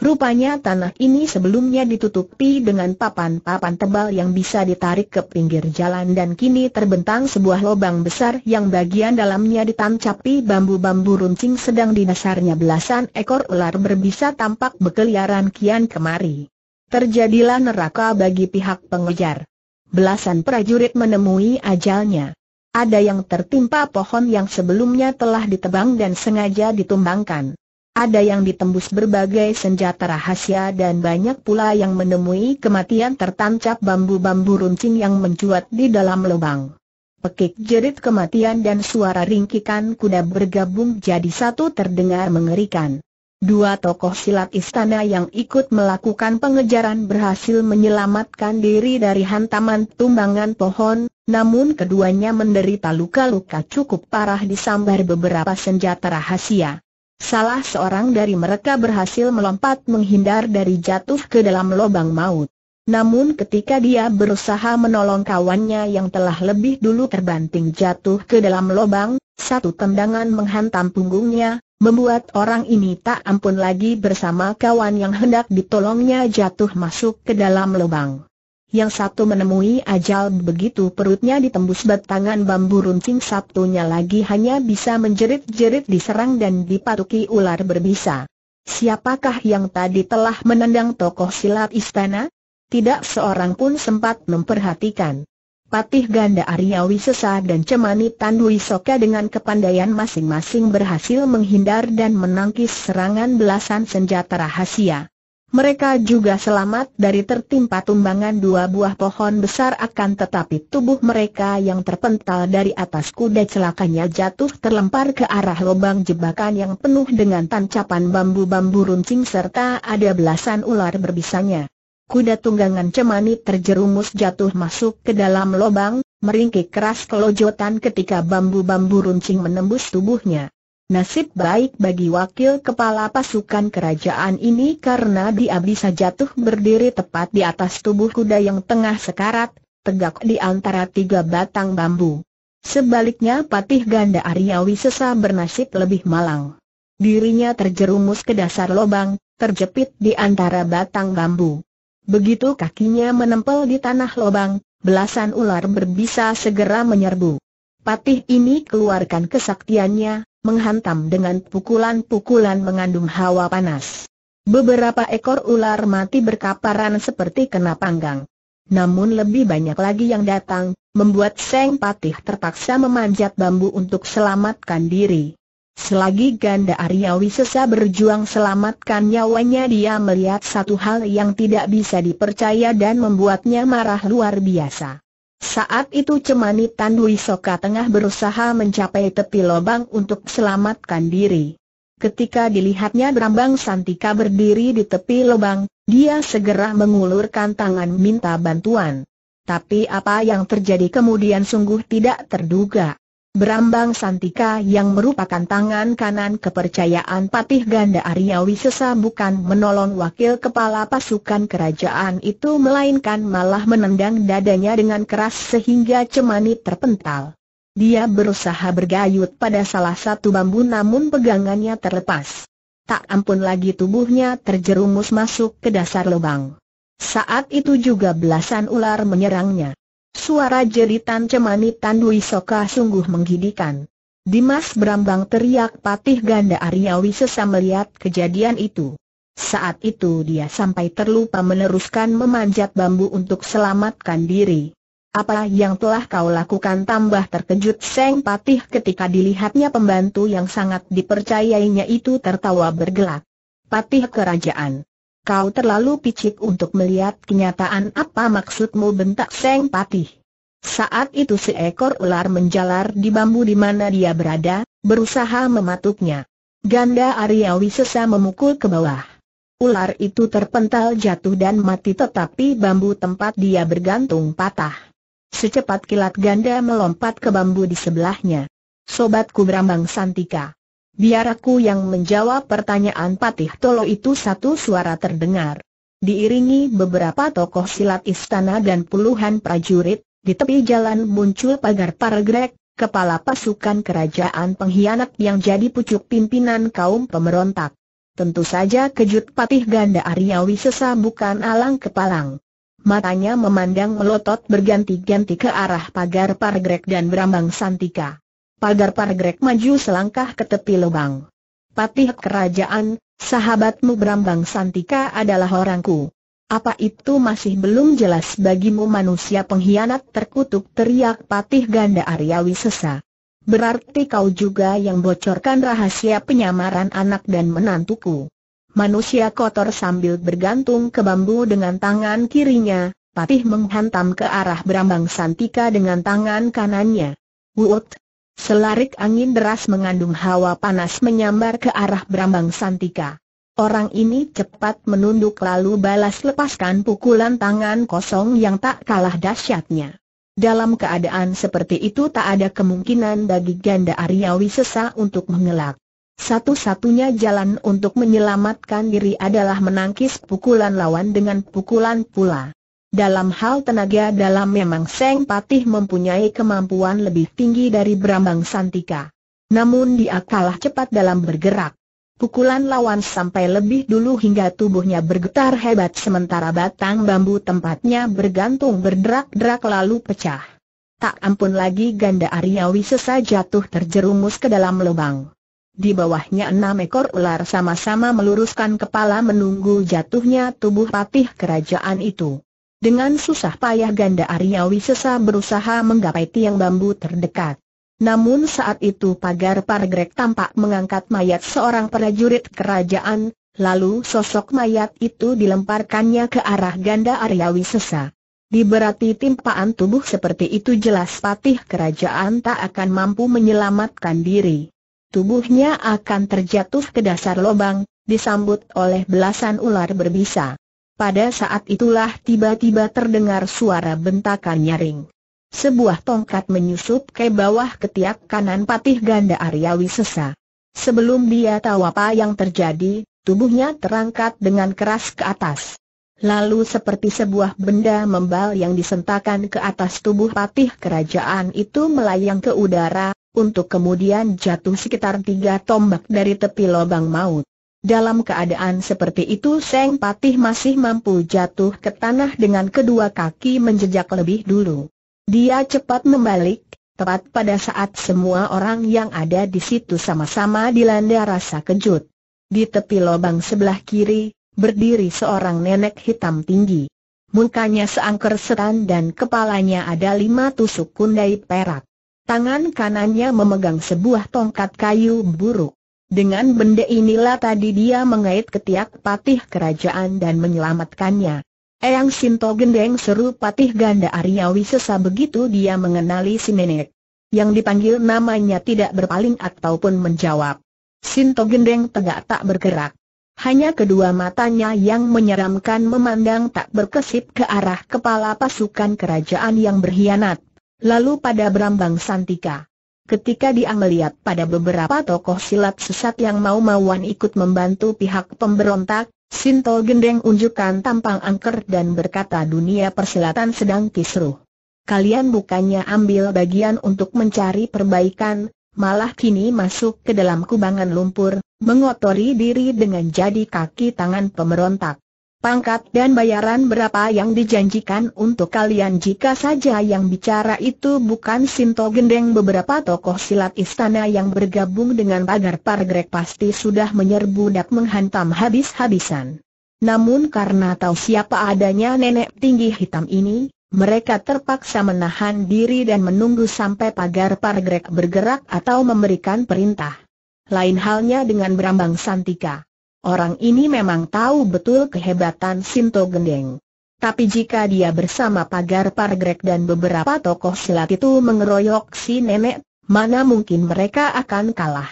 Rupanya tanah ini sebelumnya ditutupi dengan papan-papan tebal yang bisa ditarik ke pinggir jalan dan kini terbentang sebuah lubang besar yang bagian dalamnya ditancapi bambu-bambu runcing sedang di dasarnya belasan ekor ular berbisa tampak berkeliaran kian kemari. Terjadilah neraka bagi pihak pengejar. Belasan prajurit menemui ajalnya. Ada yang tertimpa pohon yang sebelumnya telah ditebang dan sengaja ditumbangkan. Ada yang ditembus berbagai senjata rahasia dan banyak pula yang menemui kematian tertancap bambu-bambu runcing yang mencuat di dalam lubang. Pekik jerit kematian dan suara ringkikan kuda bergabung jadi satu terdengar mengerikan. Dua tokoh silat istana yang ikut melakukan pengejaran berhasil menyelamatkan diri dari hantaman tumbangan pohon, namun keduanya menderita luka-luka cukup parah disambar beberapa senjata rahasia. Salah seorang dari mereka berhasil melompat menghindar dari jatuh ke dalam lubang maut. Namun ketika dia berusaha menolong kawannya yang telah lebih dulu terbanting jatuh ke dalam lubang, satu tendangan menghantam punggungnya, membuat orang ini tak ampun lagi bersama kawan yang hendak ditolongnya jatuh masuk ke dalam lubang yang satu menemui ajal begitu perutnya ditembus batangan bambu runcing satunya lagi hanya bisa menjerit-jerit diserang dan dipatuki ular berbisa. Siapakah yang tadi telah menendang tokoh silat istana? Tidak seorang pun sempat memperhatikan. Patih Ganda Arya Wisesa dan Cemani Tandui Soka dengan kepandaian masing-masing berhasil menghindar dan menangkis serangan belasan senjata rahasia. Mereka juga selamat dari tertimpa tumbangan dua buah pohon besar akan tetapi tubuh mereka yang terpental dari atas kuda celakanya jatuh terlempar ke arah lubang jebakan yang penuh dengan tancapan bambu-bambu runcing serta ada belasan ular berbisanya. Kuda tunggangan cemani terjerumus jatuh masuk ke dalam lubang, meringkik keras kelojotan ketika bambu-bambu runcing menembus tubuhnya. Nasib baik bagi wakil kepala pasukan kerajaan ini karena dia bisa jatuh berdiri tepat di atas tubuh kuda yang tengah sekarat, tegak di antara tiga batang bambu. Sebaliknya Patih Ganda Aryawi sesa bernasib lebih malang. Dirinya terjerumus ke dasar lubang, terjepit di antara batang bambu. Begitu kakinya menempel di tanah lubang, belasan ular berbisa segera menyerbu. Patih ini keluarkan kesaktiannya, menghantam dengan pukulan-pukulan mengandung hawa panas. Beberapa ekor ular mati berkaparan seperti kena panggang. Namun lebih banyak lagi yang datang, membuat Seng Patih terpaksa memanjat bambu untuk selamatkan diri. Selagi ganda Aryawi Wisesa berjuang selamatkan nyawanya dia melihat satu hal yang tidak bisa dipercaya dan membuatnya marah luar biasa. Saat itu Cemani Hui Soka tengah berusaha mencapai tepi lubang untuk selamatkan diri. Ketika dilihatnya Brambang Santika berdiri di tepi lubang, dia segera mengulurkan tangan minta bantuan. Tapi apa yang terjadi kemudian sungguh tidak terduga. Berambang Santika yang merupakan tangan kanan kepercayaan Patih Ganda Arya Wisesa bukan menolong wakil kepala pasukan kerajaan itu melainkan malah menendang dadanya dengan keras sehingga cemani terpental. Dia berusaha bergayut pada salah satu bambu namun pegangannya terlepas. Tak ampun lagi tubuhnya terjerumus masuk ke dasar lubang. Saat itu juga belasan ular menyerangnya. Suara jeritan cemani Tandui Soka sungguh menggidikan. Dimas Brambang teriak patih ganda Aryawi sesa melihat kejadian itu. Saat itu dia sampai terlupa meneruskan memanjat bambu untuk selamatkan diri. Apa yang telah kau lakukan tambah terkejut Seng Patih ketika dilihatnya pembantu yang sangat dipercayainya itu tertawa bergelak. Patih kerajaan. Kau terlalu picik untuk melihat kenyataan apa maksudmu bentak Seng Patih. Saat itu seekor ular menjalar di bambu di mana dia berada, berusaha mematuknya. Ganda Arya Wisesa memukul ke bawah. Ular itu terpental jatuh dan mati tetapi bambu tempat dia bergantung patah. Secepat kilat ganda melompat ke bambu di sebelahnya. Sobatku Brambang Santika. Biar aku yang menjawab pertanyaan Patih Tolo itu satu suara terdengar. Diiringi beberapa tokoh silat istana dan puluhan prajurit, di tepi jalan muncul pagar Pargrek, kepala pasukan kerajaan pengkhianat yang jadi pucuk pimpinan kaum pemberontak. Tentu saja kejut Patih Ganda Aryawi sesa bukan alang kepalang. Matanya memandang melotot berganti-ganti ke arah pagar Pargrek dan berambang Santika pagar pargrek maju selangkah ke tepi lubang. Patih kerajaan, sahabatmu Brambang Santika adalah orangku. Apa itu masih belum jelas bagimu manusia pengkhianat terkutuk teriak Patih Ganda Aryawi sesa. Berarti kau juga yang bocorkan rahasia penyamaran anak dan menantuku. Manusia kotor sambil bergantung ke bambu dengan tangan kirinya, Patih menghantam ke arah Brambang Santika dengan tangan kanannya. Wut! Selarik angin deras mengandung hawa panas menyambar ke arah Brambang Santika. Orang ini cepat menunduk lalu balas lepaskan pukulan tangan kosong yang tak kalah dahsyatnya. Dalam keadaan seperti itu tak ada kemungkinan bagi ganda Aryawi sesa untuk mengelak. Satu-satunya jalan untuk menyelamatkan diri adalah menangkis pukulan lawan dengan pukulan pula. Dalam hal tenaga dalam memang Seng Patih mempunyai kemampuan lebih tinggi dari Brambang Santika. Namun dia kalah cepat dalam bergerak. Pukulan lawan sampai lebih dulu hingga tubuhnya bergetar hebat sementara batang bambu tempatnya bergantung berderak-derak lalu pecah. Tak ampun lagi ganda Aryawi sesa jatuh terjerumus ke dalam lubang. Di bawahnya enam ekor ular sama-sama meluruskan kepala menunggu jatuhnya tubuh patih kerajaan itu. Dengan susah payah ganda Arya Wisesa berusaha menggapai tiang bambu terdekat. Namun saat itu pagar pargrek tampak mengangkat mayat seorang prajurit kerajaan, lalu sosok mayat itu dilemparkannya ke arah ganda Arya Wisesa. Diberati timpaan tubuh seperti itu jelas patih kerajaan tak akan mampu menyelamatkan diri. Tubuhnya akan terjatuh ke dasar lobang, disambut oleh belasan ular berbisa. Pada saat itulah tiba-tiba terdengar suara bentakan nyaring. Sebuah tongkat menyusup ke bawah ketiak kanan patih ganda Aryawi sesa. Sebelum dia tahu apa yang terjadi, tubuhnya terangkat dengan keras ke atas. Lalu seperti sebuah benda membal yang disentakan ke atas tubuh patih kerajaan itu melayang ke udara, untuk kemudian jatuh sekitar tiga tombak dari tepi lubang maut. Dalam keadaan seperti itu Seng Patih masih mampu jatuh ke tanah dengan kedua kaki menjejak lebih dulu. Dia cepat membalik, tepat pada saat semua orang yang ada di situ sama-sama dilanda rasa kejut. Di tepi lubang sebelah kiri, berdiri seorang nenek hitam tinggi. Mukanya seangker setan dan kepalanya ada lima tusuk kundai perak. Tangan kanannya memegang sebuah tongkat kayu buruk. Dengan benda inilah tadi dia mengait ketiak patih kerajaan dan menyelamatkannya. Eyang Sinto gendeng seru patih ganda Aryawi sesa begitu dia mengenali si nenek. Yang dipanggil namanya tidak berpaling ataupun menjawab. Sinto gendeng tegak tak bergerak. Hanya kedua matanya yang menyeramkan memandang tak berkesip ke arah kepala pasukan kerajaan yang berkhianat. Lalu pada Brambang Santika. Ketika dia melihat pada beberapa tokoh silat sesat yang mau-mauan ikut membantu pihak pemberontak, Sinto Gendeng unjukkan tampang angker dan berkata dunia persilatan sedang kisruh. Kalian bukannya ambil bagian untuk mencari perbaikan, malah kini masuk ke dalam kubangan lumpur, mengotori diri dengan jadi kaki tangan pemberontak pangkat dan bayaran berapa yang dijanjikan untuk kalian jika saja yang bicara itu bukan Sinto Gendeng beberapa tokoh silat istana yang bergabung dengan pagar pargrek pasti sudah menyerbu dan menghantam habis-habisan. Namun karena tahu siapa adanya nenek tinggi hitam ini, mereka terpaksa menahan diri dan menunggu sampai pagar pargrek bergerak atau memberikan perintah. Lain halnya dengan Berambang Santika. Orang ini memang tahu betul kehebatan Sinto Gendeng. Tapi jika dia bersama pagar pargrek dan beberapa tokoh silat itu mengeroyok si nenek, mana mungkin mereka akan kalah.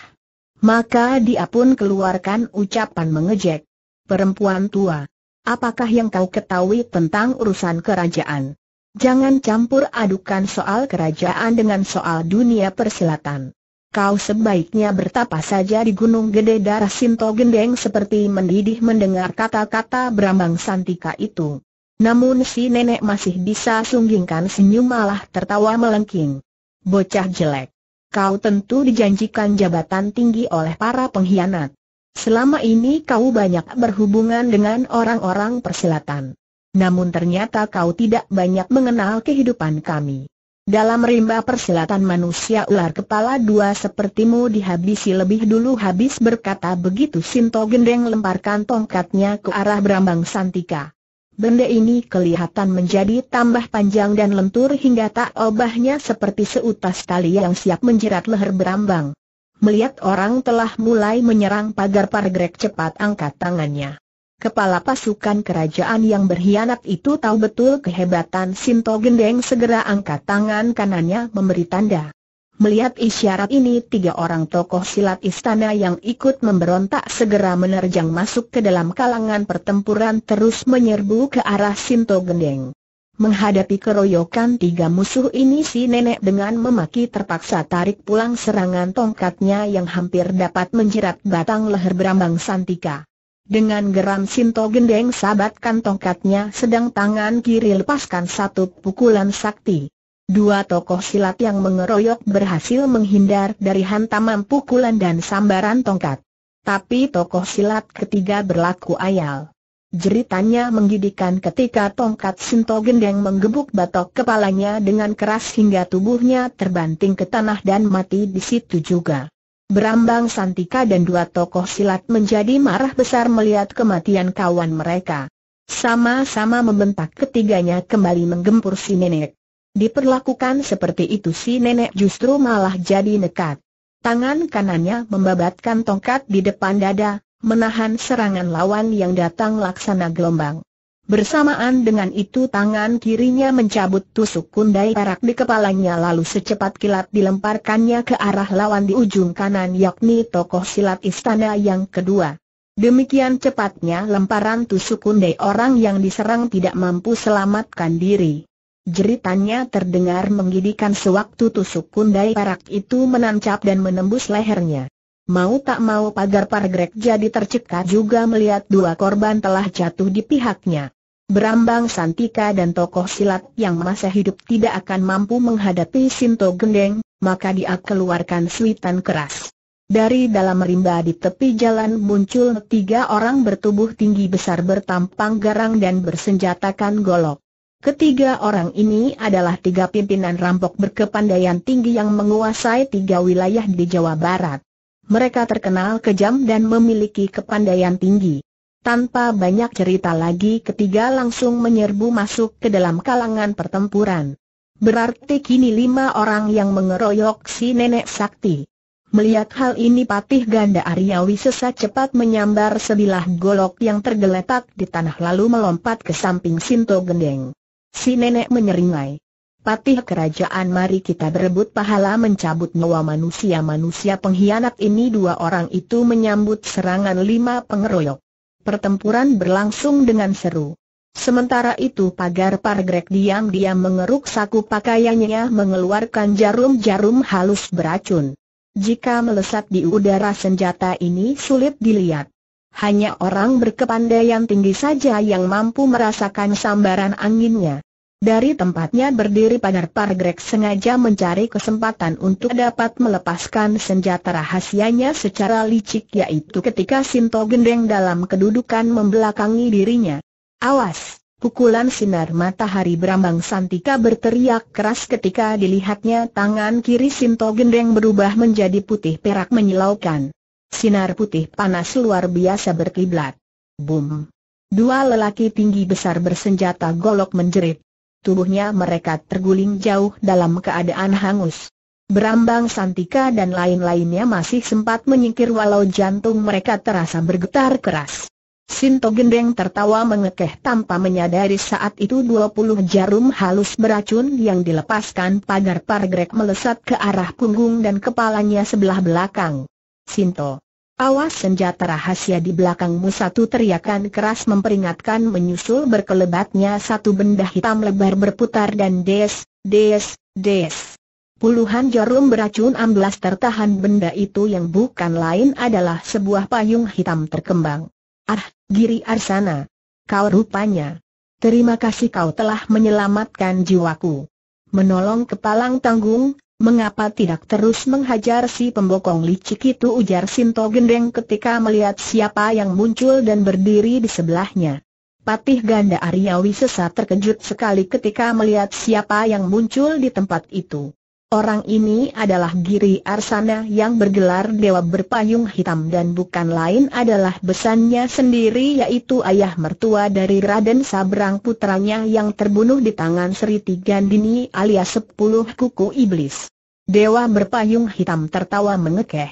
Maka dia pun keluarkan ucapan mengejek. Perempuan tua, apakah yang kau ketahui tentang urusan kerajaan? Jangan campur adukan soal kerajaan dengan soal dunia persilatan kau sebaiknya bertapa saja di Gunung Gede Darah Sinto Gendeng seperti mendidih mendengar kata-kata Brambang Santika itu. Namun si nenek masih bisa sunggingkan senyum malah tertawa melengking. Bocah jelek. Kau tentu dijanjikan jabatan tinggi oleh para pengkhianat. Selama ini kau banyak berhubungan dengan orang-orang persilatan. Namun ternyata kau tidak banyak mengenal kehidupan kami. Dalam rimba persilatan manusia ular kepala dua sepertimu dihabisi lebih dulu habis berkata begitu Sinto Gendeng lemparkan tongkatnya ke arah Brambang Santika. Benda ini kelihatan menjadi tambah panjang dan lentur hingga tak obahnya seperti seutas tali yang siap menjerat leher Brambang. Melihat orang telah mulai menyerang pagar pargrek cepat angkat tangannya. Kepala pasukan kerajaan yang berkhianat itu tahu betul kehebatan Sinto Gendeng segera angkat tangan kanannya memberi tanda. Melihat isyarat ini tiga orang tokoh silat istana yang ikut memberontak segera menerjang masuk ke dalam kalangan pertempuran terus menyerbu ke arah Sinto Gendeng. Menghadapi keroyokan tiga musuh ini si nenek dengan memaki terpaksa tarik pulang serangan tongkatnya yang hampir dapat menjerat batang leher berambang Santika. Dengan geram Sinto Gendeng sabatkan tongkatnya sedang tangan kiri lepaskan satu pukulan sakti. Dua tokoh silat yang mengeroyok berhasil menghindar dari hantaman pukulan dan sambaran tongkat. Tapi tokoh silat ketiga berlaku ayal. Jeritannya menggidikan ketika tongkat Sinto Gendeng menggebuk batok kepalanya dengan keras hingga tubuhnya terbanting ke tanah dan mati di situ juga. Berambang Santika dan dua tokoh silat menjadi marah besar melihat kematian kawan mereka. Sama-sama membentak ketiganya kembali menggempur si nenek. Diperlakukan seperti itu si nenek justru malah jadi nekat. Tangan kanannya membabatkan tongkat di depan dada, menahan serangan lawan yang datang laksana gelombang. Bersamaan dengan itu tangan kirinya mencabut tusuk kundai perak di kepalanya lalu secepat kilat dilemparkannya ke arah lawan di ujung kanan yakni tokoh silat istana yang kedua. Demikian cepatnya lemparan tusuk kundai orang yang diserang tidak mampu selamatkan diri. Jeritannya terdengar menggidikan sewaktu tusuk kundai perak itu menancap dan menembus lehernya. Mau tak mau pagar pargrek jadi tercekat juga melihat dua korban telah jatuh di pihaknya. Berambang Santika dan tokoh silat yang masa hidup tidak akan mampu menghadapi Sinto Gendeng, maka dia keluarkan suitan keras. Dari dalam rimba di tepi jalan muncul tiga orang bertubuh tinggi besar bertampang garang dan bersenjatakan golok. Ketiga orang ini adalah tiga pimpinan rampok berkepandaian tinggi yang menguasai tiga wilayah di Jawa Barat. Mereka terkenal kejam dan memiliki kepandaian tinggi. Tanpa banyak cerita lagi ketiga langsung menyerbu masuk ke dalam kalangan pertempuran. Berarti kini lima orang yang mengeroyok si nenek sakti. Melihat hal ini patih ganda Aryawi sesat cepat menyambar sebilah golok yang tergeletak di tanah lalu melompat ke samping Sinto Gendeng. Si nenek menyeringai. Patih kerajaan mari kita berebut pahala mencabut nyawa manusia-manusia pengkhianat ini dua orang itu menyambut serangan lima pengeroyok pertempuran berlangsung dengan seru. Sementara itu pagar pargrek diam-diam mengeruk saku pakaiannya mengeluarkan jarum-jarum halus beracun. Jika melesat di udara senjata ini sulit dilihat. Hanya orang berkepandaian tinggi saja yang mampu merasakan sambaran anginnya. Dari tempatnya berdiri Padar Pargrek sengaja mencari kesempatan untuk dapat melepaskan senjata rahasianya secara licik yaitu ketika Sinto Gendeng dalam kedudukan membelakangi dirinya. Awas! Pukulan sinar matahari berambang Santika berteriak keras ketika dilihatnya tangan kiri Sinto Gendeng berubah menjadi putih perak menyilaukan. Sinar putih panas luar biasa berkiblat. Boom! Dua lelaki tinggi besar bersenjata golok menjerit tubuhnya mereka terguling jauh dalam keadaan hangus. Berambang Santika dan lain-lainnya masih sempat menyingkir walau jantung mereka terasa bergetar keras. Sinto Gendeng tertawa mengekeh tanpa menyadari saat itu 20 jarum halus beracun yang dilepaskan pagar pargrek melesat ke arah punggung dan kepalanya sebelah belakang. Sinto, Awas senjata rahasia di belakangmu satu teriakan keras memperingatkan menyusul berkelebatnya satu benda hitam lebar berputar dan des, des, des. Puluhan jarum beracun amblas tertahan benda itu yang bukan lain adalah sebuah payung hitam terkembang. Ah, Giri Arsana. Kau rupanya. Terima kasih kau telah menyelamatkan jiwaku. Menolong kepalang tanggung, Mengapa tidak terus menghajar si pembokong licik itu ujar Sinto Gendeng ketika melihat siapa yang muncul dan berdiri di sebelahnya. Patih Ganda Aryawi sesat terkejut sekali ketika melihat siapa yang muncul di tempat itu. Orang ini adalah Giri Arsana yang bergelar Dewa Berpayung Hitam dan bukan lain adalah besannya sendiri yaitu ayah mertua dari Raden Sabrang putranya yang terbunuh di tangan Sri Tigandini alias sepuluh kuku iblis. Dewa Berpayung Hitam tertawa mengekeh.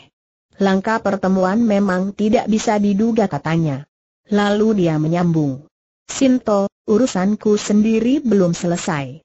Langkah pertemuan memang tidak bisa diduga katanya. Lalu dia menyambung. Sinto, urusanku sendiri belum selesai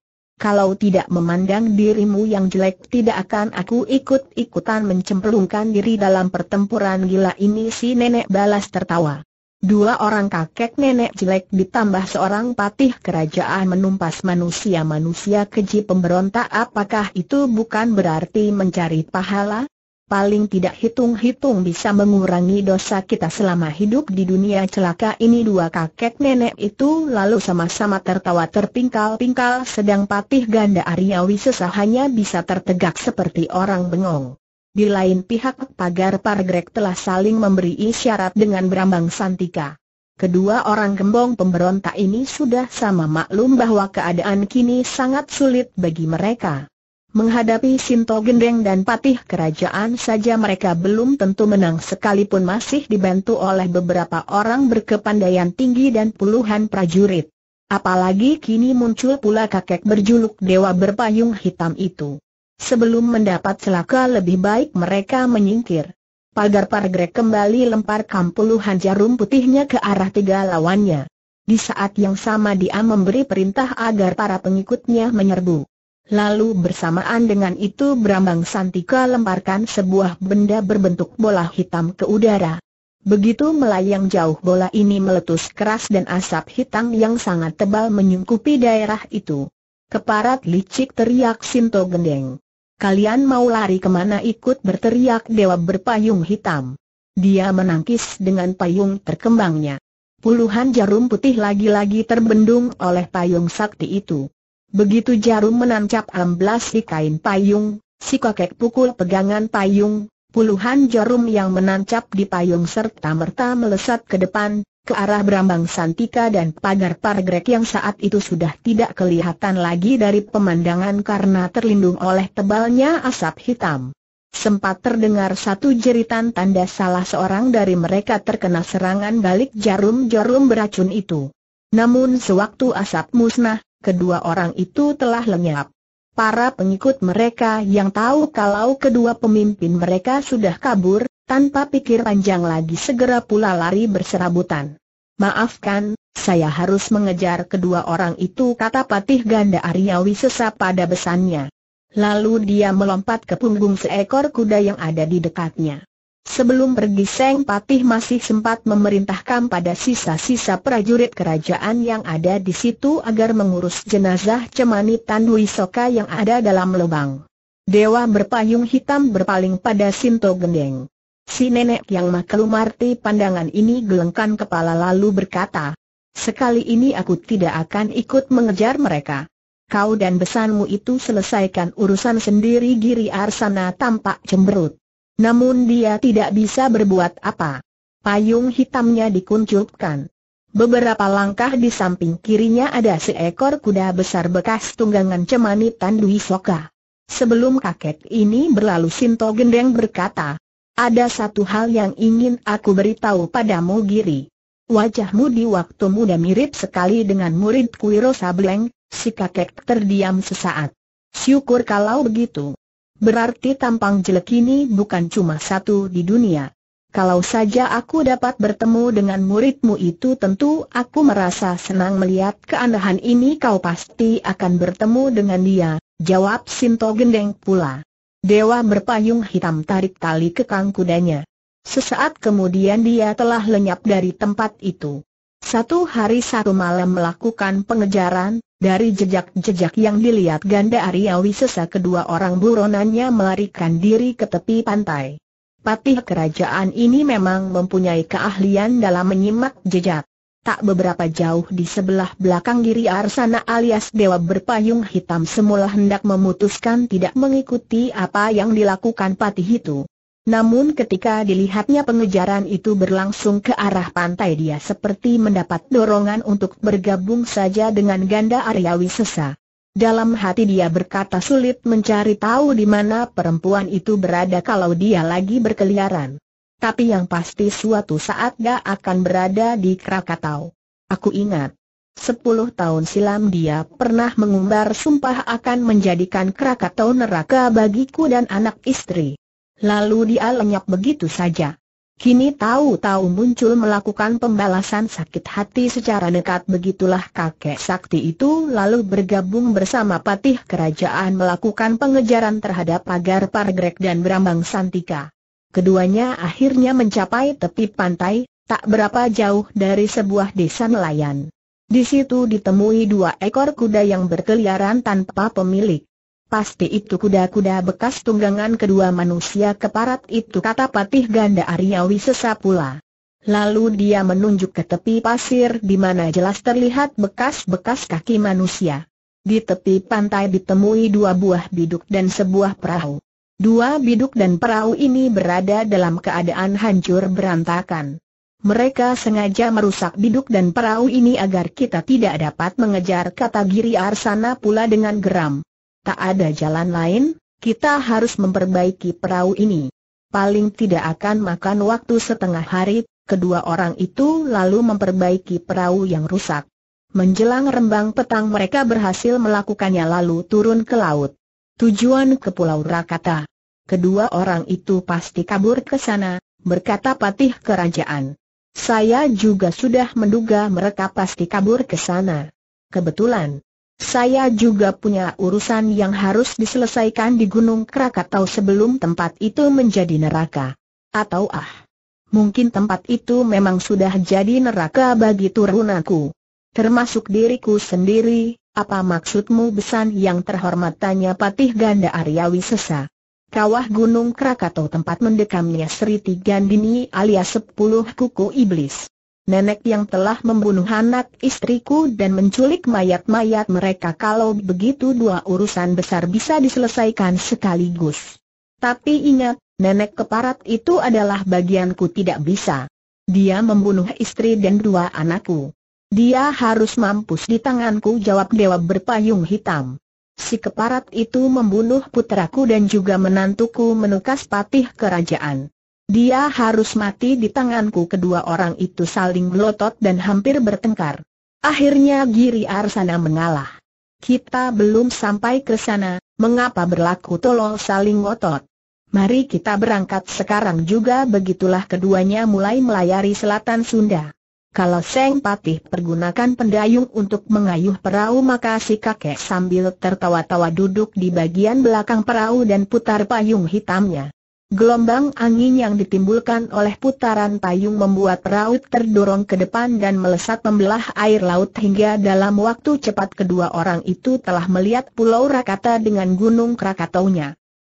kalau tidak memandang dirimu yang jelek tidak akan aku ikut-ikutan mencemplungkan diri dalam pertempuran gila ini si nenek balas tertawa. Dua orang kakek nenek jelek ditambah seorang patih kerajaan menumpas manusia-manusia keji pemberontak apakah itu bukan berarti mencari pahala? paling tidak hitung-hitung bisa mengurangi dosa kita selama hidup di dunia celaka ini dua kakek nenek itu lalu sama-sama tertawa terpingkal-pingkal sedang patih ganda Aryawi hanya bisa tertegak seperti orang bengong. Di lain pihak pagar pargrek telah saling memberi isyarat dengan berambang santika. Kedua orang gembong pemberontak ini sudah sama maklum bahwa keadaan kini sangat sulit bagi mereka. Menghadapi Sinto Gendeng dan Patih Kerajaan saja mereka belum tentu menang sekalipun masih dibantu oleh beberapa orang berkepandaian tinggi dan puluhan prajurit. Apalagi kini muncul pula kakek berjuluk Dewa Berpayung Hitam itu. Sebelum mendapat celaka lebih baik mereka menyingkir. pagar Pargrek kembali lemparkan puluhan jarum putihnya ke arah tiga lawannya. Di saat yang sama dia memberi perintah agar para pengikutnya menyerbu. Lalu bersamaan dengan itu Brambang Santika lemparkan sebuah benda berbentuk bola hitam ke udara. Begitu melayang jauh bola ini meletus keras dan asap hitam yang sangat tebal menyungkupi daerah itu. Keparat licik teriak Sinto Gendeng. Kalian mau lari kemana ikut berteriak dewa berpayung hitam. Dia menangkis dengan payung terkembangnya. Puluhan jarum putih lagi-lagi terbendung oleh payung sakti itu. Begitu jarum menancap amblas di kain payung, si kakek pukul pegangan payung, puluhan jarum yang menancap di payung serta merta melesat ke depan, ke arah berambang Santika dan pagar pargrek yang saat itu sudah tidak kelihatan lagi dari pemandangan karena terlindung oleh tebalnya asap hitam. Sempat terdengar satu jeritan tanda salah seorang dari mereka terkena serangan balik jarum-jarum beracun itu. Namun sewaktu asap musnah, kedua orang itu telah lenyap. Para pengikut mereka yang tahu kalau kedua pemimpin mereka sudah kabur, tanpa pikir panjang lagi segera pula lari berserabutan. Maafkan, saya harus mengejar kedua orang itu kata Patih Ganda Aryawi sesap pada besannya. Lalu dia melompat ke punggung seekor kuda yang ada di dekatnya. Sebelum pergi Seng Patih masih sempat memerintahkan pada sisa-sisa prajurit kerajaan yang ada di situ agar mengurus jenazah Cemani Tan Hui yang ada dalam lubang. Dewa berpayung hitam berpaling pada Sinto Gendeng. Si nenek yang maklum arti pandangan ini gelengkan kepala lalu berkata, Sekali ini aku tidak akan ikut mengejar mereka. Kau dan besanmu itu selesaikan urusan sendiri Giri Arsana tampak cemberut. Namun dia tidak bisa berbuat apa. Payung hitamnya dikuncupkan. Beberapa langkah di samping kirinya ada seekor kuda besar bekas tunggangan cemani Tandui Soka. Sebelum kakek ini berlalu Sinto Gendeng berkata, ada satu hal yang ingin aku beritahu padamu Giri. Wajahmu di waktu muda mirip sekali dengan murid Kuiro Sableng, si kakek terdiam sesaat. Syukur kalau begitu. Berarti tampang jelek ini bukan cuma satu di dunia. Kalau saja aku dapat bertemu dengan muridmu itu tentu aku merasa senang melihat keanehan ini kau pasti akan bertemu dengan dia, jawab Sinto Gendeng pula. Dewa berpayung hitam tarik tali kekang kudanya. Sesaat kemudian dia telah lenyap dari tempat itu. Satu hari satu malam melakukan pengejaran, dari jejak-jejak yang dilihat ganda Arya Wisesa kedua orang buronannya melarikan diri ke tepi pantai. Patih kerajaan ini memang mempunyai keahlian dalam menyimak jejak. Tak beberapa jauh di sebelah belakang diri Arsana alias Dewa berpayung hitam semula hendak memutuskan tidak mengikuti apa yang dilakukan Patih itu. Namun ketika dilihatnya pengejaran itu berlangsung ke arah pantai dia seperti mendapat dorongan untuk bergabung saja dengan ganda Aryawi Wisesa. Dalam hati dia berkata sulit mencari tahu di mana perempuan itu berada kalau dia lagi berkeliaran. Tapi yang pasti suatu saat dia akan berada di Krakatau. Aku ingat, sepuluh tahun silam dia pernah mengumbar sumpah akan menjadikan Krakatau neraka bagiku dan anak istri. Lalu dia lenyap begitu saja. Kini tahu-tahu muncul melakukan pembalasan sakit hati secara dekat begitulah kakek sakti itu lalu bergabung bersama patih kerajaan melakukan pengejaran terhadap pagar Pargrek dan berambang Santika. Keduanya akhirnya mencapai tepi pantai, tak berapa jauh dari sebuah desa nelayan. Di situ ditemui dua ekor kuda yang berkeliaran tanpa pemilik. Pasti itu kuda-kuda bekas tunggangan kedua manusia keparat itu kata Patih Ganda Aryawi sesapula. Lalu dia menunjuk ke tepi pasir di mana jelas terlihat bekas-bekas kaki manusia. Di tepi pantai ditemui dua buah biduk dan sebuah perahu. Dua biduk dan perahu ini berada dalam keadaan hancur berantakan. Mereka sengaja merusak biduk dan perahu ini agar kita tidak dapat mengejar kata Giri Arsana pula dengan geram. Tak ada jalan lain, kita harus memperbaiki perahu ini. Paling tidak akan makan waktu setengah hari, kedua orang itu lalu memperbaiki perahu yang rusak. Menjelang rembang petang mereka berhasil melakukannya lalu turun ke laut. Tujuan ke Pulau Rakata. Kedua orang itu pasti kabur ke sana, berkata patih kerajaan. Saya juga sudah menduga mereka pasti kabur ke sana. Kebetulan, saya juga punya urusan yang harus diselesaikan di Gunung Krakatau sebelum tempat itu menjadi neraka. Atau ah, mungkin tempat itu memang sudah jadi neraka bagi turunanku. Termasuk diriku sendiri, apa maksudmu besan yang terhormat tanya Patih Ganda Aryawi sesa. Kawah Gunung Krakatau tempat mendekamnya Sri Tigandini alias sepuluh kuku iblis nenek yang telah membunuh anak istriku dan menculik mayat-mayat mereka kalau begitu dua urusan besar bisa diselesaikan sekaligus. Tapi ingat, nenek keparat itu adalah bagianku tidak bisa. Dia membunuh istri dan dua anakku. Dia harus mampus di tanganku jawab dewa berpayung hitam. Si keparat itu membunuh putraku dan juga menantuku menukas patih kerajaan. Dia harus mati di tanganku kedua orang itu saling melotot dan hampir bertengkar. Akhirnya Giri Arsana mengalah. Kita belum sampai ke sana, mengapa berlaku tolol saling ngotot? Mari kita berangkat sekarang juga begitulah keduanya mulai melayari selatan Sunda. Kalau Seng Patih pergunakan pendayung untuk mengayuh perahu maka si kakek sambil tertawa-tawa duduk di bagian belakang perahu dan putar payung hitamnya. Gelombang angin yang ditimbulkan oleh putaran payung membuat perahu terdorong ke depan dan melesat membelah air laut hingga dalam waktu cepat kedua orang itu telah melihat Pulau Rakata dengan Gunung krakatau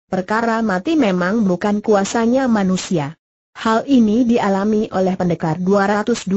Perkara mati memang bukan kuasanya manusia. Hal ini dialami oleh pendekar 212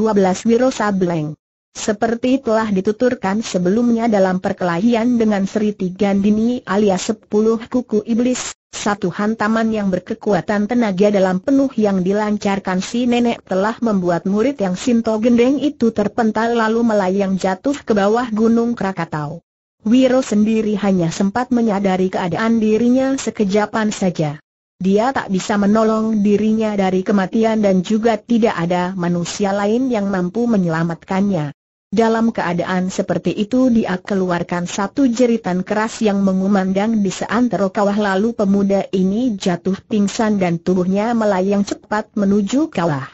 Wiro Sableng. Seperti telah dituturkan sebelumnya dalam perkelahian dengan Sri Tigandini alias 10 kuku iblis, satu hantaman yang berkekuatan tenaga dalam penuh yang dilancarkan si nenek telah membuat murid yang Sinto Gendeng itu terpental lalu melayang jatuh ke bawah gunung Krakatau. Wiro sendiri hanya sempat menyadari keadaan dirinya sekejapan saja. Dia tak bisa menolong dirinya dari kematian dan juga tidak ada manusia lain yang mampu menyelamatkannya. Dalam keadaan seperti itu dia keluarkan satu jeritan keras yang mengumandang di seantero kawah lalu pemuda ini jatuh pingsan dan tubuhnya melayang cepat menuju kawah.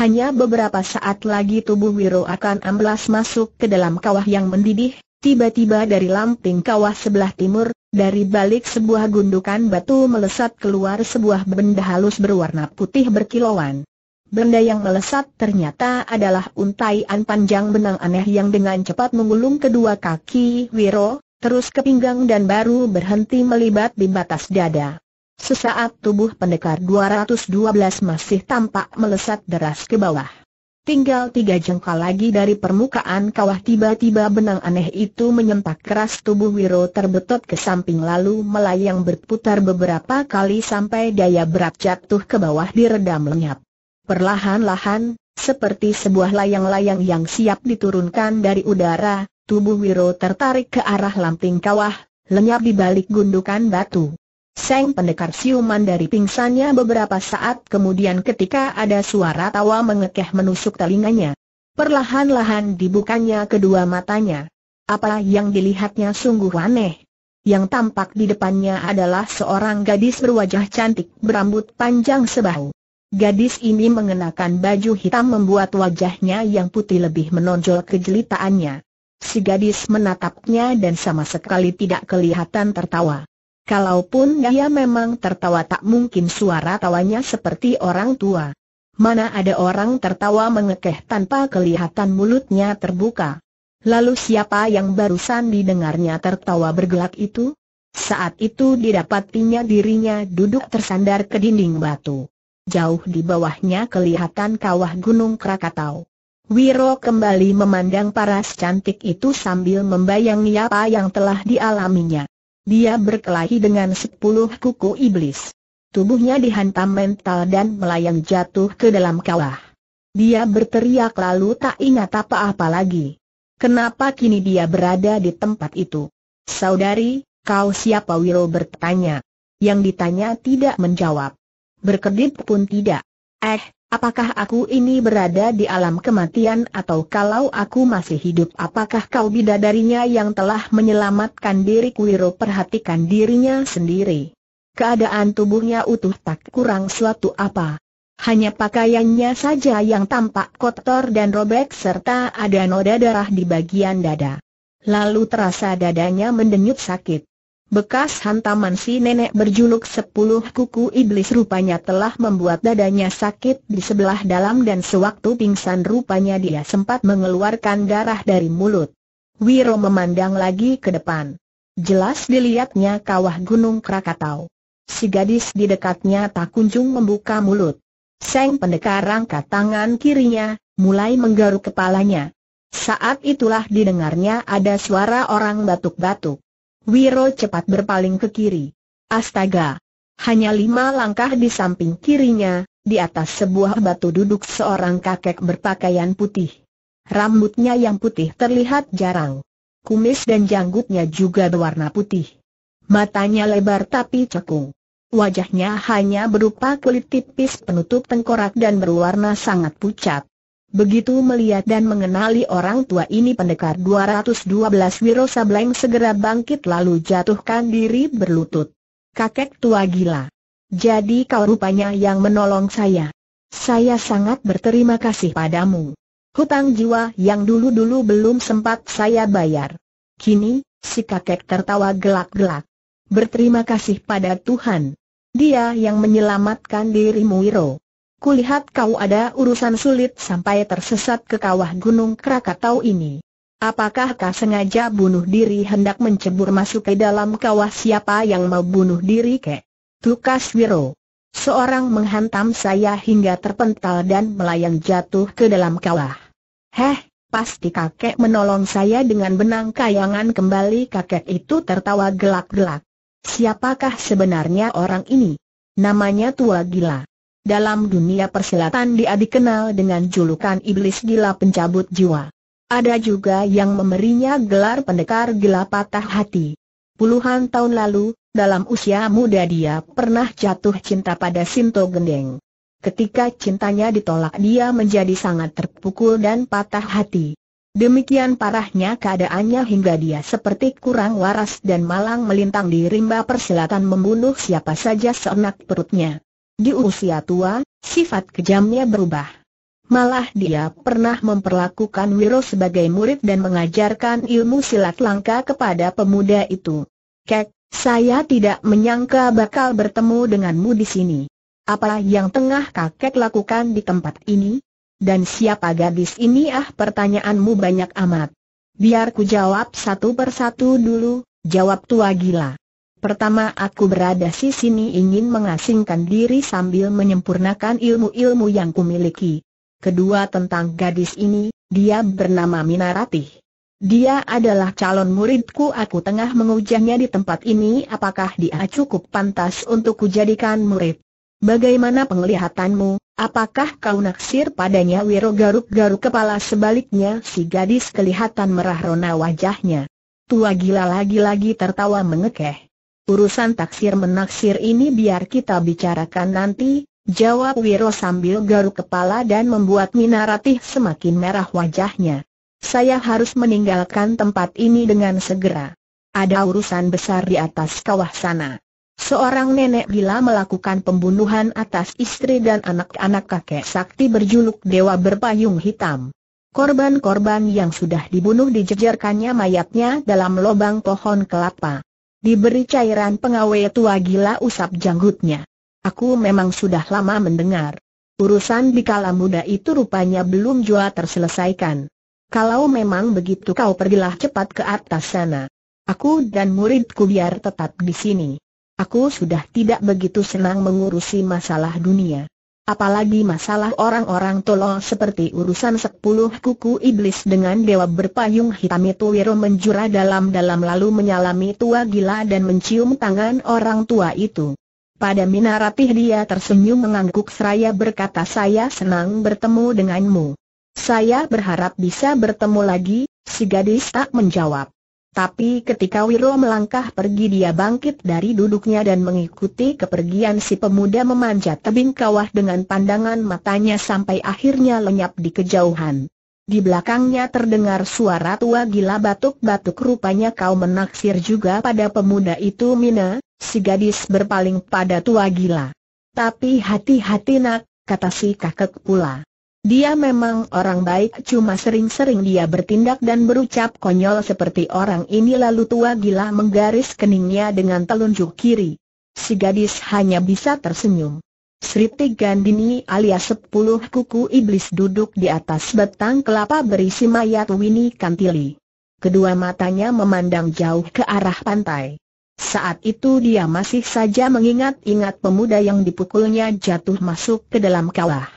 Hanya beberapa saat lagi tubuh Wiro akan amblas masuk ke dalam kawah yang mendidih, tiba-tiba dari lamping kawah sebelah timur, dari balik sebuah gundukan batu melesat keluar sebuah benda halus berwarna putih berkilauan. Benda yang melesat ternyata adalah untaian panjang benang aneh yang dengan cepat mengulung kedua kaki Wiro, terus ke pinggang dan baru berhenti melibat di batas dada. Sesaat tubuh pendekar 212 masih tampak melesat deras ke bawah. Tinggal tiga jengkal lagi dari permukaan kawah tiba-tiba benang aneh itu menyentak keras tubuh Wiro terbetot ke samping lalu melayang berputar beberapa kali sampai daya berat jatuh ke bawah diredam lenyap. Perlahan-lahan, seperti sebuah layang-layang yang siap diturunkan dari udara, tubuh Wiro tertarik ke arah lamping kawah, lenyap di balik gundukan batu. Seng pendekar siuman dari pingsannya beberapa saat kemudian ketika ada suara tawa mengekeh menusuk telinganya. Perlahan-lahan dibukanya kedua matanya. Apa yang dilihatnya sungguh aneh. Yang tampak di depannya adalah seorang gadis berwajah cantik berambut panjang sebahu. Gadis ini mengenakan baju hitam membuat wajahnya yang putih lebih menonjol kejelitaannya. Si gadis menatapnya dan sama sekali tidak kelihatan tertawa. Kalaupun dia memang tertawa tak mungkin suara tawanya seperti orang tua. Mana ada orang tertawa mengekeh tanpa kelihatan mulutnya terbuka. Lalu siapa yang barusan didengarnya tertawa bergelak itu? Saat itu didapatinya dirinya duduk tersandar ke dinding batu jauh di bawahnya kelihatan kawah Gunung Krakatau. Wiro kembali memandang paras cantik itu sambil membayangi apa yang telah dialaminya. Dia berkelahi dengan sepuluh kuku iblis. Tubuhnya dihantam mental dan melayang jatuh ke dalam kawah. Dia berteriak lalu tak ingat apa-apa lagi. Kenapa kini dia berada di tempat itu? Saudari, kau siapa Wiro bertanya. Yang ditanya tidak menjawab. Berkedip pun tidak. Eh, apakah aku ini berada di alam kematian atau kalau aku masih hidup apakah kau bidadarinya yang telah menyelamatkan diri Kuiro perhatikan dirinya sendiri. Keadaan tubuhnya utuh tak kurang suatu apa. Hanya pakaiannya saja yang tampak kotor dan robek serta ada noda darah di bagian dada. Lalu terasa dadanya mendenyut sakit. Bekas hantaman si nenek berjuluk sepuluh kuku iblis rupanya telah membuat dadanya sakit di sebelah dalam dan sewaktu pingsan rupanya dia sempat mengeluarkan darah dari mulut. Wiro memandang lagi ke depan. Jelas dilihatnya kawah gunung Krakatau. Si gadis di dekatnya tak kunjung membuka mulut. Seng pendekar angkat tangan kirinya, mulai menggaruk kepalanya. Saat itulah didengarnya ada suara orang batuk-batuk. Wiro cepat berpaling ke kiri. Astaga! Hanya lima langkah di samping kirinya, di atas sebuah batu duduk seorang kakek berpakaian putih. Rambutnya yang putih terlihat jarang. Kumis dan janggutnya juga berwarna putih. Matanya lebar tapi cekung. Wajahnya hanya berupa kulit tipis penutup tengkorak dan berwarna sangat pucat. Begitu melihat dan mengenali orang tua ini pendekar 212 Wiro Sableng segera bangkit lalu jatuhkan diri berlutut. Kakek tua gila. Jadi kau rupanya yang menolong saya. Saya sangat berterima kasih padamu. Hutang jiwa yang dulu-dulu belum sempat saya bayar. Kini, si kakek tertawa gelak-gelak. Berterima kasih pada Tuhan. Dia yang menyelamatkan dirimu Wiro. Kulihat kau ada urusan sulit sampai tersesat ke kawah Gunung Krakatau ini. Apakah kau sengaja bunuh diri hendak mencebur masuk ke dalam kawah siapa yang mau bunuh diri ke Tukas Wiro. Seorang menghantam saya hingga terpental dan melayang jatuh ke dalam kawah. Heh, pasti kakek menolong saya dengan benang kayangan kembali kakek itu tertawa gelak-gelak. Siapakah sebenarnya orang ini? Namanya Tua Gila. Dalam dunia persilatan dia dikenal dengan julukan Iblis Gila Pencabut Jiwa. Ada juga yang memberinya gelar pendekar gila patah hati. Puluhan tahun lalu, dalam usia muda dia pernah jatuh cinta pada Sinto Gendeng. Ketika cintanya ditolak dia menjadi sangat terpukul dan patah hati. Demikian parahnya keadaannya hingga dia seperti kurang waras dan malang melintang di rimba persilatan membunuh siapa saja seenak perutnya. Di usia tua, sifat kejamnya berubah. Malah dia pernah memperlakukan Wiro sebagai murid dan mengajarkan ilmu silat langka kepada pemuda itu. Kek, saya tidak menyangka bakal bertemu denganmu di sini. Apa yang tengah kakek lakukan di tempat ini? Dan siapa gadis ini ah pertanyaanmu banyak amat. Biar ku jawab satu persatu dulu, jawab tua gila. Pertama aku berada di sini ingin mengasingkan diri sambil menyempurnakan ilmu-ilmu yang kumiliki. Kedua tentang gadis ini, dia bernama minarati. Dia adalah calon muridku aku tengah mengujahnya di tempat ini apakah dia cukup pantas untuk kujadikan murid. Bagaimana penglihatanmu, apakah kau naksir padanya Wiro garuk-garuk kepala sebaliknya si gadis kelihatan merah rona wajahnya. Tua gila lagi-lagi tertawa mengekeh. Urusan taksir menaksir ini biar kita bicarakan nanti, jawab Wiro sambil garuk kepala dan membuat Minaratih semakin merah wajahnya. Saya harus meninggalkan tempat ini dengan segera. Ada urusan besar di atas kawah sana. Seorang nenek bila melakukan pembunuhan atas istri dan anak-anak kakek sakti berjuluk Dewa Berpayung Hitam. Korban-korban yang sudah dibunuh dijejerkannya mayatnya dalam lubang pohon kelapa. Diberi cairan pengawet tua gila usap janggutnya. Aku memang sudah lama mendengar. Urusan di kala muda itu rupanya belum jua terselesaikan. Kalau memang begitu kau pergilah cepat ke atas sana. Aku dan muridku biar tetap di sini. Aku sudah tidak begitu senang mengurusi masalah dunia. Apalagi masalah orang-orang tolol seperti urusan sepuluh kuku iblis dengan dewa berpayung hitam itu Wiro menjura dalam-dalam lalu menyalami tua gila dan mencium tangan orang tua itu. Pada mina rapih dia tersenyum mengangguk seraya berkata saya senang bertemu denganmu. Saya berharap bisa bertemu lagi, si gadis tak menjawab. Tapi ketika Wiro melangkah pergi dia bangkit dari duduknya dan mengikuti kepergian si pemuda memanjat tebing kawah dengan pandangan matanya sampai akhirnya lenyap di kejauhan. Di belakangnya terdengar suara tua gila batuk-batuk rupanya kau menaksir juga pada pemuda itu Mina, si gadis berpaling pada tua gila. Tapi hati-hati nak, kata si kakek pula. Dia memang orang baik cuma sering-sering dia bertindak dan berucap konyol seperti orang ini lalu tua gila menggaris keningnya dengan telunjuk kiri. Si gadis hanya bisa tersenyum. Sri Gandini alias sepuluh kuku iblis duduk di atas batang kelapa berisi mayat Winnie Kantili. Kedua matanya memandang jauh ke arah pantai. Saat itu dia masih saja mengingat-ingat pemuda yang dipukulnya jatuh masuk ke dalam kawah.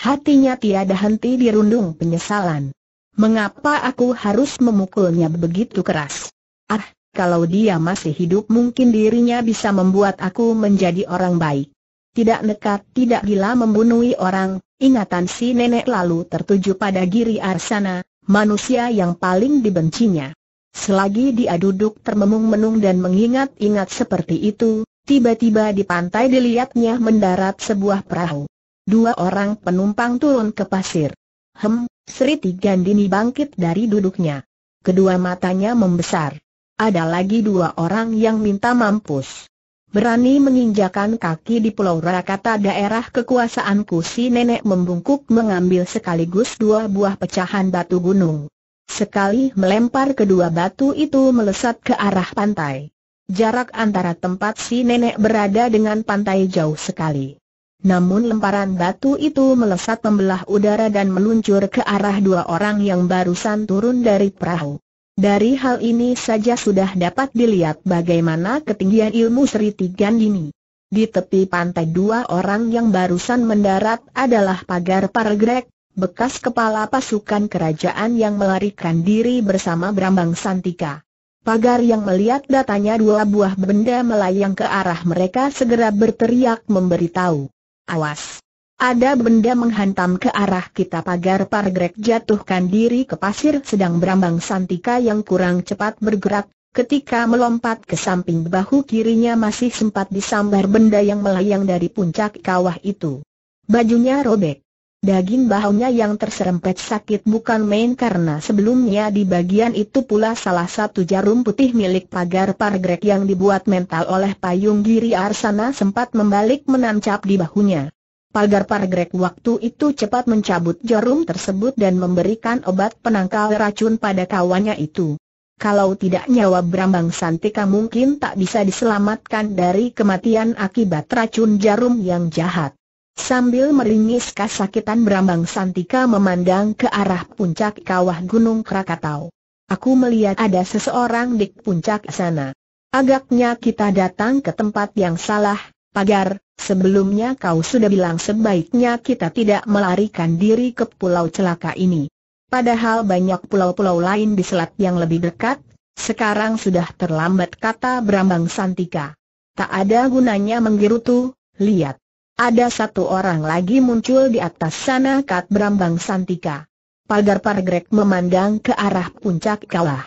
Hatinya tiada henti dirundung penyesalan. Mengapa aku harus memukulnya begitu keras? Ah, kalau dia masih hidup mungkin dirinya bisa membuat aku menjadi orang baik. Tidak nekat, tidak gila membunuhi orang, ingatan si nenek lalu tertuju pada Giri Arsana, manusia yang paling dibencinya. Selagi dia duduk termenung-menung dan mengingat-ingat seperti itu, tiba-tiba di pantai dilihatnya mendarat sebuah perahu dua orang penumpang turun ke pasir. Hem, Sri Tigandini bangkit dari duduknya. Kedua matanya membesar. Ada lagi dua orang yang minta mampus. Berani menginjakan kaki di Pulau Rakata daerah kekuasaanku si nenek membungkuk mengambil sekaligus dua buah pecahan batu gunung. Sekali melempar kedua batu itu melesat ke arah pantai. Jarak antara tempat si nenek berada dengan pantai jauh sekali. Namun lemparan batu itu melesat membelah udara dan meluncur ke arah dua orang yang barusan turun dari perahu. Dari hal ini saja sudah dapat dilihat bagaimana ketinggian ilmu Sri Tigan ini. Di tepi pantai dua orang yang barusan mendarat adalah pagar Paragrek, bekas kepala pasukan kerajaan yang melarikan diri bersama Brambang Santika. Pagar yang melihat datanya dua buah benda melayang ke arah mereka segera berteriak memberitahu. Awas! Ada benda menghantam ke arah kita pagar pargrek jatuhkan diri ke pasir sedang berambang Santika yang kurang cepat bergerak, Ketika melompat ke samping bahu kirinya masih sempat disambar benda yang melayang dari puncak kawah itu. Bajunya robek. Daging bahunya yang terserempet sakit bukan main karena sebelumnya di bagian itu pula salah satu jarum putih milik pagar pargrek yang dibuat mental oleh payung giri Arsana sempat membalik menancap di bahunya. Pagar pargrek waktu itu cepat mencabut jarum tersebut dan memberikan obat penangkal racun pada kawannya itu. Kalau tidak nyawa Brambang Santika mungkin tak bisa diselamatkan dari kematian akibat racun jarum yang jahat. Sambil meringis kesakitan berambang Santika memandang ke arah puncak kawah Gunung Krakatau. Aku melihat ada seseorang di puncak sana. Agaknya kita datang ke tempat yang salah, pagar, sebelumnya kau sudah bilang sebaiknya kita tidak melarikan diri ke pulau celaka ini. Padahal banyak pulau-pulau lain di selat yang lebih dekat, sekarang sudah terlambat kata Brambang Santika. Tak ada gunanya menggerutu, lihat. Ada satu orang lagi muncul di atas sana kat berambang Santika. Pagar Pargrek memandang ke arah puncak kawah.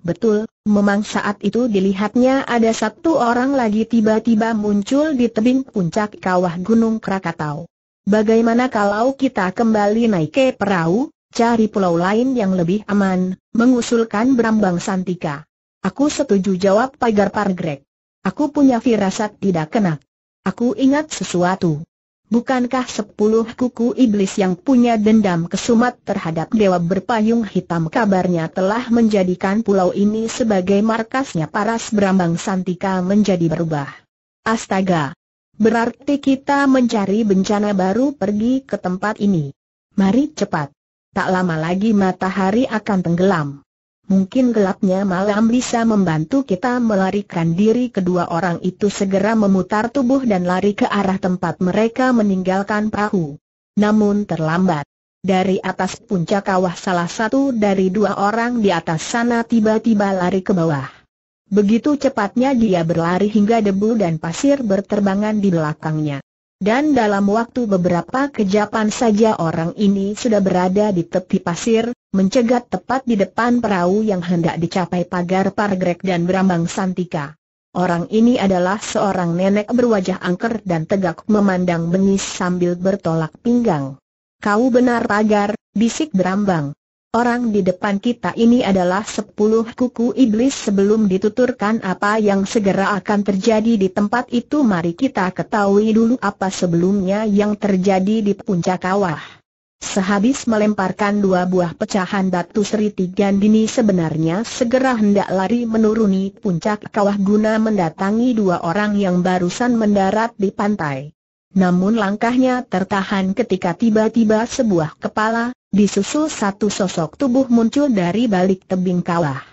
Betul, memang saat itu dilihatnya ada satu orang lagi tiba-tiba muncul di tebing puncak kawah Gunung Krakatau. Bagaimana kalau kita kembali naik ke perahu, cari pulau lain yang lebih aman, mengusulkan Brambang Santika. Aku setuju jawab Pagar Pargrek. Aku punya firasat tidak kena. Aku ingat sesuatu. Bukankah sepuluh kuku iblis yang punya dendam kesumat terhadap dewa berpayung hitam kabarnya telah menjadikan pulau ini sebagai markasnya paras berambang Santika menjadi berubah? Astaga! Berarti kita mencari bencana baru pergi ke tempat ini. Mari cepat. Tak lama lagi matahari akan tenggelam. Mungkin gelapnya malam bisa membantu kita melarikan diri kedua orang itu segera memutar tubuh dan lari ke arah tempat mereka meninggalkan perahu. Namun terlambat. Dari atas puncak kawah salah satu dari dua orang di atas sana tiba-tiba lari ke bawah. Begitu cepatnya dia berlari hingga debu dan pasir berterbangan di belakangnya. Dan dalam waktu beberapa kejapan saja orang ini sudah berada di tepi pasir, mencegat tepat di depan perahu yang hendak dicapai pagar Pargrek dan Brambang Santika. Orang ini adalah seorang nenek berwajah angker dan tegak memandang bengis sambil bertolak pinggang. Kau benar pagar, bisik Brambang. Orang di depan kita ini adalah sepuluh kuku iblis sebelum dituturkan apa yang segera akan terjadi di tempat itu mari kita ketahui dulu apa sebelumnya yang terjadi di puncak kawah. Sehabis melemparkan dua buah pecahan batu Sri Tigandini sebenarnya segera hendak lari menuruni puncak kawah guna mendatangi dua orang yang barusan mendarat di pantai. Namun langkahnya tertahan ketika tiba-tiba sebuah kepala, disusul satu sosok tubuh muncul dari balik tebing kawah.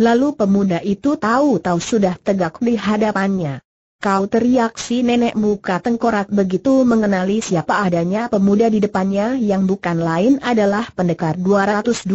Lalu pemuda itu tahu-tahu sudah tegak di hadapannya. Kau teriak si nenek muka tengkorak begitu mengenali siapa adanya pemuda di depannya yang bukan lain adalah pendekar 212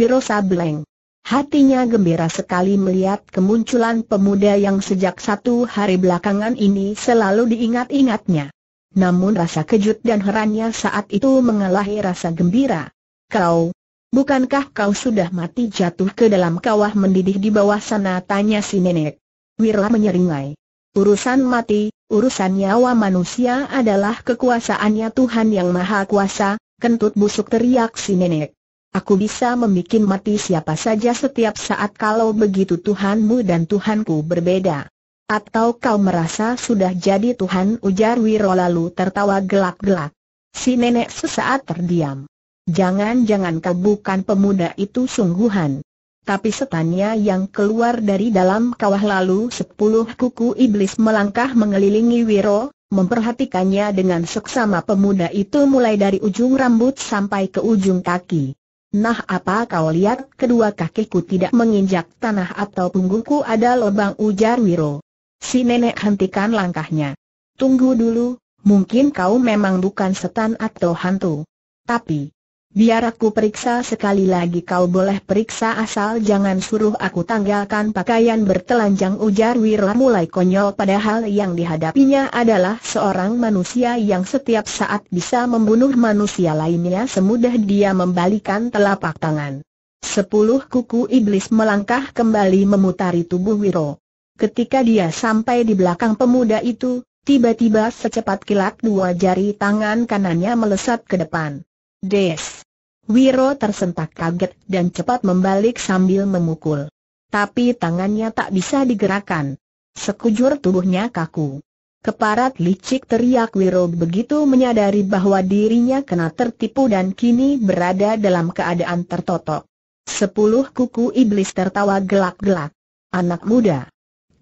Wiro Sableng. Hatinya gembira sekali melihat kemunculan pemuda yang sejak satu hari belakangan ini selalu diingat-ingatnya. Namun rasa kejut dan herannya saat itu mengalahi rasa gembira. Kau, bukankah kau sudah mati jatuh ke dalam kawah mendidih di bawah sana tanya si nenek. Wira menyeringai. Urusan mati, urusan nyawa manusia adalah kekuasaannya Tuhan yang Maha Kuasa, kentut busuk teriak si nenek. Aku bisa membuat mati siapa saja setiap saat kalau begitu Tuhanmu dan Tuhanku berbeda. Atau kau merasa sudah jadi Tuhan ujar Wiro lalu tertawa gelak-gelak. Si nenek sesaat terdiam. Jangan-jangan kau bukan pemuda itu sungguhan tapi setannya yang keluar dari dalam kawah lalu sepuluh kuku iblis melangkah mengelilingi Wiro, memperhatikannya dengan seksama pemuda itu mulai dari ujung rambut sampai ke ujung kaki. Nah apa kau lihat kedua kakiku tidak menginjak tanah atau punggungku ada lubang ujar Wiro. Si nenek hentikan langkahnya. Tunggu dulu, mungkin kau memang bukan setan atau hantu. Tapi, Biar aku periksa sekali lagi kau boleh periksa asal jangan suruh aku tanggalkan pakaian bertelanjang ujar Wira mulai konyol padahal yang dihadapinya adalah seorang manusia yang setiap saat bisa membunuh manusia lainnya semudah dia membalikan telapak tangan. Sepuluh kuku iblis melangkah kembali memutari tubuh Wiro. Ketika dia sampai di belakang pemuda itu, tiba-tiba secepat kilat dua jari tangan kanannya melesat ke depan. Des! Wiro tersentak kaget dan cepat membalik sambil memukul. Tapi tangannya tak bisa digerakkan. Sekujur tubuhnya kaku. Keparat licik teriak Wiro begitu menyadari bahwa dirinya kena tertipu dan kini berada dalam keadaan tertotok. Sepuluh kuku iblis tertawa gelak-gelak. Anak muda,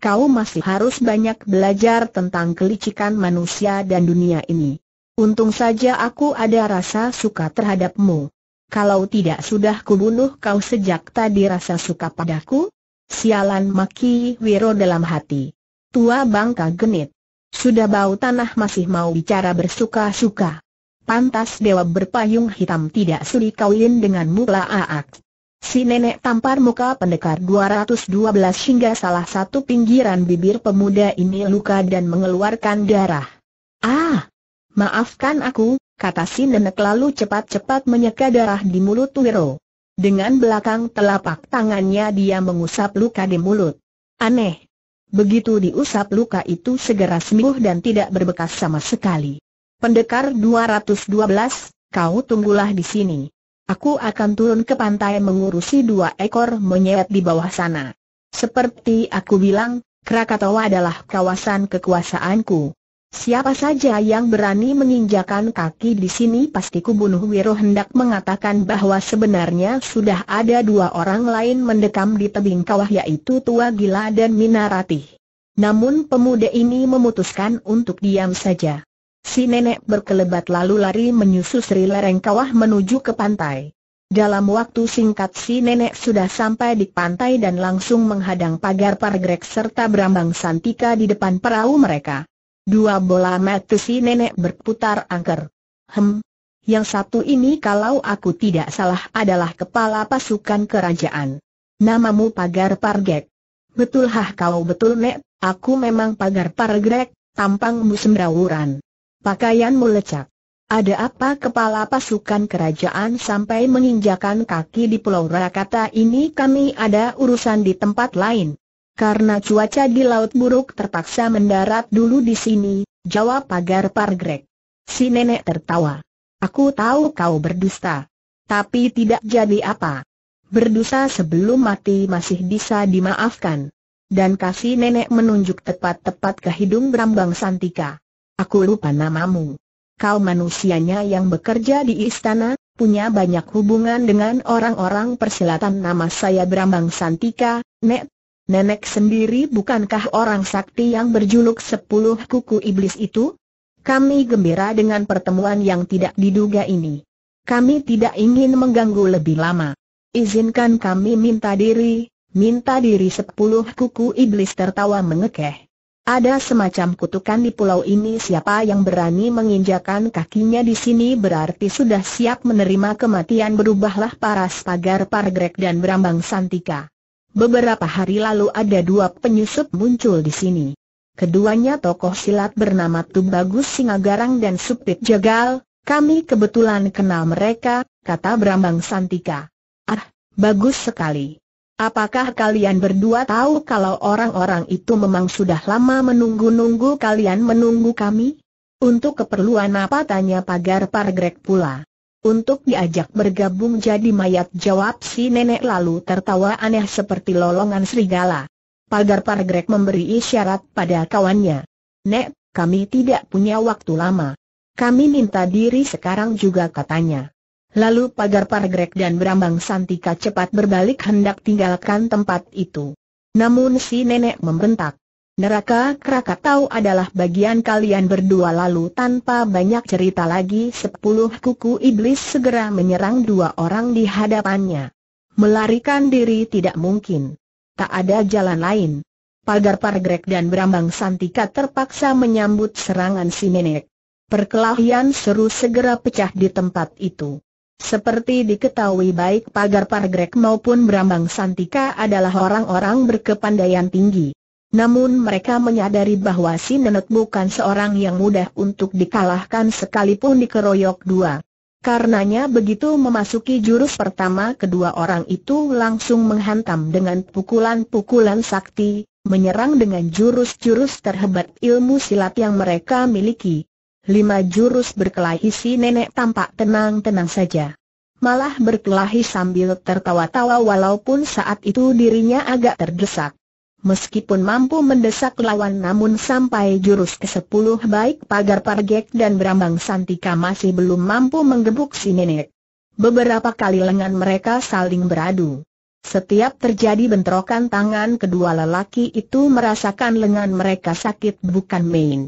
kau masih harus banyak belajar tentang kelicikan manusia dan dunia ini. Untung saja aku ada rasa suka terhadapmu. Kalau tidak sudah kubunuh kau sejak tadi rasa suka padaku? Sialan maki Wiro dalam hati. Tua bangka genit. Sudah bau tanah masih mau bicara bersuka-suka. Pantas dewa berpayung hitam tidak suri kawin dengan mula aak. Si nenek tampar muka pendekar 212 hingga salah satu pinggiran bibir pemuda ini luka dan mengeluarkan darah. Ah! Maafkan aku, kata si nenek lalu cepat-cepat menyeka darah di mulut Wiro. Dengan belakang telapak tangannya dia mengusap luka di mulut. Aneh. Begitu diusap luka itu segera sembuh dan tidak berbekas sama sekali. Pendekar 212, kau tunggulah di sini. Aku akan turun ke pantai mengurusi dua ekor monyet di bawah sana. Seperti aku bilang, Krakatau adalah kawasan kekuasaanku. Siapa saja yang berani menginjakan kaki di sini pasti kubunuh Wiro hendak mengatakan bahwa sebenarnya sudah ada dua orang lain mendekam di tebing kawah yaitu Tua Gila dan Minarati. Namun pemuda ini memutuskan untuk diam saja. Si nenek berkelebat lalu lari menyusuri lereng kawah menuju ke pantai. Dalam waktu singkat si nenek sudah sampai di pantai dan langsung menghadang pagar pargrek serta berambang santika di depan perahu mereka. Dua bola mata si nenek berputar angker. Hem. Yang satu ini kalau aku tidak salah adalah kepala pasukan kerajaan. Namamu Pagar Pargek. Betulkah kau betul nek, aku memang Pagar Pargek, tampangmu sembrawuran. Pakaianmu lecak. Ada apa kepala pasukan kerajaan sampai menginjakan kaki di Pulau Rakata ini kami ada urusan di tempat lain. Karena cuaca di laut buruk terpaksa mendarat dulu di sini, jawab pagar Pargrek. Si nenek tertawa. Aku tahu kau berdusta. Tapi tidak jadi apa. Berdusta sebelum mati masih bisa dimaafkan. Dan kasih nenek menunjuk tepat-tepat ke hidung berambang Santika. Aku lupa namamu. Kau manusianya yang bekerja di istana, punya banyak hubungan dengan orang-orang persilatan nama saya Brambang Santika, Nek, Nenek sendiri bukankah orang sakti yang berjuluk sepuluh kuku iblis itu? Kami gembira dengan pertemuan yang tidak diduga ini. Kami tidak ingin mengganggu lebih lama. Izinkan kami minta diri, minta diri sepuluh kuku iblis tertawa mengekeh. Ada semacam kutukan di pulau ini siapa yang berani menginjakan kakinya di sini berarti sudah siap menerima kematian berubahlah paras pagar pargrek dan berambang santika. Beberapa hari lalu ada dua penyusup muncul di sini. Keduanya tokoh silat bernama Tubagus Singagarang dan Supit Jagal, kami kebetulan kenal mereka, kata Brambang Santika. Ah, bagus sekali. Apakah kalian berdua tahu kalau orang-orang itu memang sudah lama menunggu-nunggu kalian menunggu kami? Untuk keperluan apa tanya pagar pargrek pula untuk diajak bergabung jadi mayat jawab si nenek lalu tertawa aneh seperti lolongan serigala. Pagar Pargrek memberi isyarat pada kawannya. Nek, kami tidak punya waktu lama. Kami minta diri sekarang juga katanya. Lalu Pagar Pargrek dan Brambang Santika cepat berbalik hendak tinggalkan tempat itu. Namun si nenek membentak. Neraka Krakatau adalah bagian kalian berdua lalu tanpa banyak cerita lagi sepuluh kuku iblis segera menyerang dua orang di hadapannya. Melarikan diri tidak mungkin. Tak ada jalan lain. Pagar Pargrek dan Brambang Santika terpaksa menyambut serangan si nenek. Perkelahian seru segera pecah di tempat itu. Seperti diketahui baik Pagar Pargrek maupun Brambang Santika adalah orang-orang berkepandaian tinggi. Namun mereka menyadari bahwa si nenek bukan seorang yang mudah untuk dikalahkan sekalipun dikeroyok dua. Karenanya begitu memasuki jurus pertama kedua orang itu langsung menghantam dengan pukulan-pukulan sakti, menyerang dengan jurus-jurus terhebat ilmu silat yang mereka miliki. Lima jurus berkelahi si nenek tampak tenang-tenang saja. Malah berkelahi sambil tertawa-tawa walaupun saat itu dirinya agak terdesak. Meskipun mampu mendesak lawan namun sampai jurus ke-10 baik pagar pargek dan berambang santika masih belum mampu menggebuk si nenek. Beberapa kali lengan mereka saling beradu. Setiap terjadi bentrokan tangan kedua lelaki itu merasakan lengan mereka sakit bukan main.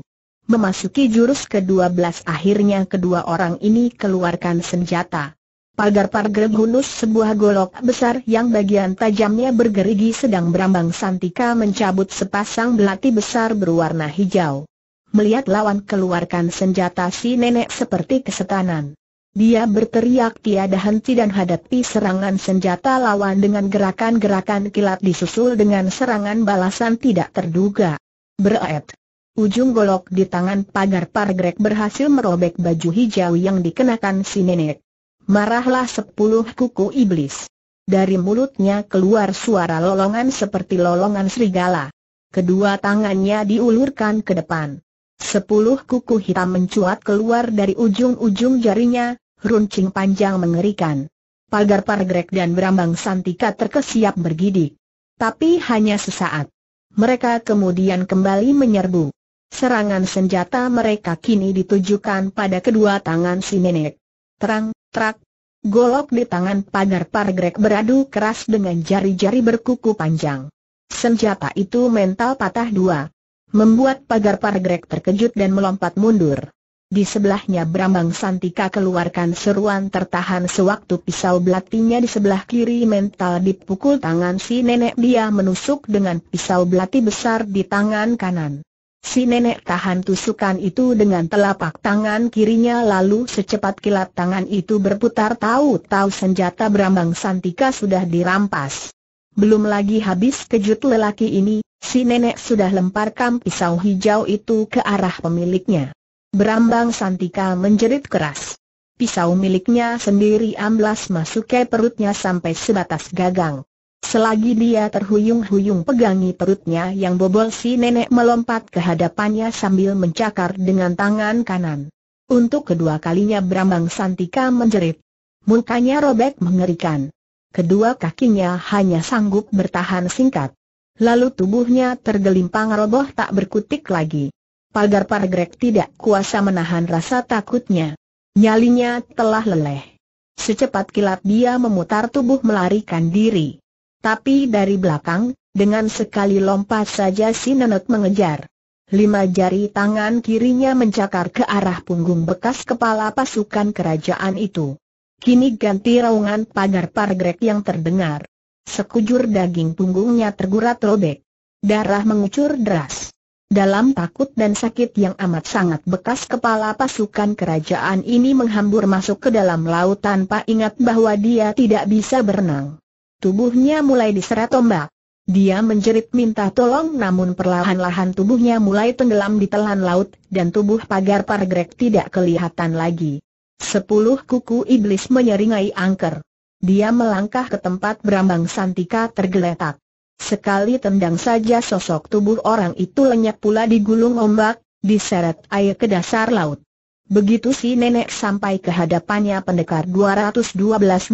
Memasuki jurus ke-12 akhirnya kedua orang ini keluarkan senjata. Pagar-pagar gunus sebuah golok besar yang bagian tajamnya bergerigi sedang berambang Santika mencabut sepasang belati besar berwarna hijau. Melihat lawan keluarkan senjata si nenek seperti kesetanan. Dia berteriak tiada henti dan hadapi serangan senjata lawan dengan gerakan-gerakan kilat disusul dengan serangan balasan tidak terduga. Berat. Ujung golok di tangan pagar pargrek berhasil merobek baju hijau yang dikenakan si nenek. Marahlah sepuluh kuku iblis. Dari mulutnya keluar suara lolongan seperti lolongan serigala. Kedua tangannya diulurkan ke depan. Sepuluh kuku hitam mencuat keluar dari ujung-ujung jarinya, runcing panjang mengerikan. Pagar Pargrek dan Berambang Santika terkesiap bergidik. Tapi hanya sesaat. Mereka kemudian kembali menyerbu. Serangan senjata mereka kini ditujukan pada kedua tangan si nenek. Terang, Trak. Golok di tangan pagar pargrek beradu keras dengan jari-jari berkuku panjang. Senjata itu mental patah dua. Membuat pagar pargrek terkejut dan melompat mundur. Di sebelahnya Brambang Santika keluarkan seruan tertahan sewaktu pisau belatinya di sebelah kiri mental dipukul tangan si nenek dia menusuk dengan pisau belati besar di tangan kanan. Si nenek tahan tusukan itu dengan telapak tangan kirinya lalu secepat kilat tangan itu berputar tahu-tahu senjata berambang Santika sudah dirampas. Belum lagi habis kejut lelaki ini, si nenek sudah lemparkan pisau hijau itu ke arah pemiliknya. Berambang Santika menjerit keras. Pisau miliknya sendiri amblas masuk ke perutnya sampai sebatas gagang. Selagi dia terhuyung-huyung pegangi perutnya yang bobol si nenek melompat ke hadapannya sambil mencakar dengan tangan kanan. Untuk kedua kalinya Brambang Santika menjerit. Mukanya robek mengerikan. Kedua kakinya hanya sanggup bertahan singkat. Lalu tubuhnya tergelimpang roboh tak berkutik lagi. Pagar Pargrek tidak kuasa menahan rasa takutnya. Nyalinya telah leleh. Secepat kilat dia memutar tubuh melarikan diri. Tapi dari belakang, dengan sekali lompat saja si nenek mengejar. Lima jari tangan kirinya mencakar ke arah punggung bekas kepala pasukan kerajaan itu. Kini ganti raungan pagar pargrek yang terdengar. Sekujur daging punggungnya tergurat robek. Darah mengucur deras. Dalam takut dan sakit yang amat sangat bekas kepala pasukan kerajaan ini menghambur masuk ke dalam laut tanpa ingat bahwa dia tidak bisa berenang. Tubuhnya mulai diseret ombak. Dia menjerit minta tolong namun perlahan-lahan tubuhnya mulai tenggelam di telan laut, dan tubuh pagar pargrek tidak kelihatan lagi. Sepuluh kuku iblis menyeringai angker. Dia melangkah ke tempat berambang Santika tergeletak. Sekali tendang saja sosok tubuh orang itu lenyap pula digulung ombak, diseret air ke dasar laut. Begitu si nenek sampai ke hadapannya pendekar 212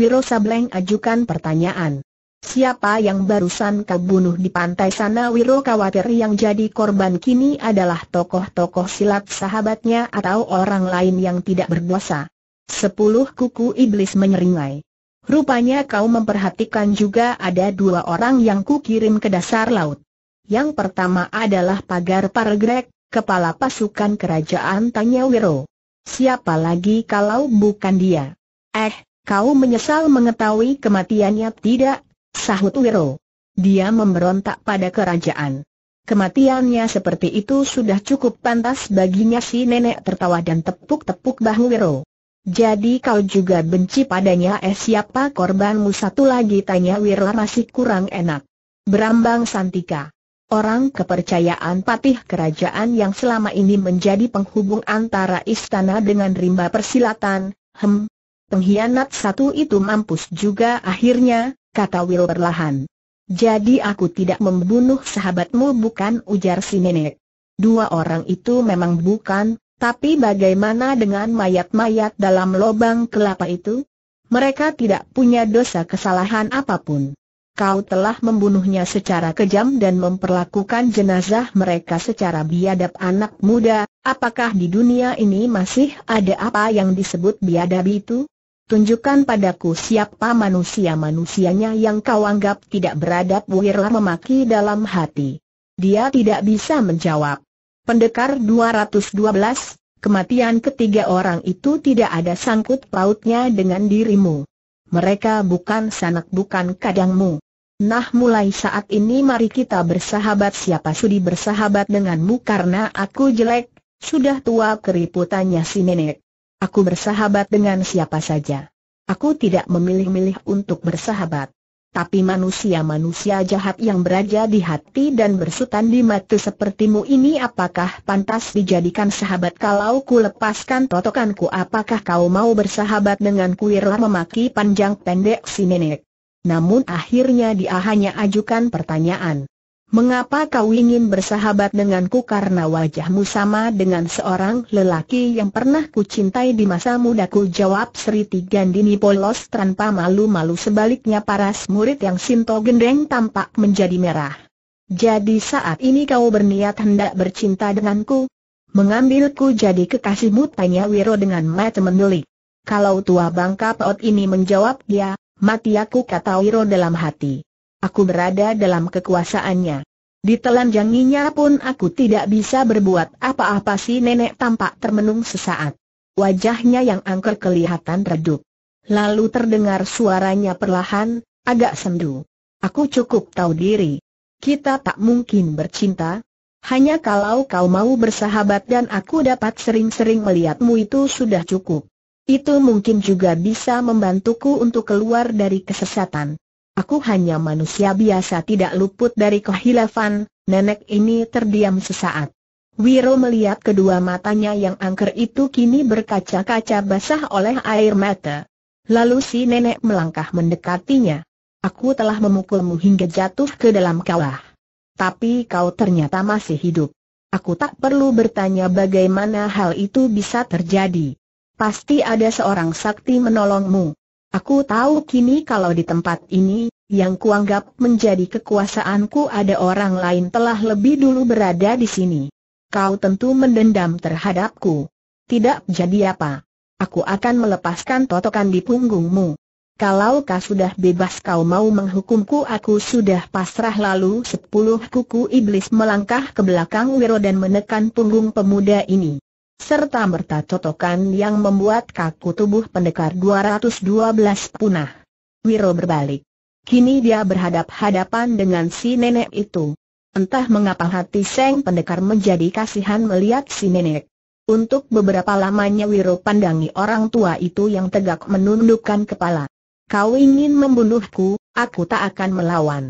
Wiro Sableng ajukan pertanyaan. Siapa yang barusan kau di pantai sana Wiro khawatir yang jadi korban kini adalah tokoh-tokoh silat sahabatnya atau orang lain yang tidak berdosa. Sepuluh kuku iblis menyeringai. Rupanya kau memperhatikan juga ada dua orang yang kukirim ke dasar laut. Yang pertama adalah Pagar paregrek, kepala pasukan kerajaan Tanya Wiro. Siapa lagi kalau bukan dia? Eh, kau menyesal mengetahui kematiannya tidak? Sahut Wiro. Dia memberontak pada kerajaan. Kematiannya seperti itu sudah cukup pantas baginya si nenek tertawa dan tepuk-tepuk bahu Wiro. Jadi kau juga benci padanya eh siapa korbanmu satu lagi tanya Wiro masih kurang enak. Berambang Santika orang kepercayaan patih kerajaan yang selama ini menjadi penghubung antara istana dengan rimba persilatan, hem, pengkhianat satu itu mampus juga akhirnya, kata Will perlahan. Jadi aku tidak membunuh sahabatmu bukan ujar si nenek. Dua orang itu memang bukan, tapi bagaimana dengan mayat-mayat dalam lobang kelapa itu? Mereka tidak punya dosa kesalahan apapun. Kau telah membunuhnya secara kejam dan memperlakukan jenazah mereka secara biadab anak muda, apakah di dunia ini masih ada apa yang disebut biadab itu? Tunjukkan padaku siapa manusia-manusianya yang kau anggap tidak beradab Wira memaki dalam hati. Dia tidak bisa menjawab. Pendekar 212, kematian ketiga orang itu tidak ada sangkut pautnya dengan dirimu mereka bukan sanak bukan kadangmu. Nah mulai saat ini mari kita bersahabat siapa sudi bersahabat denganmu karena aku jelek, sudah tua keriputannya si nenek. Aku bersahabat dengan siapa saja. Aku tidak memilih-milih untuk bersahabat. Tapi manusia-manusia jahat yang beraja di hati dan bersutan di mata sepertimu ini apakah pantas dijadikan sahabat kalau ku lepaskan totokanku apakah kau mau bersahabat dengan kuirlah memaki panjang pendek si nenek? Namun akhirnya dia hanya ajukan pertanyaan. Mengapa kau ingin bersahabat denganku karena wajahmu sama dengan seorang lelaki yang pernah kucintai di masa mudaku jawab Sri Tigandini polos tanpa malu-malu sebaliknya paras murid yang Sinto gendeng tampak menjadi merah. Jadi saat ini kau berniat hendak bercinta denganku? Mengambilku jadi kekasihmu tanya Wiro dengan mata mendelik. Kalau tua bangka peot ini menjawab dia, ya, mati aku kata Wiro dalam hati aku berada dalam kekuasaannya. Ditelanjanginya pun aku tidak bisa berbuat apa-apa si nenek tampak termenung sesaat. Wajahnya yang angker kelihatan redup. Lalu terdengar suaranya perlahan, agak sendu. Aku cukup tahu diri. Kita tak mungkin bercinta. Hanya kalau kau mau bersahabat dan aku dapat sering-sering melihatmu itu sudah cukup. Itu mungkin juga bisa membantuku untuk keluar dari kesesatan. Aku hanya manusia biasa tidak luput dari kehilafan, nenek ini terdiam sesaat. Wiro melihat kedua matanya yang angker itu kini berkaca-kaca basah oleh air mata. Lalu si nenek melangkah mendekatinya. Aku telah memukulmu hingga jatuh ke dalam kawah. Tapi kau ternyata masih hidup. Aku tak perlu bertanya bagaimana hal itu bisa terjadi. Pasti ada seorang sakti menolongmu. Aku tahu kini kalau di tempat ini, yang kuanggap menjadi kekuasaanku ada orang lain telah lebih dulu berada di sini. Kau tentu mendendam terhadapku. Tidak jadi apa. Aku akan melepaskan totokan di punggungmu. Kalau kau sudah bebas kau mau menghukumku aku sudah pasrah lalu sepuluh kuku iblis melangkah ke belakang Wiro dan menekan punggung pemuda ini serta merta totokan yang membuat kaku tubuh pendekar 212 punah. Wiro berbalik. Kini dia berhadap-hadapan dengan si nenek itu. Entah mengapa hati Seng pendekar menjadi kasihan melihat si nenek. Untuk beberapa lamanya Wiro pandangi orang tua itu yang tegak menundukkan kepala. Kau ingin membunuhku, aku tak akan melawan.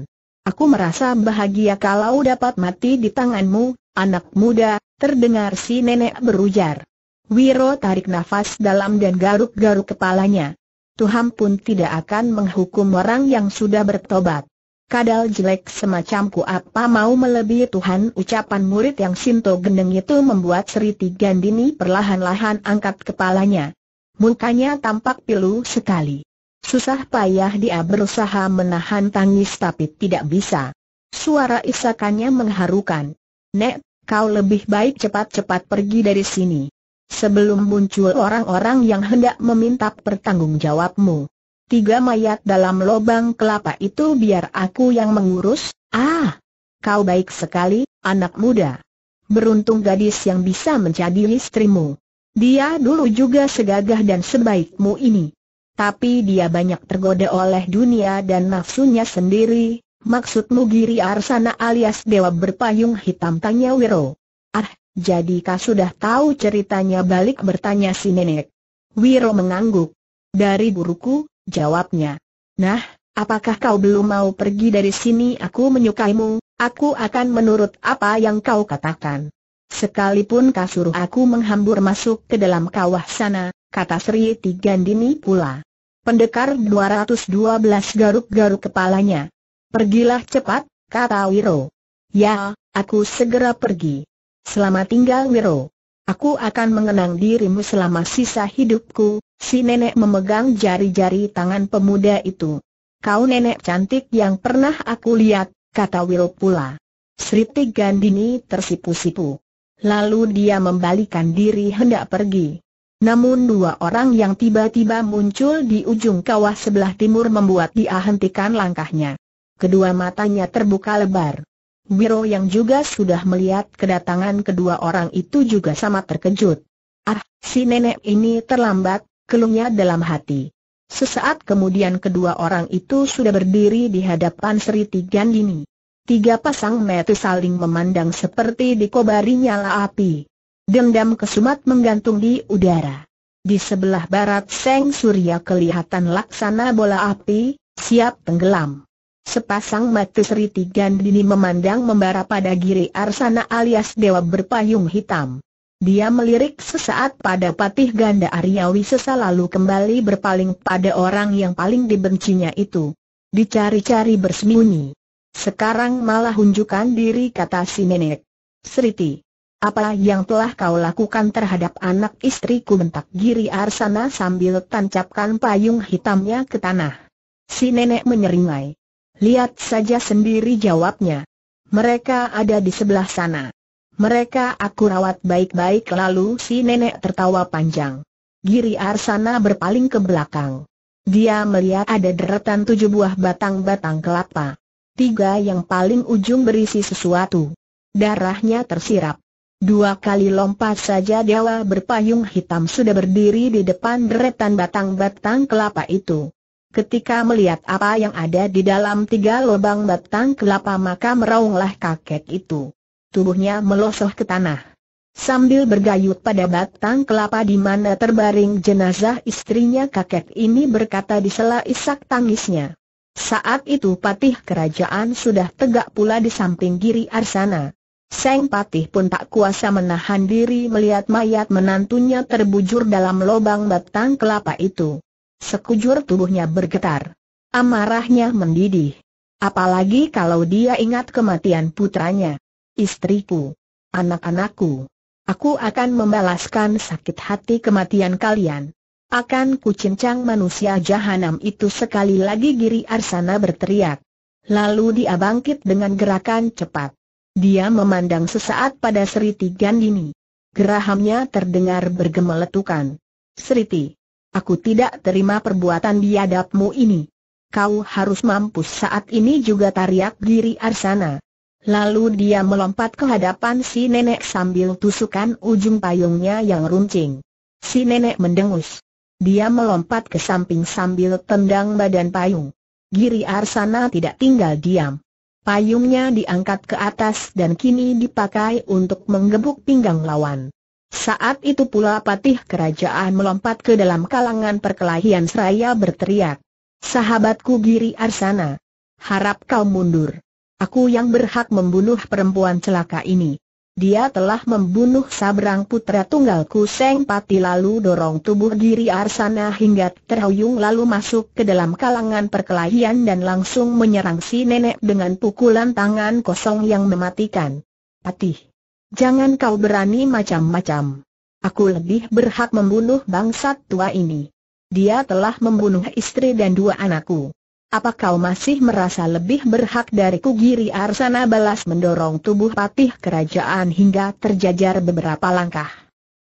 Aku merasa bahagia kalau dapat mati di tanganmu, anak muda, Terdengar si nenek berujar. Wiro tarik nafas dalam dan garuk-garuk kepalanya. Tuhan pun tidak akan menghukum orang yang sudah bertobat. Kadal jelek semacamku apa mau melebihi Tuhan ucapan murid yang Sinto Gendeng itu membuat Sri Gandini perlahan-lahan angkat kepalanya. Mukanya tampak pilu sekali. Susah payah dia berusaha menahan tangis tapi tidak bisa. Suara isakannya mengharukan. Nek, Kau lebih baik cepat-cepat pergi dari sini. Sebelum muncul orang-orang yang hendak meminta pertanggungjawabmu. Tiga mayat dalam lobang kelapa itu biar aku yang mengurus, ah! Kau baik sekali, anak muda. Beruntung gadis yang bisa menjadi istrimu. Dia dulu juga segagah dan sebaikmu ini. Tapi dia banyak tergoda oleh dunia dan nafsunya sendiri, Maksudmu Giri Arsana alias Dewa Berpayung Hitam tanya Wiro. Ah, jadi kau sudah tahu ceritanya balik bertanya si nenek. Wiro mengangguk. Dari buruku, jawabnya. Nah, apakah kau belum mau pergi dari sini aku menyukaimu, aku akan menurut apa yang kau katakan. Sekalipun kau suruh aku menghambur masuk ke dalam kawah sana, kata Sri Tigandini pula. Pendekar 212 garuk-garuk kepalanya. Pergilah cepat, kata Wiro. Ya, aku segera pergi. Selamat tinggal Wiro. Aku akan mengenang dirimu selama sisa hidupku, si nenek memegang jari-jari tangan pemuda itu. Kau nenek cantik yang pernah aku lihat, kata Wiro pula. Sri Gandini tersipu-sipu. Lalu dia membalikan diri hendak pergi. Namun dua orang yang tiba-tiba muncul di ujung kawah sebelah timur membuat dia hentikan langkahnya. Kedua matanya terbuka lebar. Biro yang juga sudah melihat kedatangan kedua orang itu juga sama terkejut. Ah, si nenek ini terlambat, keluhnya dalam hati. Sesaat kemudian kedua orang itu sudah berdiri di hadapan Sri Tigandini. Tiga pasang mata saling memandang seperti dikobari nyala api. Dendam kesumat menggantung di udara. Di sebelah barat Seng Surya kelihatan laksana bola api, siap tenggelam. Sepasang mata Sri Tigandini memandang membara pada Giri Arsana alias Dewa Berpayung Hitam. Dia melirik sesaat pada Patih Ganda Aryawi sesa lalu kembali berpaling pada orang yang paling dibencinya itu. Dicari-cari bersembunyi. Sekarang malah hunjukkan diri kata si nenek. Sriti, apa yang telah kau lakukan terhadap anak istriku bentak Giri Arsana sambil tancapkan payung hitamnya ke tanah. Si nenek menyeringai. Lihat saja sendiri jawabnya. Mereka ada di sebelah sana. Mereka aku rawat baik-baik lalu si nenek tertawa panjang. Giri Arsana berpaling ke belakang. Dia melihat ada deretan tujuh buah batang-batang kelapa. Tiga yang paling ujung berisi sesuatu. Darahnya tersirap. Dua kali lompat saja dewa berpayung hitam sudah berdiri di depan deretan batang-batang kelapa itu. Ketika melihat apa yang ada di dalam tiga lubang batang kelapa maka meraunglah kakek itu. Tubuhnya melosoh ke tanah. Sambil bergayut pada batang kelapa di mana terbaring jenazah istrinya kakek ini berkata di sela isak tangisnya. Saat itu patih kerajaan sudah tegak pula di samping giri Arsana. Seng patih pun tak kuasa menahan diri melihat mayat menantunya terbujur dalam lubang batang kelapa itu. Sekujur tubuhnya bergetar. Amarahnya mendidih. Apalagi kalau dia ingat kematian putranya. Istriku. Anak-anakku. Aku akan membalaskan sakit hati kematian kalian. Akan kucincang manusia jahanam itu sekali lagi Giri Arsana berteriak. Lalu dia bangkit dengan gerakan cepat. Dia memandang sesaat pada Sriti Gandini. Gerahamnya terdengar bergemeletukan. Sriti, Aku tidak terima perbuatan biadabmu ini. Kau harus mampus saat ini juga tariak diri Arsana. Lalu dia melompat ke hadapan si nenek sambil tusukan ujung payungnya yang runcing. Si nenek mendengus. Dia melompat ke samping sambil tendang badan payung. Giri Arsana tidak tinggal diam. Payungnya diangkat ke atas dan kini dipakai untuk menggebuk pinggang lawan. Saat itu pula patih kerajaan melompat ke dalam kalangan perkelahian seraya berteriak. Sahabatku Giri Arsana, harap kau mundur. Aku yang berhak membunuh perempuan celaka ini. Dia telah membunuh sabrang putra tunggalku Seng Pati lalu dorong tubuh Giri Arsana hingga terhuyung lalu masuk ke dalam kalangan perkelahian dan langsung menyerang si nenek dengan pukulan tangan kosong yang mematikan. Patih. Jangan kau berani macam-macam. Aku lebih berhak membunuh bangsat tua ini. Dia telah membunuh istri dan dua anakku. Apa kau masih merasa lebih berhak dariku? Giri Arsana balas mendorong tubuh patih kerajaan hingga terjajar beberapa langkah.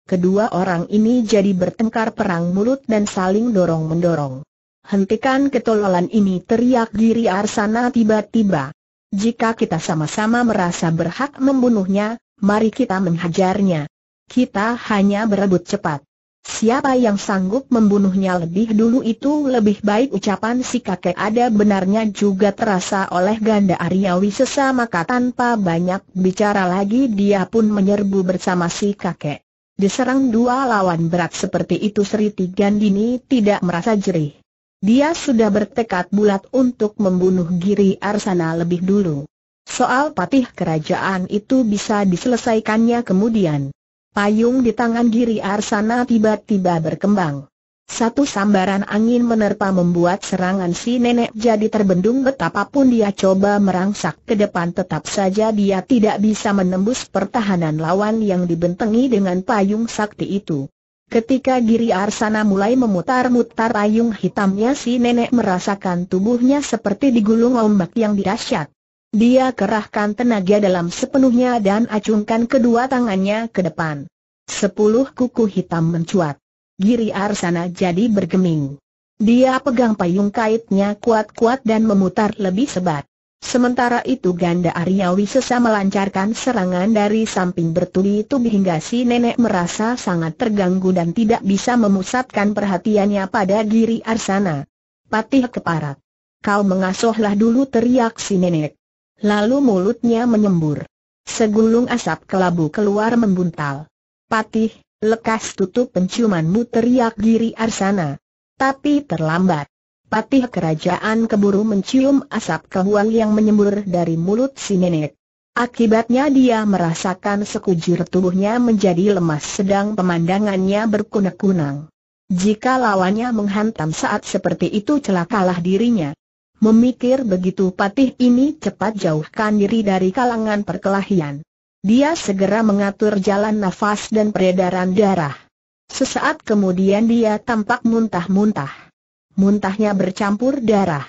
Kedua orang ini jadi bertengkar perang mulut dan saling dorong-mendorong. Hentikan ketololan ini teriak Giri Arsana tiba-tiba. Jika kita sama-sama merasa berhak membunuhnya, Mari kita menghajarnya. Kita hanya berebut cepat. Siapa yang sanggup membunuhnya lebih dulu itu lebih baik ucapan si kakek ada benarnya juga terasa oleh ganda Aryawi sesama maka tanpa banyak bicara lagi dia pun menyerbu bersama si kakek. Diserang dua lawan berat seperti itu Sri Tigandini tidak merasa jerih. Dia sudah bertekad bulat untuk membunuh Giri Arsana lebih dulu. Soal patih kerajaan itu bisa diselesaikannya kemudian. Payung di tangan Giri Arsana tiba-tiba berkembang. Satu sambaran angin menerpa membuat serangan si nenek jadi terbendung betapapun dia coba merangsak ke depan tetap saja dia tidak bisa menembus pertahanan lawan yang dibentengi dengan payung sakti itu. Ketika Giri Arsana mulai memutar-mutar payung hitamnya si nenek merasakan tubuhnya seperti digulung ombak yang dirasyat. Dia kerahkan tenaga dalam sepenuhnya dan acungkan kedua tangannya ke depan. Sepuluh kuku hitam mencuat. Giri Arsana jadi bergeming. Dia pegang payung kaitnya kuat-kuat dan memutar lebih sebat. Sementara itu Ganda Aryawi sesa melancarkan serangan dari samping bertubi-tubi hingga si nenek merasa sangat terganggu dan tidak bisa memusatkan perhatiannya pada Giri Arsana. Patih keparat. Kau mengasohlah dulu teriak si nenek. Lalu mulutnya menyembur. Segulung asap kelabu keluar membuntal. Patih, lekas tutup penciumanmu teriak Giri Arsana. Tapi terlambat. Patih kerajaan keburu mencium asap kehuang yang menyembur dari mulut si nenek. Akibatnya dia merasakan sekujur tubuhnya menjadi lemas sedang pemandangannya berkunang-kunang. Jika lawannya menghantam saat seperti itu celakalah dirinya. Memikir begitu patih ini cepat jauhkan diri dari kalangan perkelahian. Dia segera mengatur jalan nafas dan peredaran darah. Sesaat kemudian dia tampak muntah-muntah. Muntahnya bercampur darah.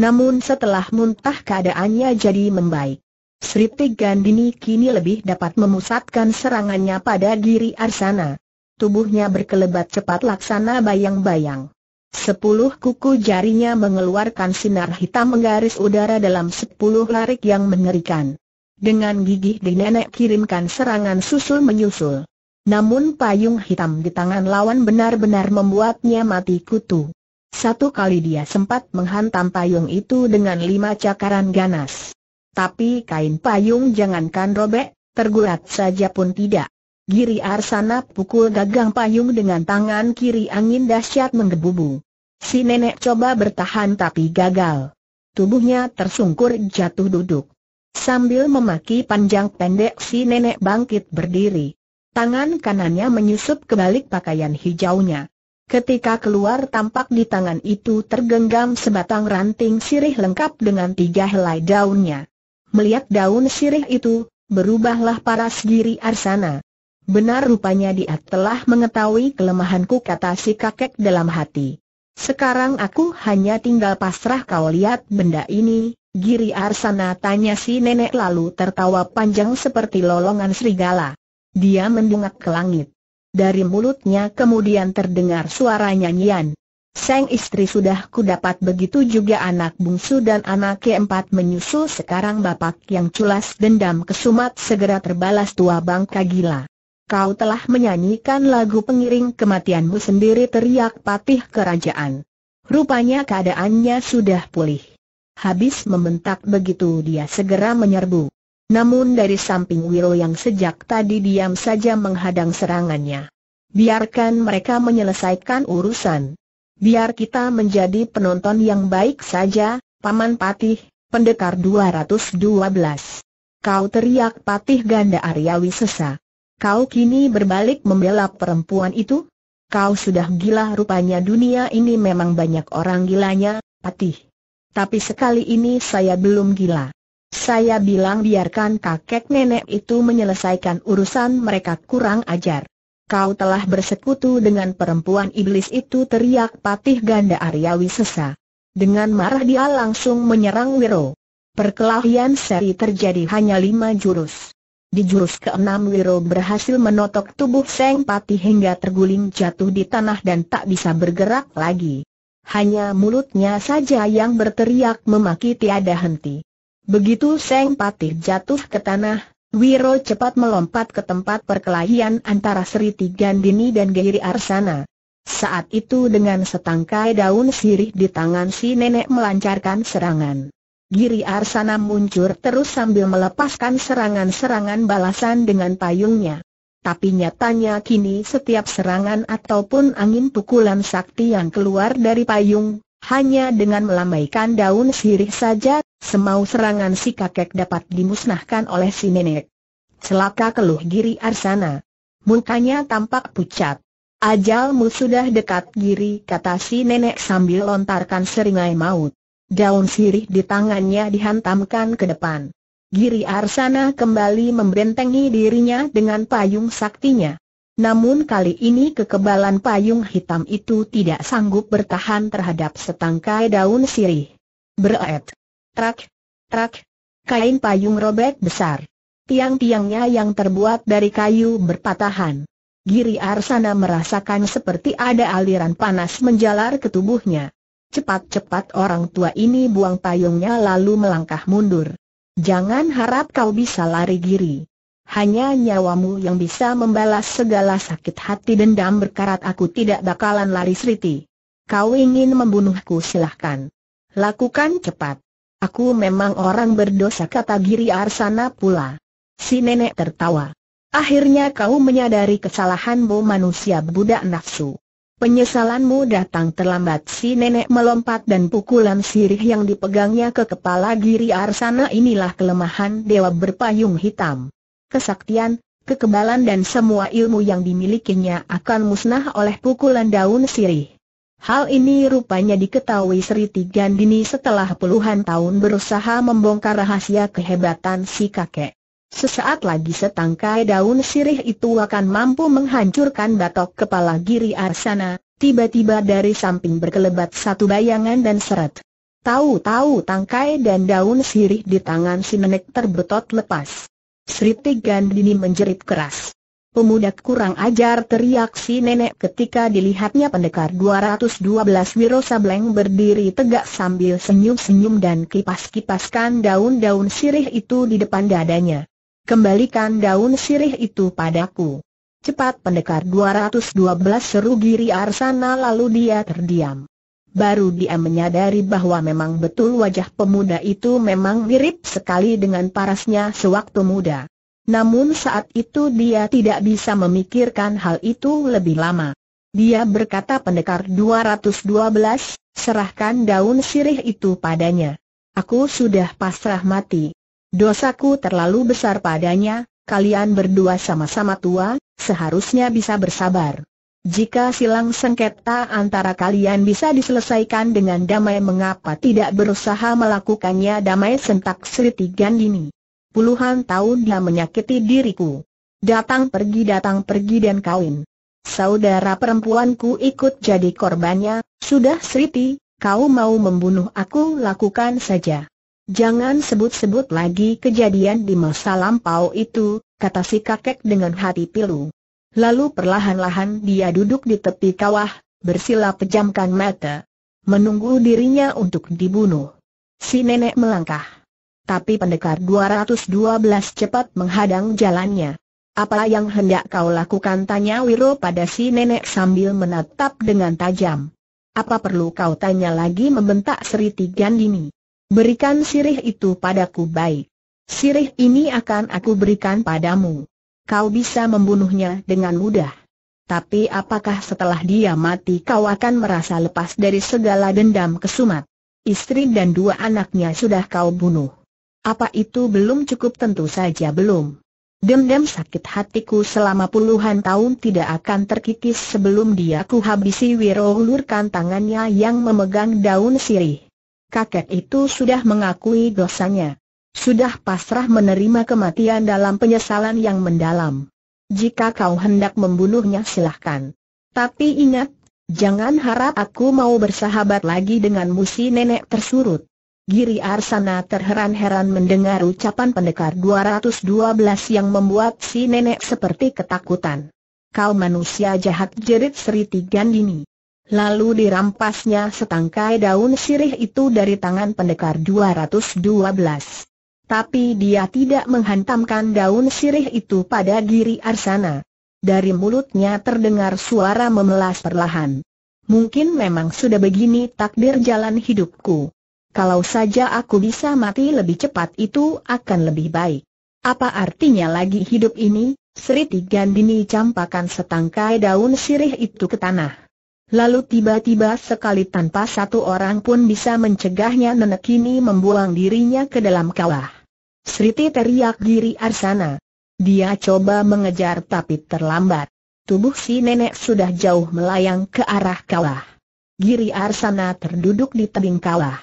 Namun setelah muntah keadaannya jadi membaik. Sri Gandini kini lebih dapat memusatkan serangannya pada diri Arsana. Tubuhnya berkelebat cepat laksana bayang-bayang. Sepuluh kuku jarinya mengeluarkan sinar hitam menggaris udara dalam sepuluh larik yang mengerikan. Dengan gigih di nenek kirimkan serangan susul menyusul. Namun payung hitam di tangan lawan benar-benar membuatnya mati kutu. Satu kali dia sempat menghantam payung itu dengan lima cakaran ganas. Tapi kain payung jangankan robek, tergurat saja pun tidak. Giri Arsana pukul gagang payung dengan tangan kiri angin dahsyat menggebu-gebu. Si nenek coba bertahan tapi gagal. Tubuhnya tersungkur jatuh duduk. Sambil memaki panjang pendek si nenek bangkit berdiri. Tangan kanannya menyusup ke balik pakaian hijaunya. Ketika keluar tampak di tangan itu tergenggam sebatang ranting sirih lengkap dengan tiga helai daunnya. Melihat daun sirih itu, berubahlah paras diri Arsana. Benar rupanya dia telah mengetahui kelemahanku kata si kakek dalam hati. Sekarang aku hanya tinggal pasrah kau lihat benda ini, Giri Arsana tanya si nenek lalu tertawa panjang seperti lolongan serigala. Dia mendungak ke langit. Dari mulutnya kemudian terdengar suara nyanyian. Seng istri sudah ku dapat begitu juga anak bungsu dan anak keempat menyusul sekarang bapak yang culas dendam kesumat segera terbalas tua bangka gila kau telah menyanyikan lagu pengiring kematianmu sendiri teriak patih kerajaan. Rupanya keadaannya sudah pulih. Habis membentak begitu dia segera menyerbu. Namun dari samping Wiro yang sejak tadi diam saja menghadang serangannya. Biarkan mereka menyelesaikan urusan. Biar kita menjadi penonton yang baik saja, Paman Patih, Pendekar 212. Kau teriak Patih Ganda Aryawi sesak. Kau kini berbalik membela perempuan itu? Kau sudah gila rupanya dunia ini memang banyak orang gilanya, patih. Tapi sekali ini saya belum gila. Saya bilang biarkan kakek nenek itu menyelesaikan urusan mereka kurang ajar. Kau telah bersekutu dengan perempuan iblis itu teriak patih ganda Aryawi sesa. Dengan marah dia langsung menyerang Wiro. Perkelahian seri terjadi hanya lima jurus. Di jurus keenam Wiro berhasil menotok tubuh Seng Pati hingga terguling jatuh di tanah dan tak bisa bergerak lagi. Hanya mulutnya saja yang berteriak memaki tiada henti. Begitu Seng Pati jatuh ke tanah, Wiro cepat melompat ke tempat perkelahian antara Sri Tigandini dan Gairi Arsana. Saat itu dengan setangkai daun sirih di tangan si nenek melancarkan serangan. Giri Arsana muncul terus sambil melepaskan serangan-serangan balasan dengan payungnya. Tapi nyatanya kini setiap serangan ataupun angin pukulan sakti yang keluar dari payung, hanya dengan melambaikan daun sirih saja, semau serangan si kakek dapat dimusnahkan oleh si nenek. Celaka keluh Giri Arsana. Mukanya tampak pucat. Ajalmu sudah dekat Giri kata si nenek sambil lontarkan seringai maut. Daun sirih di tangannya dihantamkan ke depan. Giri Arsana kembali membentengi dirinya dengan payung saktinya. Namun kali ini kekebalan payung hitam itu tidak sanggup bertahan terhadap setangkai daun sirih. Beret. Trak, trak, kain payung robek besar. Tiang-tiangnya yang terbuat dari kayu berpatahan. Giri Arsana merasakan seperti ada aliran panas menjalar ke tubuhnya. Cepat-cepat orang tua ini buang payungnya lalu melangkah mundur. Jangan harap kau bisa lari giri. Hanya nyawamu yang bisa membalas segala sakit hati dendam berkarat aku tidak bakalan lari Sriti. Kau ingin membunuhku silahkan. Lakukan cepat. Aku memang orang berdosa kata Giri Arsana pula. Si nenek tertawa. Akhirnya kau menyadari kesalahanmu manusia budak nafsu. Penyesalanmu datang terlambat si nenek melompat dan pukulan sirih yang dipegangnya ke kepala Giri Arsana inilah kelemahan dewa berpayung hitam. Kesaktian, kekebalan dan semua ilmu yang dimilikinya akan musnah oleh pukulan daun sirih. Hal ini rupanya diketahui Sri Tigandini setelah puluhan tahun berusaha membongkar rahasia kehebatan si kakek. Sesaat lagi setangkai daun sirih itu akan mampu menghancurkan batok kepala Giri Arsana, tiba-tiba dari samping berkelebat satu bayangan dan seret. Tahu-tahu tangkai dan daun sirih di tangan si nenek terbetot lepas. Sri dini menjerit keras. Pemuda kurang ajar teriak si nenek ketika dilihatnya pendekar 212 Wiro Sableng berdiri tegak sambil senyum-senyum dan kipas-kipaskan daun-daun sirih itu di depan dadanya. Kembalikan daun sirih itu padaku. Cepat pendekar 212 seru giri arsana lalu dia terdiam. Baru dia menyadari bahwa memang betul wajah pemuda itu memang mirip sekali dengan parasnya sewaktu muda. Namun saat itu dia tidak bisa memikirkan hal itu lebih lama. Dia berkata pendekar 212, serahkan daun sirih itu padanya. Aku sudah pasrah mati. Dosaku terlalu besar padanya, kalian berdua sama-sama tua, seharusnya bisa bersabar. Jika silang sengketa antara kalian bisa diselesaikan dengan damai mengapa tidak berusaha melakukannya damai sentak seritigan dini. Puluhan tahun dia menyakiti diriku. Datang pergi datang pergi dan kawin. Saudara perempuanku ikut jadi korbannya, sudah Sri, kau mau membunuh aku lakukan saja. Jangan sebut-sebut lagi kejadian di masa lampau itu, kata si kakek dengan hati pilu. Lalu perlahan-lahan dia duduk di tepi kawah, bersila pejamkan mata. Menunggu dirinya untuk dibunuh. Si nenek melangkah. Tapi pendekar 212 cepat menghadang jalannya. Apa yang hendak kau lakukan tanya Wiro pada si nenek sambil menatap dengan tajam. Apa perlu kau tanya lagi membentak Sri Tigandini? Berikan sirih itu padaku baik. Sirih ini akan aku berikan padamu. Kau bisa membunuhnya dengan mudah. Tapi apakah setelah dia mati kau akan merasa lepas dari segala dendam kesumat? Istri dan dua anaknya sudah kau bunuh. Apa itu belum cukup tentu saja belum. Dendam sakit hatiku selama puluhan tahun tidak akan terkikis sebelum dia kuhabisi wirolurkan tangannya yang memegang daun sirih kakek itu sudah mengakui dosanya. Sudah pasrah menerima kematian dalam penyesalan yang mendalam. Jika kau hendak membunuhnya silahkan. Tapi ingat, jangan harap aku mau bersahabat lagi dengan musi nenek tersurut. Giri Arsana terheran-heran mendengar ucapan pendekar 212 yang membuat si nenek seperti ketakutan. Kau manusia jahat jerit Sri Tigandini lalu dirampasnya setangkai daun sirih itu dari tangan pendekar 212. Tapi dia tidak menghantamkan daun sirih itu pada diri Arsana. Dari mulutnya terdengar suara memelas perlahan. Mungkin memang sudah begini takdir jalan hidupku. Kalau saja aku bisa mati lebih cepat itu akan lebih baik. Apa artinya lagi hidup ini? Sri Tigandini campakan setangkai daun sirih itu ke tanah. Lalu tiba-tiba sekali tanpa satu orang pun bisa mencegahnya nenek kini membuang dirinya ke dalam kawah. Sriti teriak diri Arsana. Dia coba mengejar tapi terlambat. Tubuh si nenek sudah jauh melayang ke arah kawah. Giri Arsana terduduk di tebing kawah.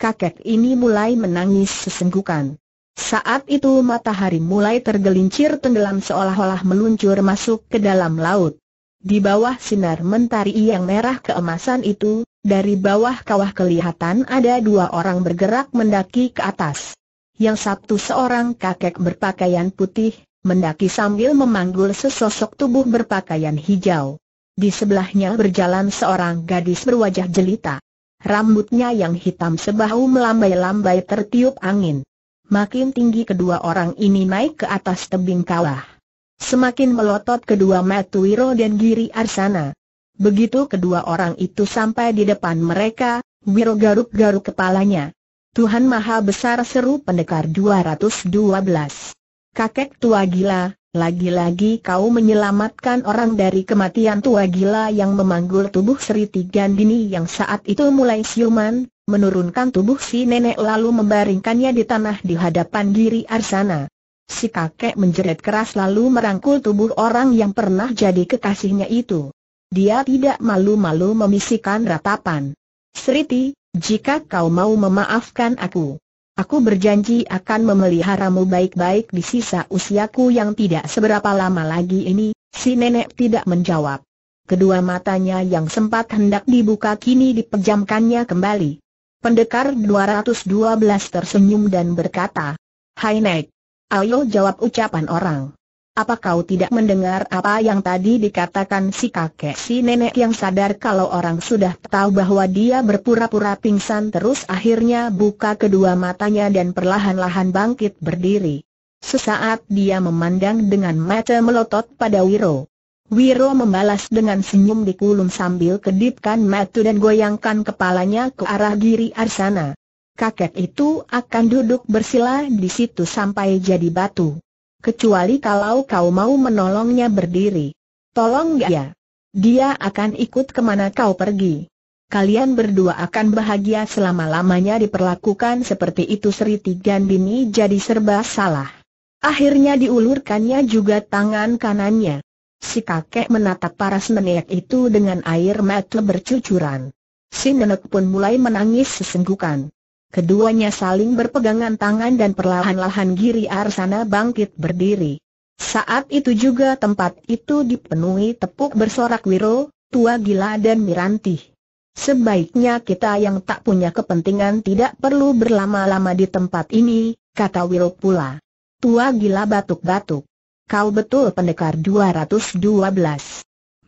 Kakek ini mulai menangis sesenggukan. Saat itu matahari mulai tergelincir tenggelam seolah-olah meluncur masuk ke dalam laut. Di bawah sinar mentari yang merah keemasan itu, dari bawah kawah kelihatan ada dua orang bergerak mendaki ke atas. Yang satu seorang kakek berpakaian putih, mendaki sambil memanggul sesosok tubuh berpakaian hijau. Di sebelahnya berjalan seorang gadis berwajah jelita. Rambutnya yang hitam sebahu melambai-lambai tertiup angin. Makin tinggi kedua orang ini naik ke atas tebing kawah. Semakin melotot kedua Wiro dan Giri Arsana. Begitu kedua orang itu sampai di depan mereka, Wiro garuk-garuk kepalanya. Tuhan Maha Besar seru pendekar 212. Kakek tua gila, lagi-lagi kau menyelamatkan orang dari kematian tua gila yang memanggul tubuh Sri Tigandini yang saat itu mulai siuman, menurunkan tubuh si nenek lalu membaringkannya di tanah di hadapan Giri Arsana. Si kakek menjerit keras lalu merangkul tubuh orang yang pernah jadi kekasihnya itu. Dia tidak malu-malu memisikan ratapan. Seriti, jika kau mau memaafkan aku, aku berjanji akan memeliharamu baik-baik di sisa usiaku yang tidak seberapa lama lagi ini, si nenek tidak menjawab. Kedua matanya yang sempat hendak dibuka kini dipejamkannya kembali. Pendekar 212 tersenyum dan berkata, Hai Nek, Ayo jawab ucapan orang. Apa kau tidak mendengar apa yang tadi dikatakan si kakek si nenek yang sadar kalau orang sudah tahu bahwa dia berpura-pura pingsan terus akhirnya buka kedua matanya dan perlahan-lahan bangkit berdiri. Sesaat dia memandang dengan mata melotot pada Wiro. Wiro membalas dengan senyum dikulum sambil kedipkan mata dan goyangkan kepalanya ke arah giri Arsana kakek itu akan duduk bersila di situ sampai jadi batu. Kecuali kalau kau mau menolongnya berdiri. Tolong ya? Dia akan ikut kemana kau pergi. Kalian berdua akan bahagia selama-lamanya diperlakukan seperti itu Sri Bini jadi serba salah. Akhirnya diulurkannya juga tangan kanannya. Si kakek menatap paras nenek itu dengan air mata bercucuran. Si nenek pun mulai menangis sesenggukan. Keduanya saling berpegangan tangan dan perlahan-lahan Giri Arsana bangkit berdiri. Saat itu juga tempat itu dipenuhi tepuk bersorak Wiro, Tua Gila dan Miranti. Sebaiknya kita yang tak punya kepentingan tidak perlu berlama-lama di tempat ini, kata Wiro pula. Tua Gila batuk-batuk. Kau betul pendekar 212.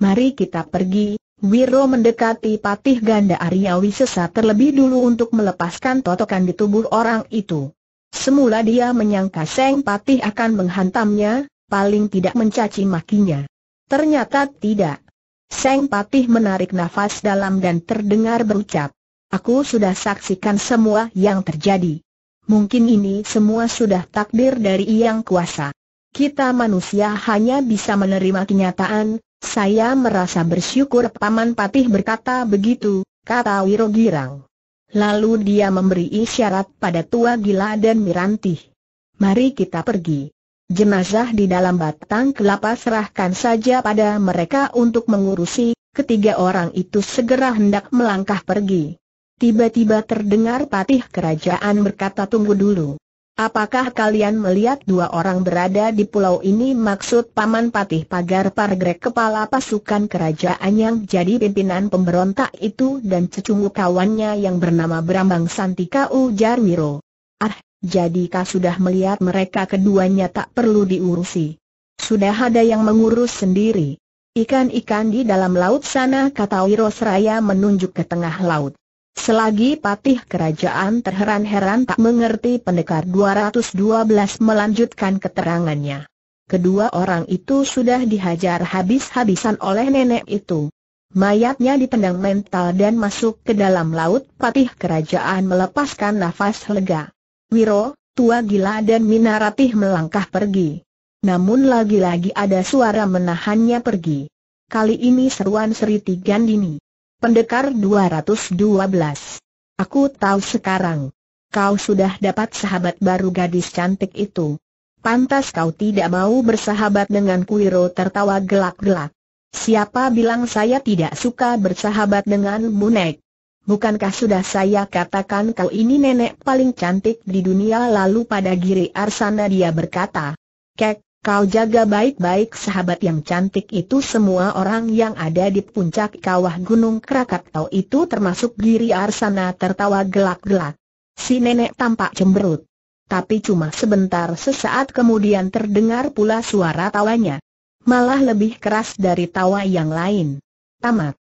Mari kita pergi, Wiro mendekati patih ganda Arya Wisesa terlebih dulu untuk melepaskan totokan di tubuh orang itu. Semula dia menyangka Seng Patih akan menghantamnya, paling tidak mencaci makinya. Ternyata tidak. Seng Patih menarik nafas dalam dan terdengar berucap, Aku sudah saksikan semua yang terjadi. Mungkin ini semua sudah takdir dari Yang Kuasa. Kita manusia hanya bisa menerima kenyataan, saya merasa bersyukur Paman Patih berkata begitu, kata Wiro Girang. Lalu dia memberi isyarat pada Tua Gila dan Miranti. Mari kita pergi. Jenazah di dalam batang kelapa serahkan saja pada mereka untuk mengurusi, ketiga orang itu segera hendak melangkah pergi. Tiba-tiba terdengar patih kerajaan berkata tunggu dulu. Apakah kalian melihat dua orang berada di pulau ini maksud Paman Patih Pagar Pargrek kepala pasukan kerajaan yang jadi pimpinan pemberontak itu dan cecungu kawannya yang bernama Brambang Santika Ujarwiro. Ah, jadikah sudah melihat mereka keduanya tak perlu diurusi. Sudah ada yang mengurus sendiri. Ikan-ikan di dalam laut sana kata Wiro Seraya menunjuk ke tengah laut. Selagi patih kerajaan terheran-heran tak mengerti pendekar 212 melanjutkan keterangannya. Kedua orang itu sudah dihajar habis-habisan oleh nenek itu. Mayatnya ditendang mental dan masuk ke dalam laut patih kerajaan melepaskan nafas lega. Wiro, tua gila dan Minaratih melangkah pergi. Namun lagi-lagi ada suara menahannya pergi. Kali ini seruan Sri Tigandini. Pendekar 212. Aku tahu sekarang. Kau sudah dapat sahabat baru gadis cantik itu. Pantas kau tidak mau bersahabat dengan Kuiro tertawa gelak-gelak. Siapa bilang saya tidak suka bersahabat dengan Munek? Bukankah sudah saya katakan kau ini nenek paling cantik di dunia lalu pada Giri Arsana dia berkata. Kek, Kau jaga baik-baik sahabat yang cantik itu semua orang yang ada di puncak kawah Gunung Krakatau itu termasuk diri Arsana tertawa gelak-gelak. Si nenek tampak cemberut. Tapi cuma sebentar sesaat kemudian terdengar pula suara tawanya. Malah lebih keras dari tawa yang lain. Tamat.